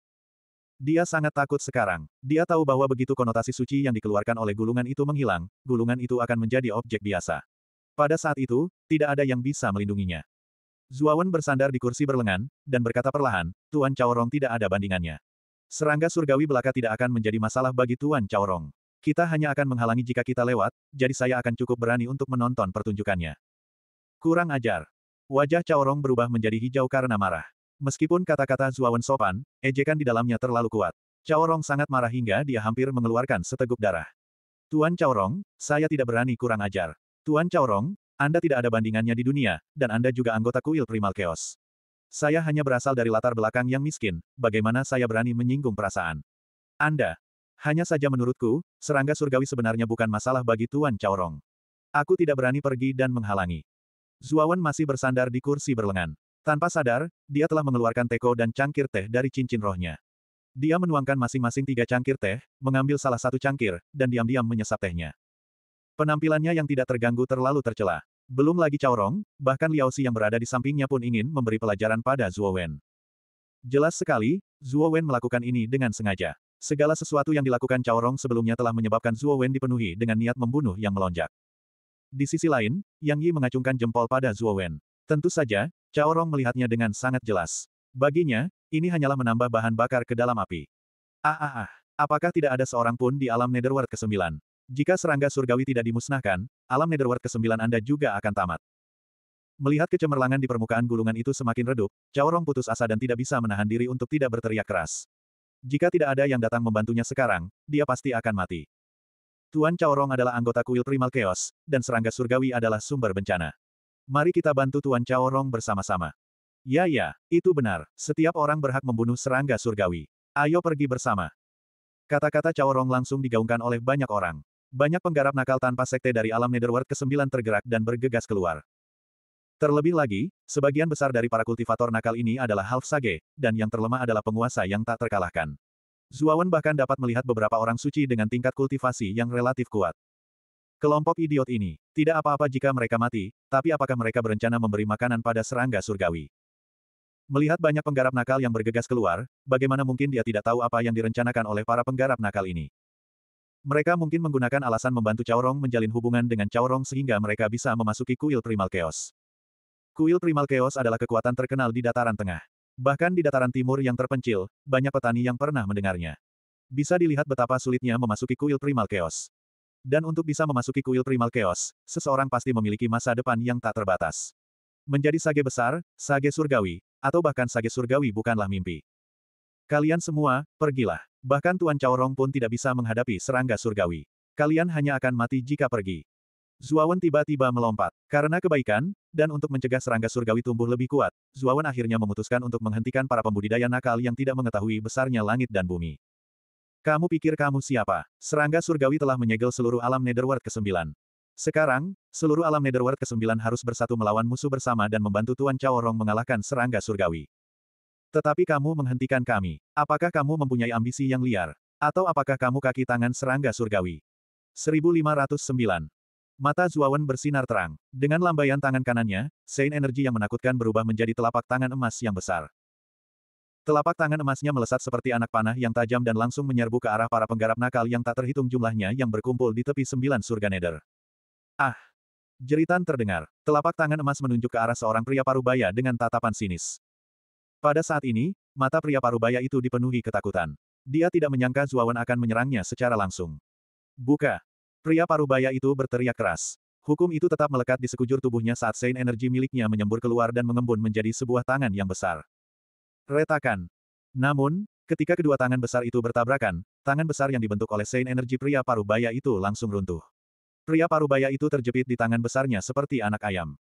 Dia sangat takut sekarang. Dia tahu bahwa begitu konotasi suci yang dikeluarkan oleh gulungan itu menghilang, gulungan itu akan menjadi objek biasa. Pada saat itu, tidak ada yang bisa melindunginya. Zuawan bersandar di kursi berlengan, dan berkata perlahan, Tuan Caorong tidak ada bandingannya. Serangga surgawi belaka tidak akan menjadi masalah bagi Tuan Caorong. Kita hanya akan menghalangi jika kita lewat, jadi saya akan cukup berani untuk menonton pertunjukannya. Kurang ajar. Wajah Caorong berubah menjadi hijau karena marah. Meskipun kata-kata Zuawan sopan, ejekan di dalamnya terlalu kuat. Caorong sangat marah hingga dia hampir mengeluarkan seteguk darah. Tuan Caorong, saya tidak berani kurang ajar. Tuan Caorong, Anda tidak ada bandingannya di dunia, dan Anda juga anggota kuil Primal Chaos. Saya hanya berasal dari latar belakang yang miskin, bagaimana saya berani menyinggung perasaan Anda? Hanya saja menurutku, serangga surgawi sebenarnya bukan masalah bagi Tuan Caorong. Aku tidak berani pergi dan menghalangi. Zuawan masih bersandar di kursi berlengan. Tanpa sadar, dia telah mengeluarkan teko dan cangkir teh dari cincin rohnya. Dia menuangkan masing-masing tiga cangkir teh, mengambil salah satu cangkir, dan diam-diam menyesap tehnya. Penampilannya yang tidak terganggu terlalu tercela. Belum lagi Caorong, bahkan Liao Si yang berada di sampingnya pun ingin memberi pelajaran pada Zuo Wen. Jelas sekali, Zuo Wen melakukan ini dengan sengaja. Segala sesuatu yang dilakukan Caorong sebelumnya telah menyebabkan Zuo Wen dipenuhi dengan niat membunuh yang melonjak. Di sisi lain, Yang Yi mengacungkan jempol pada Zuo Wen. Tentu saja, Rong melihatnya dengan sangat jelas. Baginya, ini hanyalah menambah bahan bakar ke dalam api. Ah ah ah, apakah tidak ada seorang pun di alam Netherworld ke-9? Jika serangga surgawi tidak dimusnahkan, alam Netherworld ke-9 Anda juga akan tamat. Melihat kecemerlangan di permukaan gulungan itu semakin redup, Rong putus asa dan tidak bisa menahan diri untuk tidak berteriak keras. Jika tidak ada yang datang membantunya sekarang, dia pasti akan mati. Tuan Rong adalah anggota kuil Primal Chaos, dan serangga surgawi adalah sumber bencana. Mari kita bantu Tuan Cao Rong bersama-sama. Ya ya, itu benar. Setiap orang berhak membunuh serangga surgawi. Ayo pergi bersama. Kata-kata Cao Rong langsung digaungkan oleh banyak orang. Banyak penggarap nakal tanpa sekte dari alam Netherworld ke-9 tergerak dan bergegas keluar. Terlebih lagi, sebagian besar dari para kultivator nakal ini adalah half sage, dan yang terlemah adalah penguasa yang tak terkalahkan. Zuawan bahkan dapat melihat beberapa orang suci dengan tingkat kultivasi yang relatif kuat. Kelompok idiot ini, tidak apa-apa jika mereka mati, tapi apakah mereka berencana memberi makanan pada serangga surgawi? Melihat banyak penggarap nakal yang bergegas keluar, bagaimana mungkin dia tidak tahu apa yang direncanakan oleh para penggarap nakal ini? Mereka mungkin menggunakan alasan membantu Caorong menjalin hubungan dengan Caorong sehingga mereka bisa memasuki kuil Primal Chaos. Kuil Primal Chaos adalah kekuatan terkenal di dataran tengah. Bahkan di dataran timur yang terpencil, banyak petani yang pernah mendengarnya. Bisa dilihat betapa sulitnya memasuki kuil Primal Chaos. Dan untuk bisa memasuki kuil primal chaos, seseorang pasti memiliki masa depan yang tak terbatas. Menjadi sage besar, sage surgawi, atau bahkan sage surgawi bukanlah mimpi. Kalian semua, pergilah. Bahkan Tuan caorong pun tidak bisa menghadapi serangga surgawi. Kalian hanya akan mati jika pergi. Zuawan tiba-tiba melompat. Karena kebaikan, dan untuk mencegah serangga surgawi tumbuh lebih kuat, Zuawan akhirnya memutuskan untuk menghentikan para pembudidaya nakal yang tidak mengetahui besarnya langit dan bumi. Kamu pikir kamu siapa? Serangga surgawi telah menyegel seluruh alam Netherworld ke-9. Sekarang, seluruh alam Netherworld ke-9 harus bersatu melawan musuh bersama dan membantu Tuan Cawarong mengalahkan serangga surgawi. Tetapi kamu menghentikan kami. Apakah kamu mempunyai ambisi yang liar? Atau apakah kamu kaki tangan serangga surgawi? 1509. Mata Zuawan bersinar terang. Dengan lambaian tangan kanannya, Sein energi yang menakutkan berubah menjadi telapak tangan emas yang besar. Telapak tangan emasnya melesat seperti anak panah yang tajam dan langsung menyerbu ke arah para penggarap nakal yang tak terhitung jumlahnya yang berkumpul di tepi sembilan surga neder. Ah! Jeritan terdengar. Telapak tangan emas menunjuk ke arah seorang pria parubaya dengan tatapan sinis. Pada saat ini, mata pria parubaya itu dipenuhi ketakutan. Dia tidak menyangka Zuawan akan menyerangnya secara langsung. Buka! Pria parubaya itu berteriak keras. Hukum itu tetap melekat di sekujur tubuhnya saat Sein energi miliknya menyembur keluar dan mengembun menjadi sebuah tangan yang besar. Retakan. Namun, ketika kedua tangan besar itu bertabrakan, tangan besar yang dibentuk oleh Saint energi pria parubaya itu langsung runtuh. Pria parubaya itu terjepit di tangan besarnya seperti anak ayam.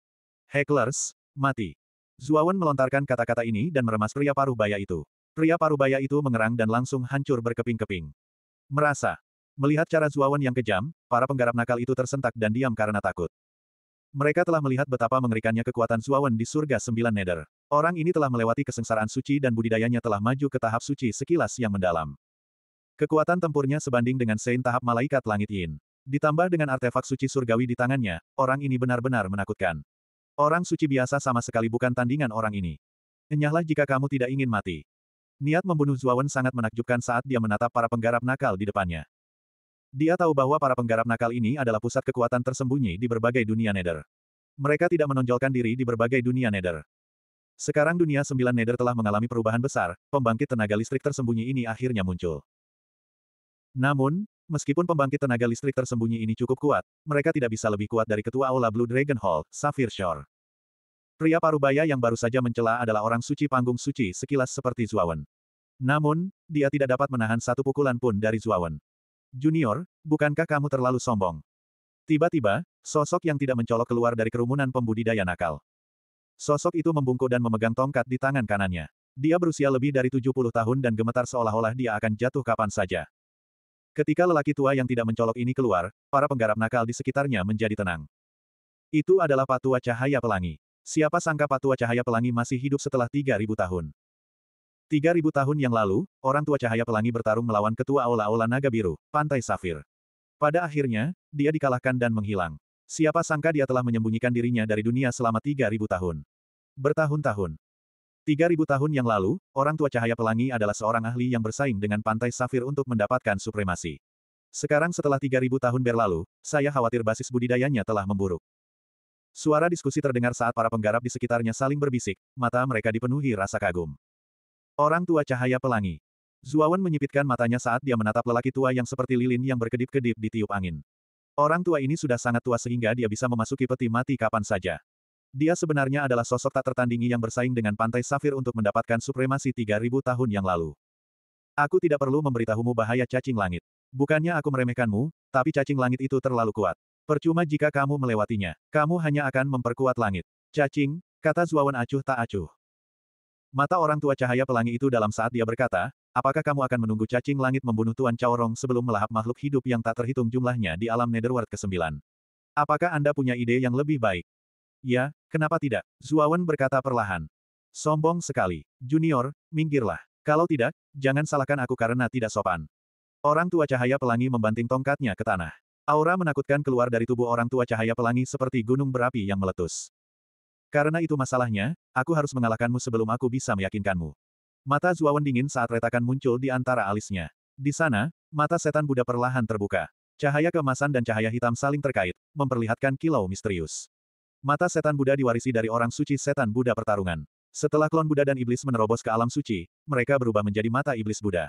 Hecklers, mati. Zuawan melontarkan kata-kata ini dan meremas pria parubaya itu. Pria parubaya itu mengerang dan langsung hancur berkeping-keping. Merasa. Melihat cara Zuawan yang kejam, para penggarap nakal itu tersentak dan diam karena takut. Mereka telah melihat betapa mengerikannya kekuatan Zuawan di surga sembilan nether. Orang ini telah melewati kesengsaraan suci dan budidayanya telah maju ke tahap suci sekilas yang mendalam. Kekuatan tempurnya sebanding dengan Sein tahap malaikat langit Yin. Ditambah dengan artefak suci surgawi di tangannya, orang ini benar-benar menakutkan. Orang suci biasa sama sekali bukan tandingan orang ini. Enyahlah jika kamu tidak ingin mati. Niat membunuh Zuawan sangat menakjubkan saat dia menatap para penggarap nakal di depannya. Dia tahu bahwa para penggarap nakal ini adalah pusat kekuatan tersembunyi di berbagai dunia nether. Mereka tidak menonjolkan diri di berbagai dunia nether. Sekarang dunia sembilan nether telah mengalami perubahan besar, pembangkit tenaga listrik tersembunyi ini akhirnya muncul. Namun, meskipun pembangkit tenaga listrik tersembunyi ini cukup kuat, mereka tidak bisa lebih kuat dari ketua Aula Blue Dragon Hall, Sapphire Shore. Pria parubaya yang baru saja mencela adalah orang suci panggung suci sekilas seperti Zuawan. Namun, dia tidak dapat menahan satu pukulan pun dari Zuawan. Junior, bukankah kamu terlalu sombong? Tiba-tiba, sosok yang tidak mencolok keluar dari kerumunan pembudidaya nakal. Sosok itu membungkuk dan memegang tongkat di tangan kanannya. Dia berusia lebih dari 70 tahun dan gemetar seolah-olah dia akan jatuh kapan saja. Ketika lelaki tua yang tidak mencolok ini keluar, para penggarap nakal di sekitarnya menjadi tenang. Itu adalah Patua Cahaya Pelangi. Siapa sangka Patua Cahaya Pelangi masih hidup setelah 3.000 tahun. Tiga ribu tahun yang lalu, orang tua cahaya pelangi bertarung melawan ketua aula-aula naga biru, Pantai Safir. Pada akhirnya, dia dikalahkan dan menghilang. Siapa sangka dia telah menyembunyikan dirinya dari dunia selama tiga ribu tahun. Bertahun-tahun. Tiga ribu tahun yang lalu, orang tua cahaya pelangi adalah seorang ahli yang bersaing dengan Pantai Safir untuk mendapatkan supremasi. Sekarang setelah tiga ribu tahun berlalu, saya khawatir basis budidayanya telah memburuk. Suara diskusi terdengar saat para penggarap di sekitarnya saling berbisik, mata mereka dipenuhi rasa kagum. Orang tua cahaya pelangi. Zuawan menyipitkan matanya saat dia menatap lelaki tua yang seperti lilin yang berkedip-kedip di tiup angin. Orang tua ini sudah sangat tua sehingga dia bisa memasuki peti mati kapan saja. Dia sebenarnya adalah sosok tak tertandingi yang bersaing dengan Pantai Safir untuk mendapatkan supremasi 3000 tahun yang lalu. Aku tidak perlu memberitahumu bahaya cacing langit. Bukannya aku meremehkanmu, tapi cacing langit itu terlalu kuat. Percuma jika kamu melewatinya. Kamu hanya akan memperkuat langit. Cacing, kata Zuawan acuh tak acuh. Mata orang tua cahaya pelangi itu dalam saat dia berkata, apakah kamu akan menunggu cacing langit membunuh Tuan Chaorong sebelum melahap makhluk hidup yang tak terhitung jumlahnya di alam Netherworld ke-9? Apakah Anda punya ide yang lebih baik? Ya, kenapa tidak? Zuawan berkata perlahan. Sombong sekali. Junior, minggirlah. Kalau tidak, jangan salahkan aku karena tidak sopan. Orang tua cahaya pelangi membanting tongkatnya ke tanah. Aura menakutkan keluar dari tubuh orang tua cahaya pelangi seperti gunung berapi yang meletus. Karena itu masalahnya, aku harus mengalahkanmu sebelum aku bisa meyakinkanmu. Mata Zuawan dingin saat retakan muncul di antara alisnya. Di sana, mata setan Buddha perlahan terbuka. Cahaya kemasan dan cahaya hitam saling terkait, memperlihatkan kilau misterius. Mata setan Buddha diwarisi dari orang suci setan Buddha pertarungan. Setelah klon Buddha dan iblis menerobos ke alam suci, mereka berubah menjadi mata iblis Buddha.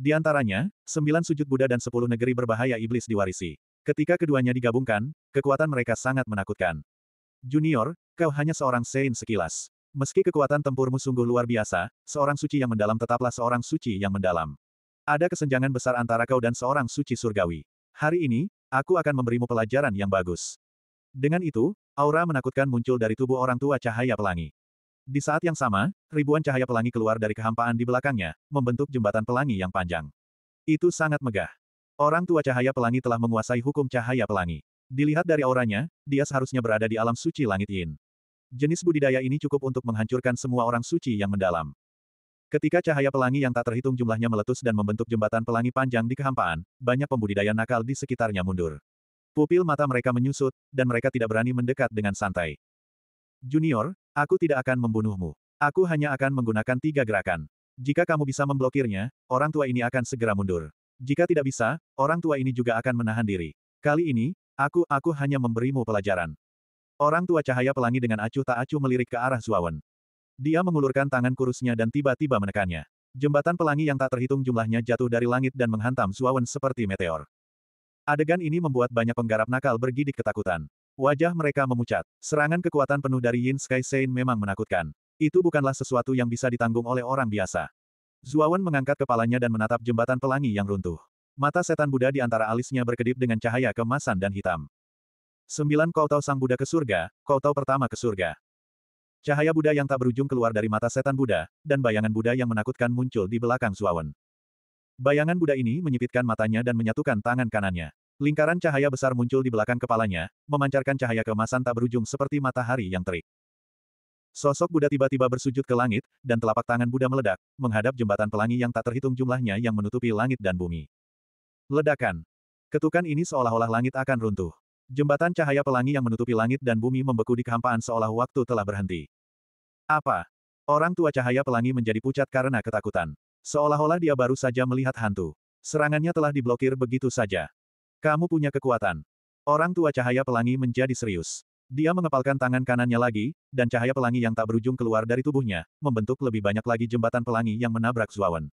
Di antaranya, sembilan sujud Buddha dan sepuluh negeri berbahaya iblis diwarisi. Ketika keduanya digabungkan, kekuatan mereka sangat menakutkan. Junior, kau hanya seorang Sein sekilas. Meski kekuatan tempurmu sungguh luar biasa, seorang suci yang mendalam tetaplah seorang suci yang mendalam. Ada kesenjangan besar antara kau dan seorang suci surgawi. Hari ini, aku akan memberimu pelajaran yang bagus. Dengan itu, aura menakutkan muncul dari tubuh orang tua cahaya pelangi. Di saat yang sama, ribuan cahaya pelangi keluar dari kehampaan di belakangnya, membentuk jembatan pelangi yang panjang. Itu sangat megah. Orang tua cahaya pelangi telah menguasai hukum cahaya pelangi. Dilihat dari auranya, dia seharusnya berada di alam suci langit Yin. Jenis budidaya ini cukup untuk menghancurkan semua orang suci yang mendalam. Ketika cahaya pelangi yang tak terhitung jumlahnya meletus dan membentuk jembatan pelangi panjang di kehampaan, banyak pembudidaya nakal di sekitarnya mundur. Pupil mata mereka menyusut, dan mereka tidak berani mendekat dengan santai. Junior, aku tidak akan membunuhmu. Aku hanya akan menggunakan tiga gerakan. Jika kamu bisa memblokirnya, orang tua ini akan segera mundur. Jika tidak bisa, orang tua ini juga akan menahan diri. Kali ini, Aku, aku hanya memberimu pelajaran. Orang tua cahaya pelangi dengan acuh tak acuh melirik ke arah Zuawan. Dia mengulurkan tangan kurusnya dan tiba-tiba menekannya. Jembatan pelangi yang tak terhitung jumlahnya jatuh dari langit dan menghantam Zuawan seperti meteor. Adegan ini membuat banyak penggarap nakal bergidik ketakutan. Wajah mereka memucat. Serangan kekuatan penuh dari Yin Sky Sein memang menakutkan. Itu bukanlah sesuatu yang bisa ditanggung oleh orang biasa. Zuawan mengangkat kepalanya dan menatap jembatan pelangi yang runtuh. Mata setan Buddha di antara alisnya berkedip dengan cahaya kemasan dan hitam. Sembilan kau tahu sang Buddha ke surga, kau tahu pertama ke surga. Cahaya Buddha yang tak berujung keluar dari mata setan Buddha, dan bayangan Buddha yang menakutkan muncul di belakang Suawen. Bayangan Buddha ini menyipitkan matanya dan menyatukan tangan kanannya. Lingkaran cahaya besar muncul di belakang kepalanya, memancarkan cahaya kemasan tak berujung seperti matahari yang terik. Sosok Buddha tiba-tiba bersujud ke langit, dan telapak tangan Buddha meledak, menghadap jembatan pelangi yang tak terhitung jumlahnya yang menutupi langit dan bumi. Ledakan. Ketukan ini seolah-olah langit akan runtuh. Jembatan cahaya pelangi yang menutupi langit dan bumi membeku di kehampaan seolah waktu telah berhenti. Apa? Orang tua cahaya pelangi menjadi pucat karena ketakutan. Seolah-olah dia baru saja melihat hantu. Serangannya telah diblokir begitu saja. Kamu punya kekuatan. Orang tua cahaya pelangi menjadi serius. Dia mengepalkan tangan kanannya lagi, dan cahaya pelangi yang tak berujung keluar dari tubuhnya, membentuk lebih banyak lagi jembatan pelangi yang menabrak Zuawan.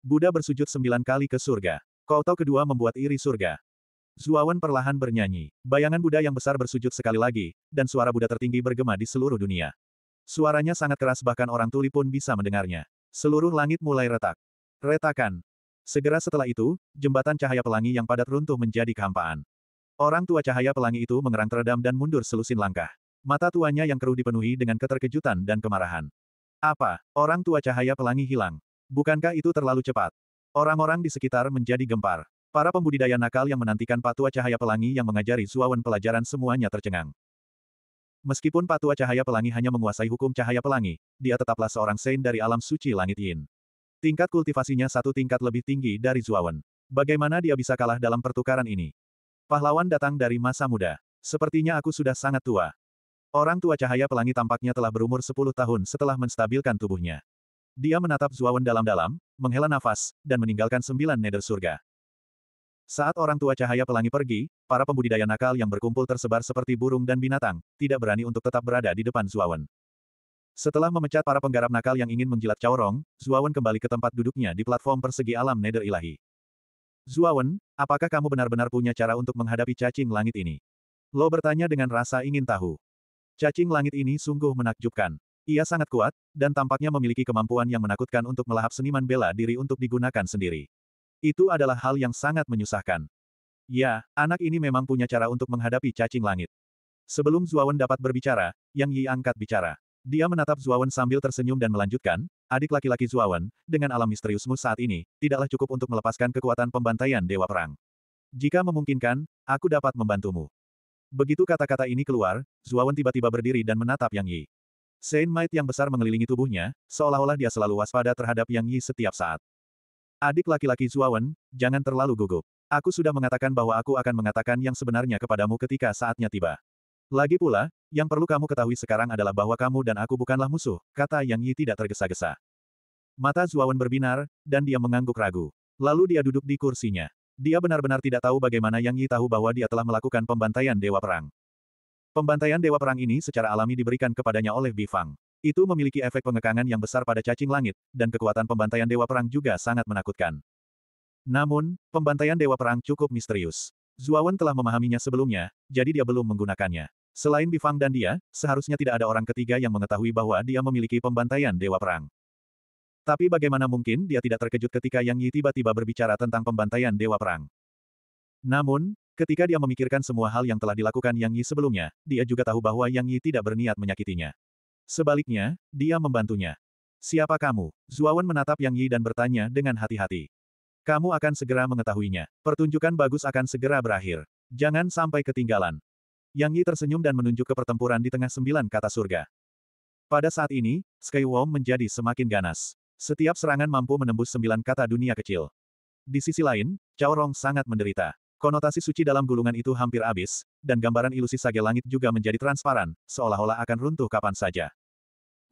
Buddha bersujud sembilan kali ke surga. Koutou kedua membuat iri surga. Zuawan perlahan bernyanyi. Bayangan Buddha yang besar bersujud sekali lagi, dan suara Buddha tertinggi bergema di seluruh dunia. Suaranya sangat keras bahkan orang tuli pun bisa mendengarnya. Seluruh langit mulai retak. Retakan. Segera setelah itu, jembatan cahaya pelangi yang padat runtuh menjadi kehampaan. Orang tua cahaya pelangi itu mengerang teredam dan mundur selusin langkah. Mata tuanya yang keruh dipenuhi dengan keterkejutan dan kemarahan. Apa? Orang tua cahaya pelangi hilang. Bukankah itu terlalu cepat? Orang-orang di sekitar menjadi gempar. Para pembudidaya nakal yang menantikan patua cahaya pelangi yang mengajari Suawan pelajaran semuanya tercengang. Meskipun patua cahaya pelangi hanya menguasai hukum cahaya pelangi, dia tetaplah seorang saint dari alam suci langit Yin. Tingkat kultivasinya satu tingkat lebih tinggi dari Zuawan. Bagaimana dia bisa kalah dalam pertukaran ini? Pahlawan datang dari masa muda. Sepertinya aku sudah sangat tua. Orang tua cahaya pelangi tampaknya telah berumur 10 tahun setelah menstabilkan tubuhnya. Dia menatap Zuawan dalam-dalam, menghela nafas, dan meninggalkan sembilan nether surga. Saat orang tua cahaya pelangi pergi, para pembudidaya nakal yang berkumpul tersebar seperti burung dan binatang, tidak berani untuk tetap berada di depan Zuawan. Setelah memecat para penggarap nakal yang ingin menjilat Caorong, Zuawan kembali ke tempat duduknya di platform persegi alam nether ilahi. Zuawan, apakah kamu benar-benar punya cara untuk menghadapi cacing langit ini? Lo bertanya dengan rasa ingin tahu. Cacing langit ini sungguh menakjubkan. Ia sangat kuat, dan tampaknya memiliki kemampuan yang menakutkan untuk melahap seniman bela diri untuk digunakan sendiri. Itu adalah hal yang sangat menyusahkan. Ya, anak ini memang punya cara untuk menghadapi cacing langit. Sebelum Zuawan dapat berbicara, Yang Yi angkat bicara. Dia menatap Zuawan sambil tersenyum dan melanjutkan, adik laki-laki Zuawan, dengan alam misteriusmu saat ini, tidaklah cukup untuk melepaskan kekuatan pembantaian Dewa Perang. Jika memungkinkan, aku dapat membantumu. Begitu kata-kata ini keluar, Zuawan tiba-tiba berdiri dan menatap Yang Yi. Saint Might yang besar mengelilingi tubuhnya, seolah-olah dia selalu waspada terhadap Yang Yi setiap saat. Adik laki-laki Zuawan, jangan terlalu gugup. Aku sudah mengatakan bahwa aku akan mengatakan yang sebenarnya kepadamu ketika saatnya tiba. Lagi pula, yang perlu kamu ketahui sekarang adalah bahwa kamu dan aku bukanlah musuh, kata Yang Yi tidak tergesa-gesa. Mata Zuawan berbinar, dan dia mengangguk ragu. Lalu dia duduk di kursinya. Dia benar-benar tidak tahu bagaimana Yang Yi tahu bahwa dia telah melakukan pembantaian Dewa Perang. Pembantaian Dewa Perang ini secara alami diberikan kepadanya oleh Bifang. Itu memiliki efek pengekangan yang besar pada cacing langit, dan kekuatan pembantaian Dewa Perang juga sangat menakutkan. Namun, pembantaian Dewa Perang cukup misterius. Zuawan telah memahaminya sebelumnya, jadi dia belum menggunakannya. Selain Bifang dan dia, seharusnya tidak ada orang ketiga yang mengetahui bahwa dia memiliki pembantaian Dewa Perang. Tapi bagaimana mungkin dia tidak terkejut ketika Yang Yi tiba-tiba berbicara tentang pembantaian Dewa Perang. Namun, Ketika dia memikirkan semua hal yang telah dilakukan Yang Yi sebelumnya, dia juga tahu bahwa Yang Yi tidak berniat menyakitinya. Sebaliknya, dia membantunya. Siapa kamu? Zuawan menatap Yang Yi dan bertanya dengan hati-hati. Kamu akan segera mengetahuinya. Pertunjukan bagus akan segera berakhir. Jangan sampai ketinggalan. Yang Yi tersenyum dan menunjuk ke pertempuran di tengah sembilan kata surga. Pada saat ini, Skywom menjadi semakin ganas. Setiap serangan mampu menembus sembilan kata dunia kecil. Di sisi lain, Cao Rong sangat menderita. Konotasi suci dalam gulungan itu hampir habis, dan gambaran ilusi sage langit juga menjadi transparan, seolah-olah akan runtuh kapan saja.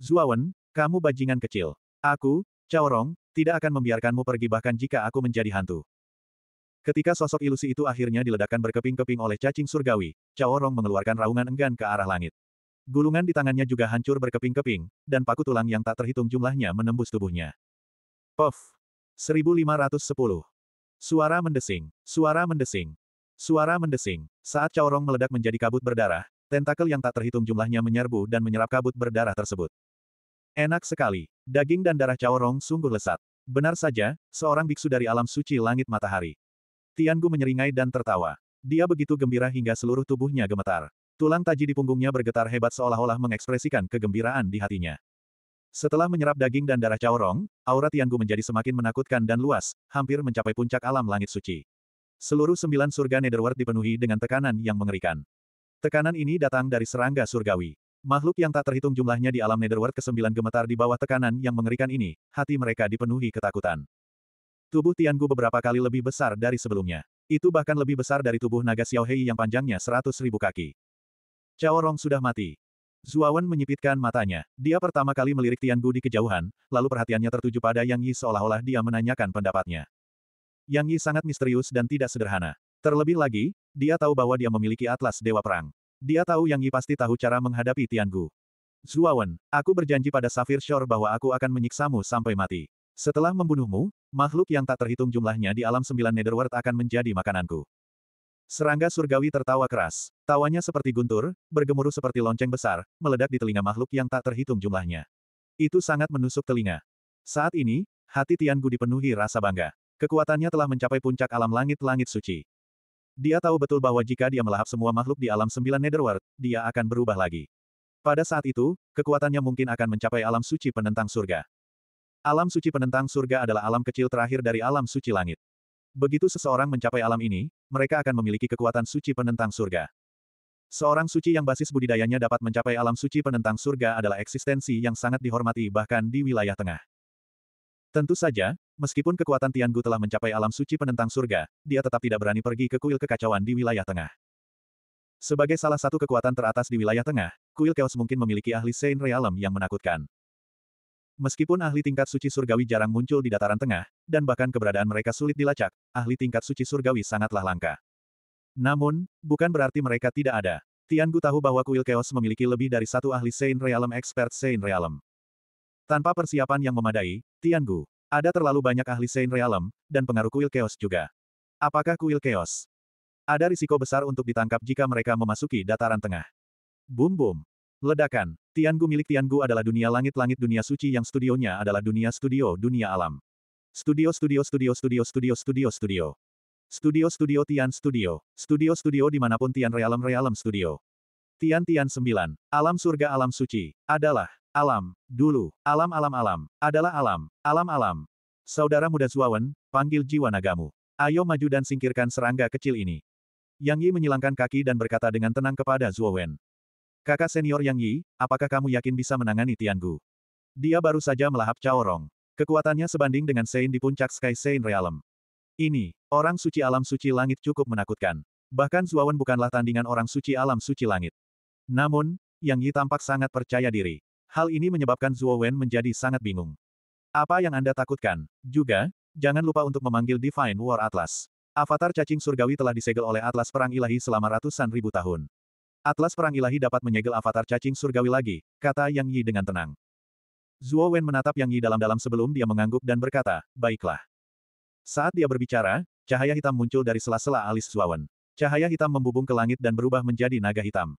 Zuawan, kamu bajingan kecil. Aku, Caorong, tidak akan membiarkanmu pergi bahkan jika aku menjadi hantu. Ketika sosok ilusi itu akhirnya diledakkan berkeping-keping oleh cacing surgawi, Caorong mengeluarkan raungan enggan ke arah langit. Gulungan di tangannya juga hancur berkeping-keping, dan paku tulang yang tak terhitung jumlahnya menembus tubuhnya. Puff, 1510 Suara mendesing, suara mendesing, suara mendesing. Saat caorong meledak menjadi kabut berdarah, tentakel yang tak terhitung jumlahnya menyerbu dan menyerap kabut berdarah tersebut. Enak sekali, daging dan darah caorong sungguh lesat. Benar saja, seorang biksu dari alam suci langit matahari. Tiangu menyeringai dan tertawa. Dia begitu gembira hingga seluruh tubuhnya gemetar. Tulang taji di punggungnya bergetar hebat seolah-olah mengekspresikan kegembiraan di hatinya. Setelah menyerap daging dan darah caorong, aura Tiangu menjadi semakin menakutkan dan luas, hampir mencapai puncak alam langit suci. Seluruh sembilan surga Netherworld dipenuhi dengan tekanan yang mengerikan. Tekanan ini datang dari serangga surgawi. Makhluk yang tak terhitung jumlahnya di alam Netherworld ke kesembilan gemetar di bawah tekanan yang mengerikan ini, hati mereka dipenuhi ketakutan. Tubuh Tiangu beberapa kali lebih besar dari sebelumnya. Itu bahkan lebih besar dari tubuh naga Xiaohei yang panjangnya seratus ribu kaki. Caorong sudah mati. Zuawan menyipitkan matanya. Dia pertama kali melirik Tian Gu di kejauhan, lalu perhatiannya tertuju pada Yang Yi seolah-olah dia menanyakan pendapatnya. Yang Yi sangat misterius dan tidak sederhana. Terlebih lagi, dia tahu bahwa dia memiliki atlas Dewa Perang. Dia tahu Yang Yi pasti tahu cara menghadapi Tian Gu. Zuawan, aku berjanji pada Safir Shore bahwa aku akan menyiksamu sampai mati. Setelah membunuhmu, makhluk yang tak terhitung jumlahnya di alam sembilan Netherworld akan menjadi makananku. Serangga surgawi tertawa keras. Tawanya seperti guntur, bergemuruh seperti lonceng besar, meledak di telinga makhluk yang tak terhitung jumlahnya. Itu sangat menusuk telinga. Saat ini, hati Tian Gu dipenuhi rasa bangga. Kekuatannya telah mencapai puncak alam langit-langit suci. Dia tahu betul bahwa jika dia melahap semua makhluk di alam sembilan netherworld, dia akan berubah lagi. Pada saat itu, kekuatannya mungkin akan mencapai alam suci penentang surga. Alam suci penentang surga adalah alam kecil terakhir dari alam suci langit. Begitu seseorang mencapai alam ini, mereka akan memiliki kekuatan suci penentang surga. Seorang suci yang basis budidayanya dapat mencapai alam suci penentang surga adalah eksistensi yang sangat dihormati bahkan di wilayah tengah. Tentu saja, meskipun kekuatan Tianggu telah mencapai alam suci penentang surga, dia tetap tidak berani pergi ke kuil kekacauan di wilayah tengah. Sebagai salah satu kekuatan teratas di wilayah tengah, kuil Chaos mungkin memiliki ahli Saint Realm yang menakutkan. Meskipun ahli tingkat suci surgawi jarang muncul di dataran tengah, dan bahkan keberadaan mereka sulit dilacak, ahli tingkat suci surgawi sangatlah langka. Namun, bukan berarti mereka tidak ada. Tian Gu tahu bahwa kuil Chaos memiliki lebih dari satu ahli Saint Realm expert Saint Realm. Tanpa persiapan yang memadai, Tian Gu ada terlalu banyak ahli Saint Realm, dan pengaruh kuil Chaos juga. Apakah kuil Chaos? Ada risiko besar untuk ditangkap jika mereka memasuki dataran tengah. Bum bum. Ledakan. Tiangu milik Tiangu adalah dunia langit-langit dunia suci yang studionya adalah dunia studio dunia alam. Studio studio studio studio studio studio studio. Studio studio Tian studio. Studio studio dimanapun Tian realem realem studio. Tian Tian sembilan Alam surga alam suci. Adalah. Alam. Dulu. Alam alam alam. Adalah alam. Alam alam. Saudara muda Zuawan, panggil jiwa nagamu. Ayo maju dan singkirkan serangga kecil ini. Yang Yi menyilangkan kaki dan berkata dengan tenang kepada Zuowen. Kakak senior Yang Yi, apakah kamu yakin bisa menangani Tiangu? Dia baru saja melahap Caorong. Kekuatannya sebanding dengan Sein di puncak Sky Sein Realm. Ini, orang suci alam suci langit cukup menakutkan. Bahkan Zuawan bukanlah tandingan orang suci alam suci langit. Namun, Yang Yi tampak sangat percaya diri. Hal ini menyebabkan Zuo menjadi sangat bingung. Apa yang Anda takutkan? Juga, jangan lupa untuk memanggil Divine War Atlas. Avatar cacing surgawi telah disegel oleh Atlas Perang Ilahi selama ratusan ribu tahun. Atlas Perang Ilahi dapat menyegel avatar cacing surgawi lagi, kata Yang Yi dengan tenang. Zuo Wen menatap Yang Yi dalam-dalam sebelum dia mengangguk dan berkata, baiklah. Saat dia berbicara, cahaya hitam muncul dari sela-sela alis Zuo Wen. Cahaya hitam membubung ke langit dan berubah menjadi naga hitam.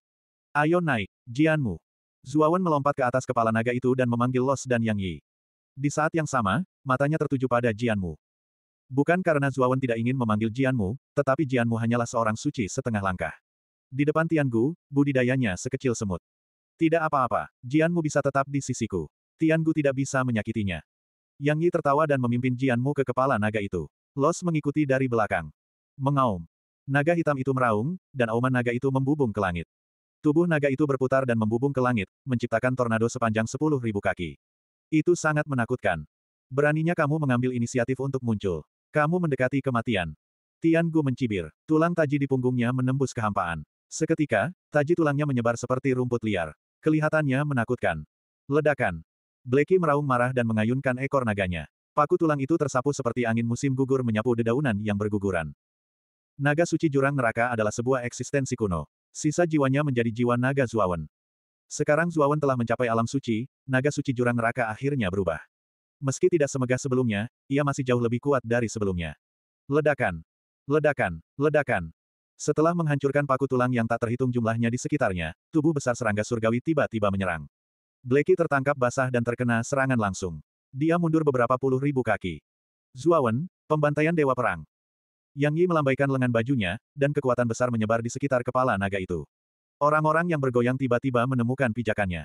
Ayo naik, Jianmu. Zuawan melompat ke atas kepala naga itu dan memanggil Los dan Yang Yi. Di saat yang sama, matanya tertuju pada Jianmu. Bukan karena Zuawan tidak ingin memanggil Jianmu, tetapi Jianmu hanyalah seorang suci setengah langkah. Di depan Tian Gu, budidayanya sekecil semut. Tidak apa-apa, Jianmu bisa tetap di sisiku. Tian Gu tidak bisa menyakitinya. Yang Yi tertawa dan memimpin Jianmu ke kepala naga itu. Los mengikuti dari belakang. Mengaum. Naga hitam itu meraung, dan auman naga itu membubung ke langit. Tubuh naga itu berputar dan membubung ke langit, menciptakan tornado sepanjang sepuluh ribu kaki. Itu sangat menakutkan. Beraninya kamu mengambil inisiatif untuk muncul. Kamu mendekati kematian. Tian Gu mencibir. Tulang taji di punggungnya menembus kehampaan. Seketika, taji tulangnya menyebar seperti rumput liar. Kelihatannya menakutkan. Ledakan. Blacky meraung marah dan mengayunkan ekor naganya. Paku tulang itu tersapu seperti angin musim gugur menyapu dedaunan yang berguguran. Naga suci jurang neraka adalah sebuah eksistensi kuno. Sisa jiwanya menjadi jiwa naga Zuawan. Sekarang Zuawan telah mencapai alam suci, naga suci jurang neraka akhirnya berubah. Meski tidak semegah sebelumnya, ia masih jauh lebih kuat dari sebelumnya. Ledakan. Ledakan. Ledakan. Setelah menghancurkan paku tulang yang tak terhitung jumlahnya di sekitarnya, tubuh besar serangga surgawi tiba-tiba menyerang. Blacky tertangkap basah dan terkena serangan langsung. Dia mundur beberapa puluh ribu kaki. Zuawan, pembantaian Dewa Perang. Yang Yi melambaikan lengan bajunya, dan kekuatan besar menyebar di sekitar kepala naga itu. Orang-orang yang bergoyang tiba-tiba menemukan pijakannya.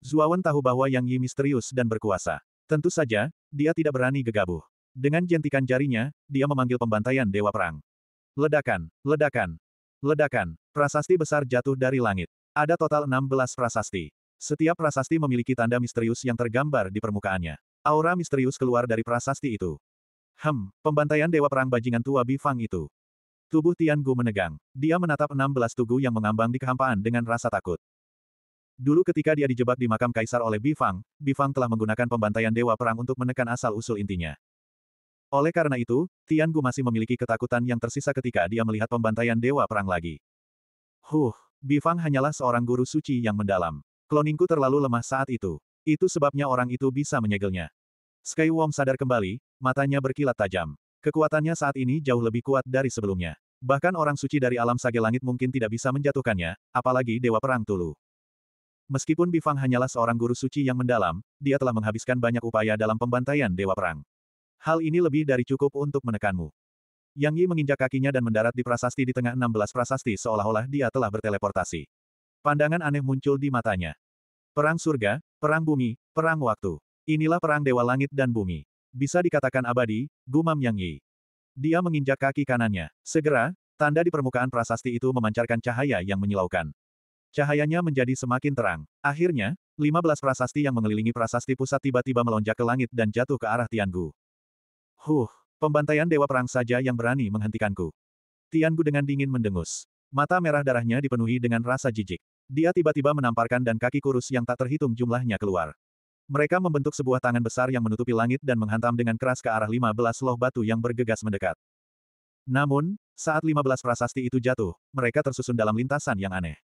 Zuawan tahu bahwa Yang Yi misterius dan berkuasa. Tentu saja, dia tidak berani gegabah. Dengan jentikan jarinya, dia memanggil pembantaian Dewa Perang. Ledakan, ledakan, ledakan, prasasti besar jatuh dari langit. Ada total 16 prasasti. Setiap prasasti memiliki tanda misterius yang tergambar di permukaannya. Aura misterius keluar dari prasasti itu. Hem, pembantaian Dewa Perang Bajingan Tua Bifang itu. Tubuh Tian Gu menegang. Dia menatap 16 tugu yang mengambang di kehampaan dengan rasa takut. Dulu ketika dia dijebak di makam kaisar oleh Bifang, Bifang telah menggunakan pembantaian Dewa Perang untuk menekan asal-usul intinya. Oleh karena itu, Tian Gu masih memiliki ketakutan yang tersisa ketika dia melihat pembantaian Dewa Perang lagi. Huh, Bifang hanyalah seorang guru suci yang mendalam. Kloningku terlalu lemah saat itu. Itu sebabnya orang itu bisa menyegelnya. Sky Wong sadar kembali, matanya berkilat tajam. Kekuatannya saat ini jauh lebih kuat dari sebelumnya. Bahkan orang suci dari alam sage langit mungkin tidak bisa menjatuhkannya, apalagi Dewa Perang Tulu. Meskipun Bifang hanyalah seorang guru suci yang mendalam, dia telah menghabiskan banyak upaya dalam pembantaian Dewa Perang. Hal ini lebih dari cukup untuk menekanmu. Yang Yi menginjak kakinya dan mendarat di prasasti di tengah 16 prasasti seolah-olah dia telah berteleportasi. Pandangan aneh muncul di matanya. Perang surga, perang bumi, perang waktu. Inilah perang dewa langit dan bumi. Bisa dikatakan abadi, gumam Yang Yi. Dia menginjak kaki kanannya. Segera, tanda di permukaan prasasti itu memancarkan cahaya yang menyilaukan. Cahayanya menjadi semakin terang. Akhirnya, 15 prasasti yang mengelilingi prasasti pusat tiba-tiba melonjak ke langit dan jatuh ke arah Tianggu. Huh, pembantaian dewa perang saja yang berani menghentikanku. Tiangu dengan dingin mendengus. Mata merah darahnya dipenuhi dengan rasa jijik. Dia tiba-tiba menamparkan dan kaki kurus yang tak terhitung jumlahnya keluar. Mereka membentuk sebuah tangan besar yang menutupi langit dan menghantam dengan keras ke arah lima belas loh batu yang bergegas mendekat. Namun, saat lima belas prasasti itu jatuh, mereka tersusun dalam lintasan yang aneh.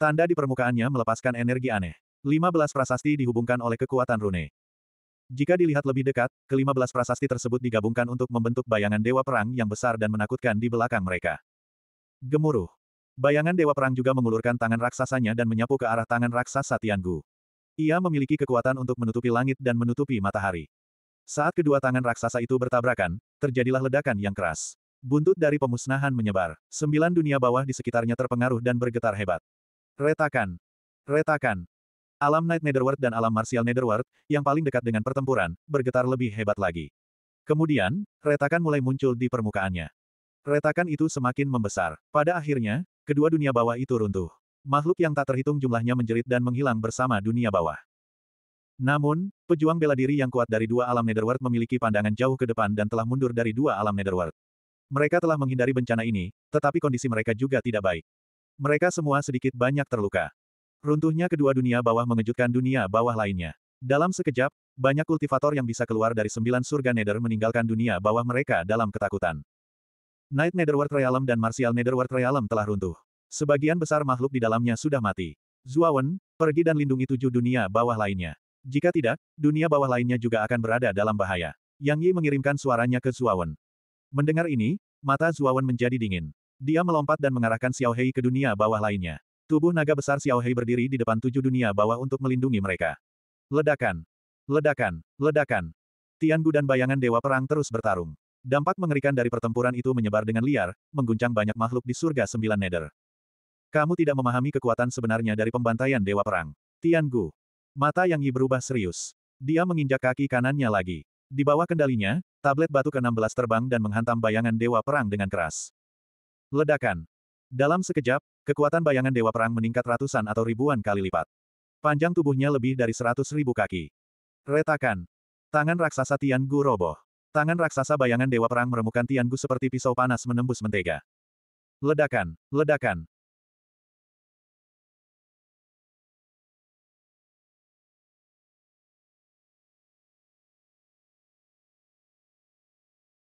Tanda di permukaannya melepaskan energi aneh. Lima belas prasasti dihubungkan oleh kekuatan rune. Jika dilihat lebih dekat, kelima belas prasasti tersebut digabungkan untuk membentuk bayangan Dewa Perang yang besar dan menakutkan di belakang mereka. Gemuruh. Bayangan Dewa Perang juga mengulurkan tangan raksasanya dan menyapu ke arah tangan raksasa Tianggu. Ia memiliki kekuatan untuk menutupi langit dan menutupi matahari. Saat kedua tangan raksasa itu bertabrakan, terjadilah ledakan yang keras. Buntut dari pemusnahan menyebar. Sembilan dunia bawah di sekitarnya terpengaruh dan bergetar hebat. Retakan. Retakan. Alam Night Netherworld dan alam Martial Netherworld, yang paling dekat dengan pertempuran, bergetar lebih hebat lagi. Kemudian, retakan mulai muncul di permukaannya. Retakan itu semakin membesar. Pada akhirnya, kedua dunia bawah itu runtuh. Makhluk yang tak terhitung jumlahnya menjerit dan menghilang bersama dunia bawah. Namun, pejuang bela diri yang kuat dari dua alam Netherworld memiliki pandangan jauh ke depan dan telah mundur dari dua alam Netherworld. Mereka telah menghindari bencana ini, tetapi kondisi mereka juga tidak baik. Mereka semua sedikit banyak terluka. Runtuhnya kedua dunia bawah mengejutkan dunia bawah lainnya. Dalam sekejap, banyak kultivator yang bisa keluar dari sembilan surga Nether meninggalkan dunia bawah mereka dalam ketakutan. Night Netherworld Realm dan Martial Netherworld Realm telah runtuh. Sebagian besar makhluk di dalamnya sudah mati. Zuawan, pergi dan lindungi tujuh dunia bawah lainnya. Jika tidak, dunia bawah lainnya juga akan berada dalam bahaya. Yang Yi mengirimkan suaranya ke Zuawan. Mendengar ini, mata Zuawan menjadi dingin. Dia melompat dan mengarahkan Xiao Hei ke dunia bawah lainnya. Tubuh naga besar Xiaohei berdiri di depan tujuh dunia bawah untuk melindungi mereka. Ledakan! Ledakan! Ledakan! Tian Gu dan bayangan Dewa Perang terus bertarung. Dampak mengerikan dari pertempuran itu menyebar dengan liar, mengguncang banyak makhluk di surga sembilan nether. Kamu tidak memahami kekuatan sebenarnya dari pembantaian Dewa Perang. Tian Gu. Mata Yang Yi berubah serius. Dia menginjak kaki kanannya lagi. Di bawah kendalinya, tablet batu ke-16 terbang dan menghantam bayangan Dewa Perang dengan keras. Ledakan. Dalam sekejap, Kekuatan bayangan Dewa Perang meningkat ratusan atau ribuan kali lipat. Panjang tubuhnya lebih dari seratus ribu kaki. Retakan. Tangan raksasa Tian Gu roboh. Tangan raksasa bayangan Dewa Perang meremukan Tian Gu seperti pisau panas menembus mentega. Ledakan, ledakan,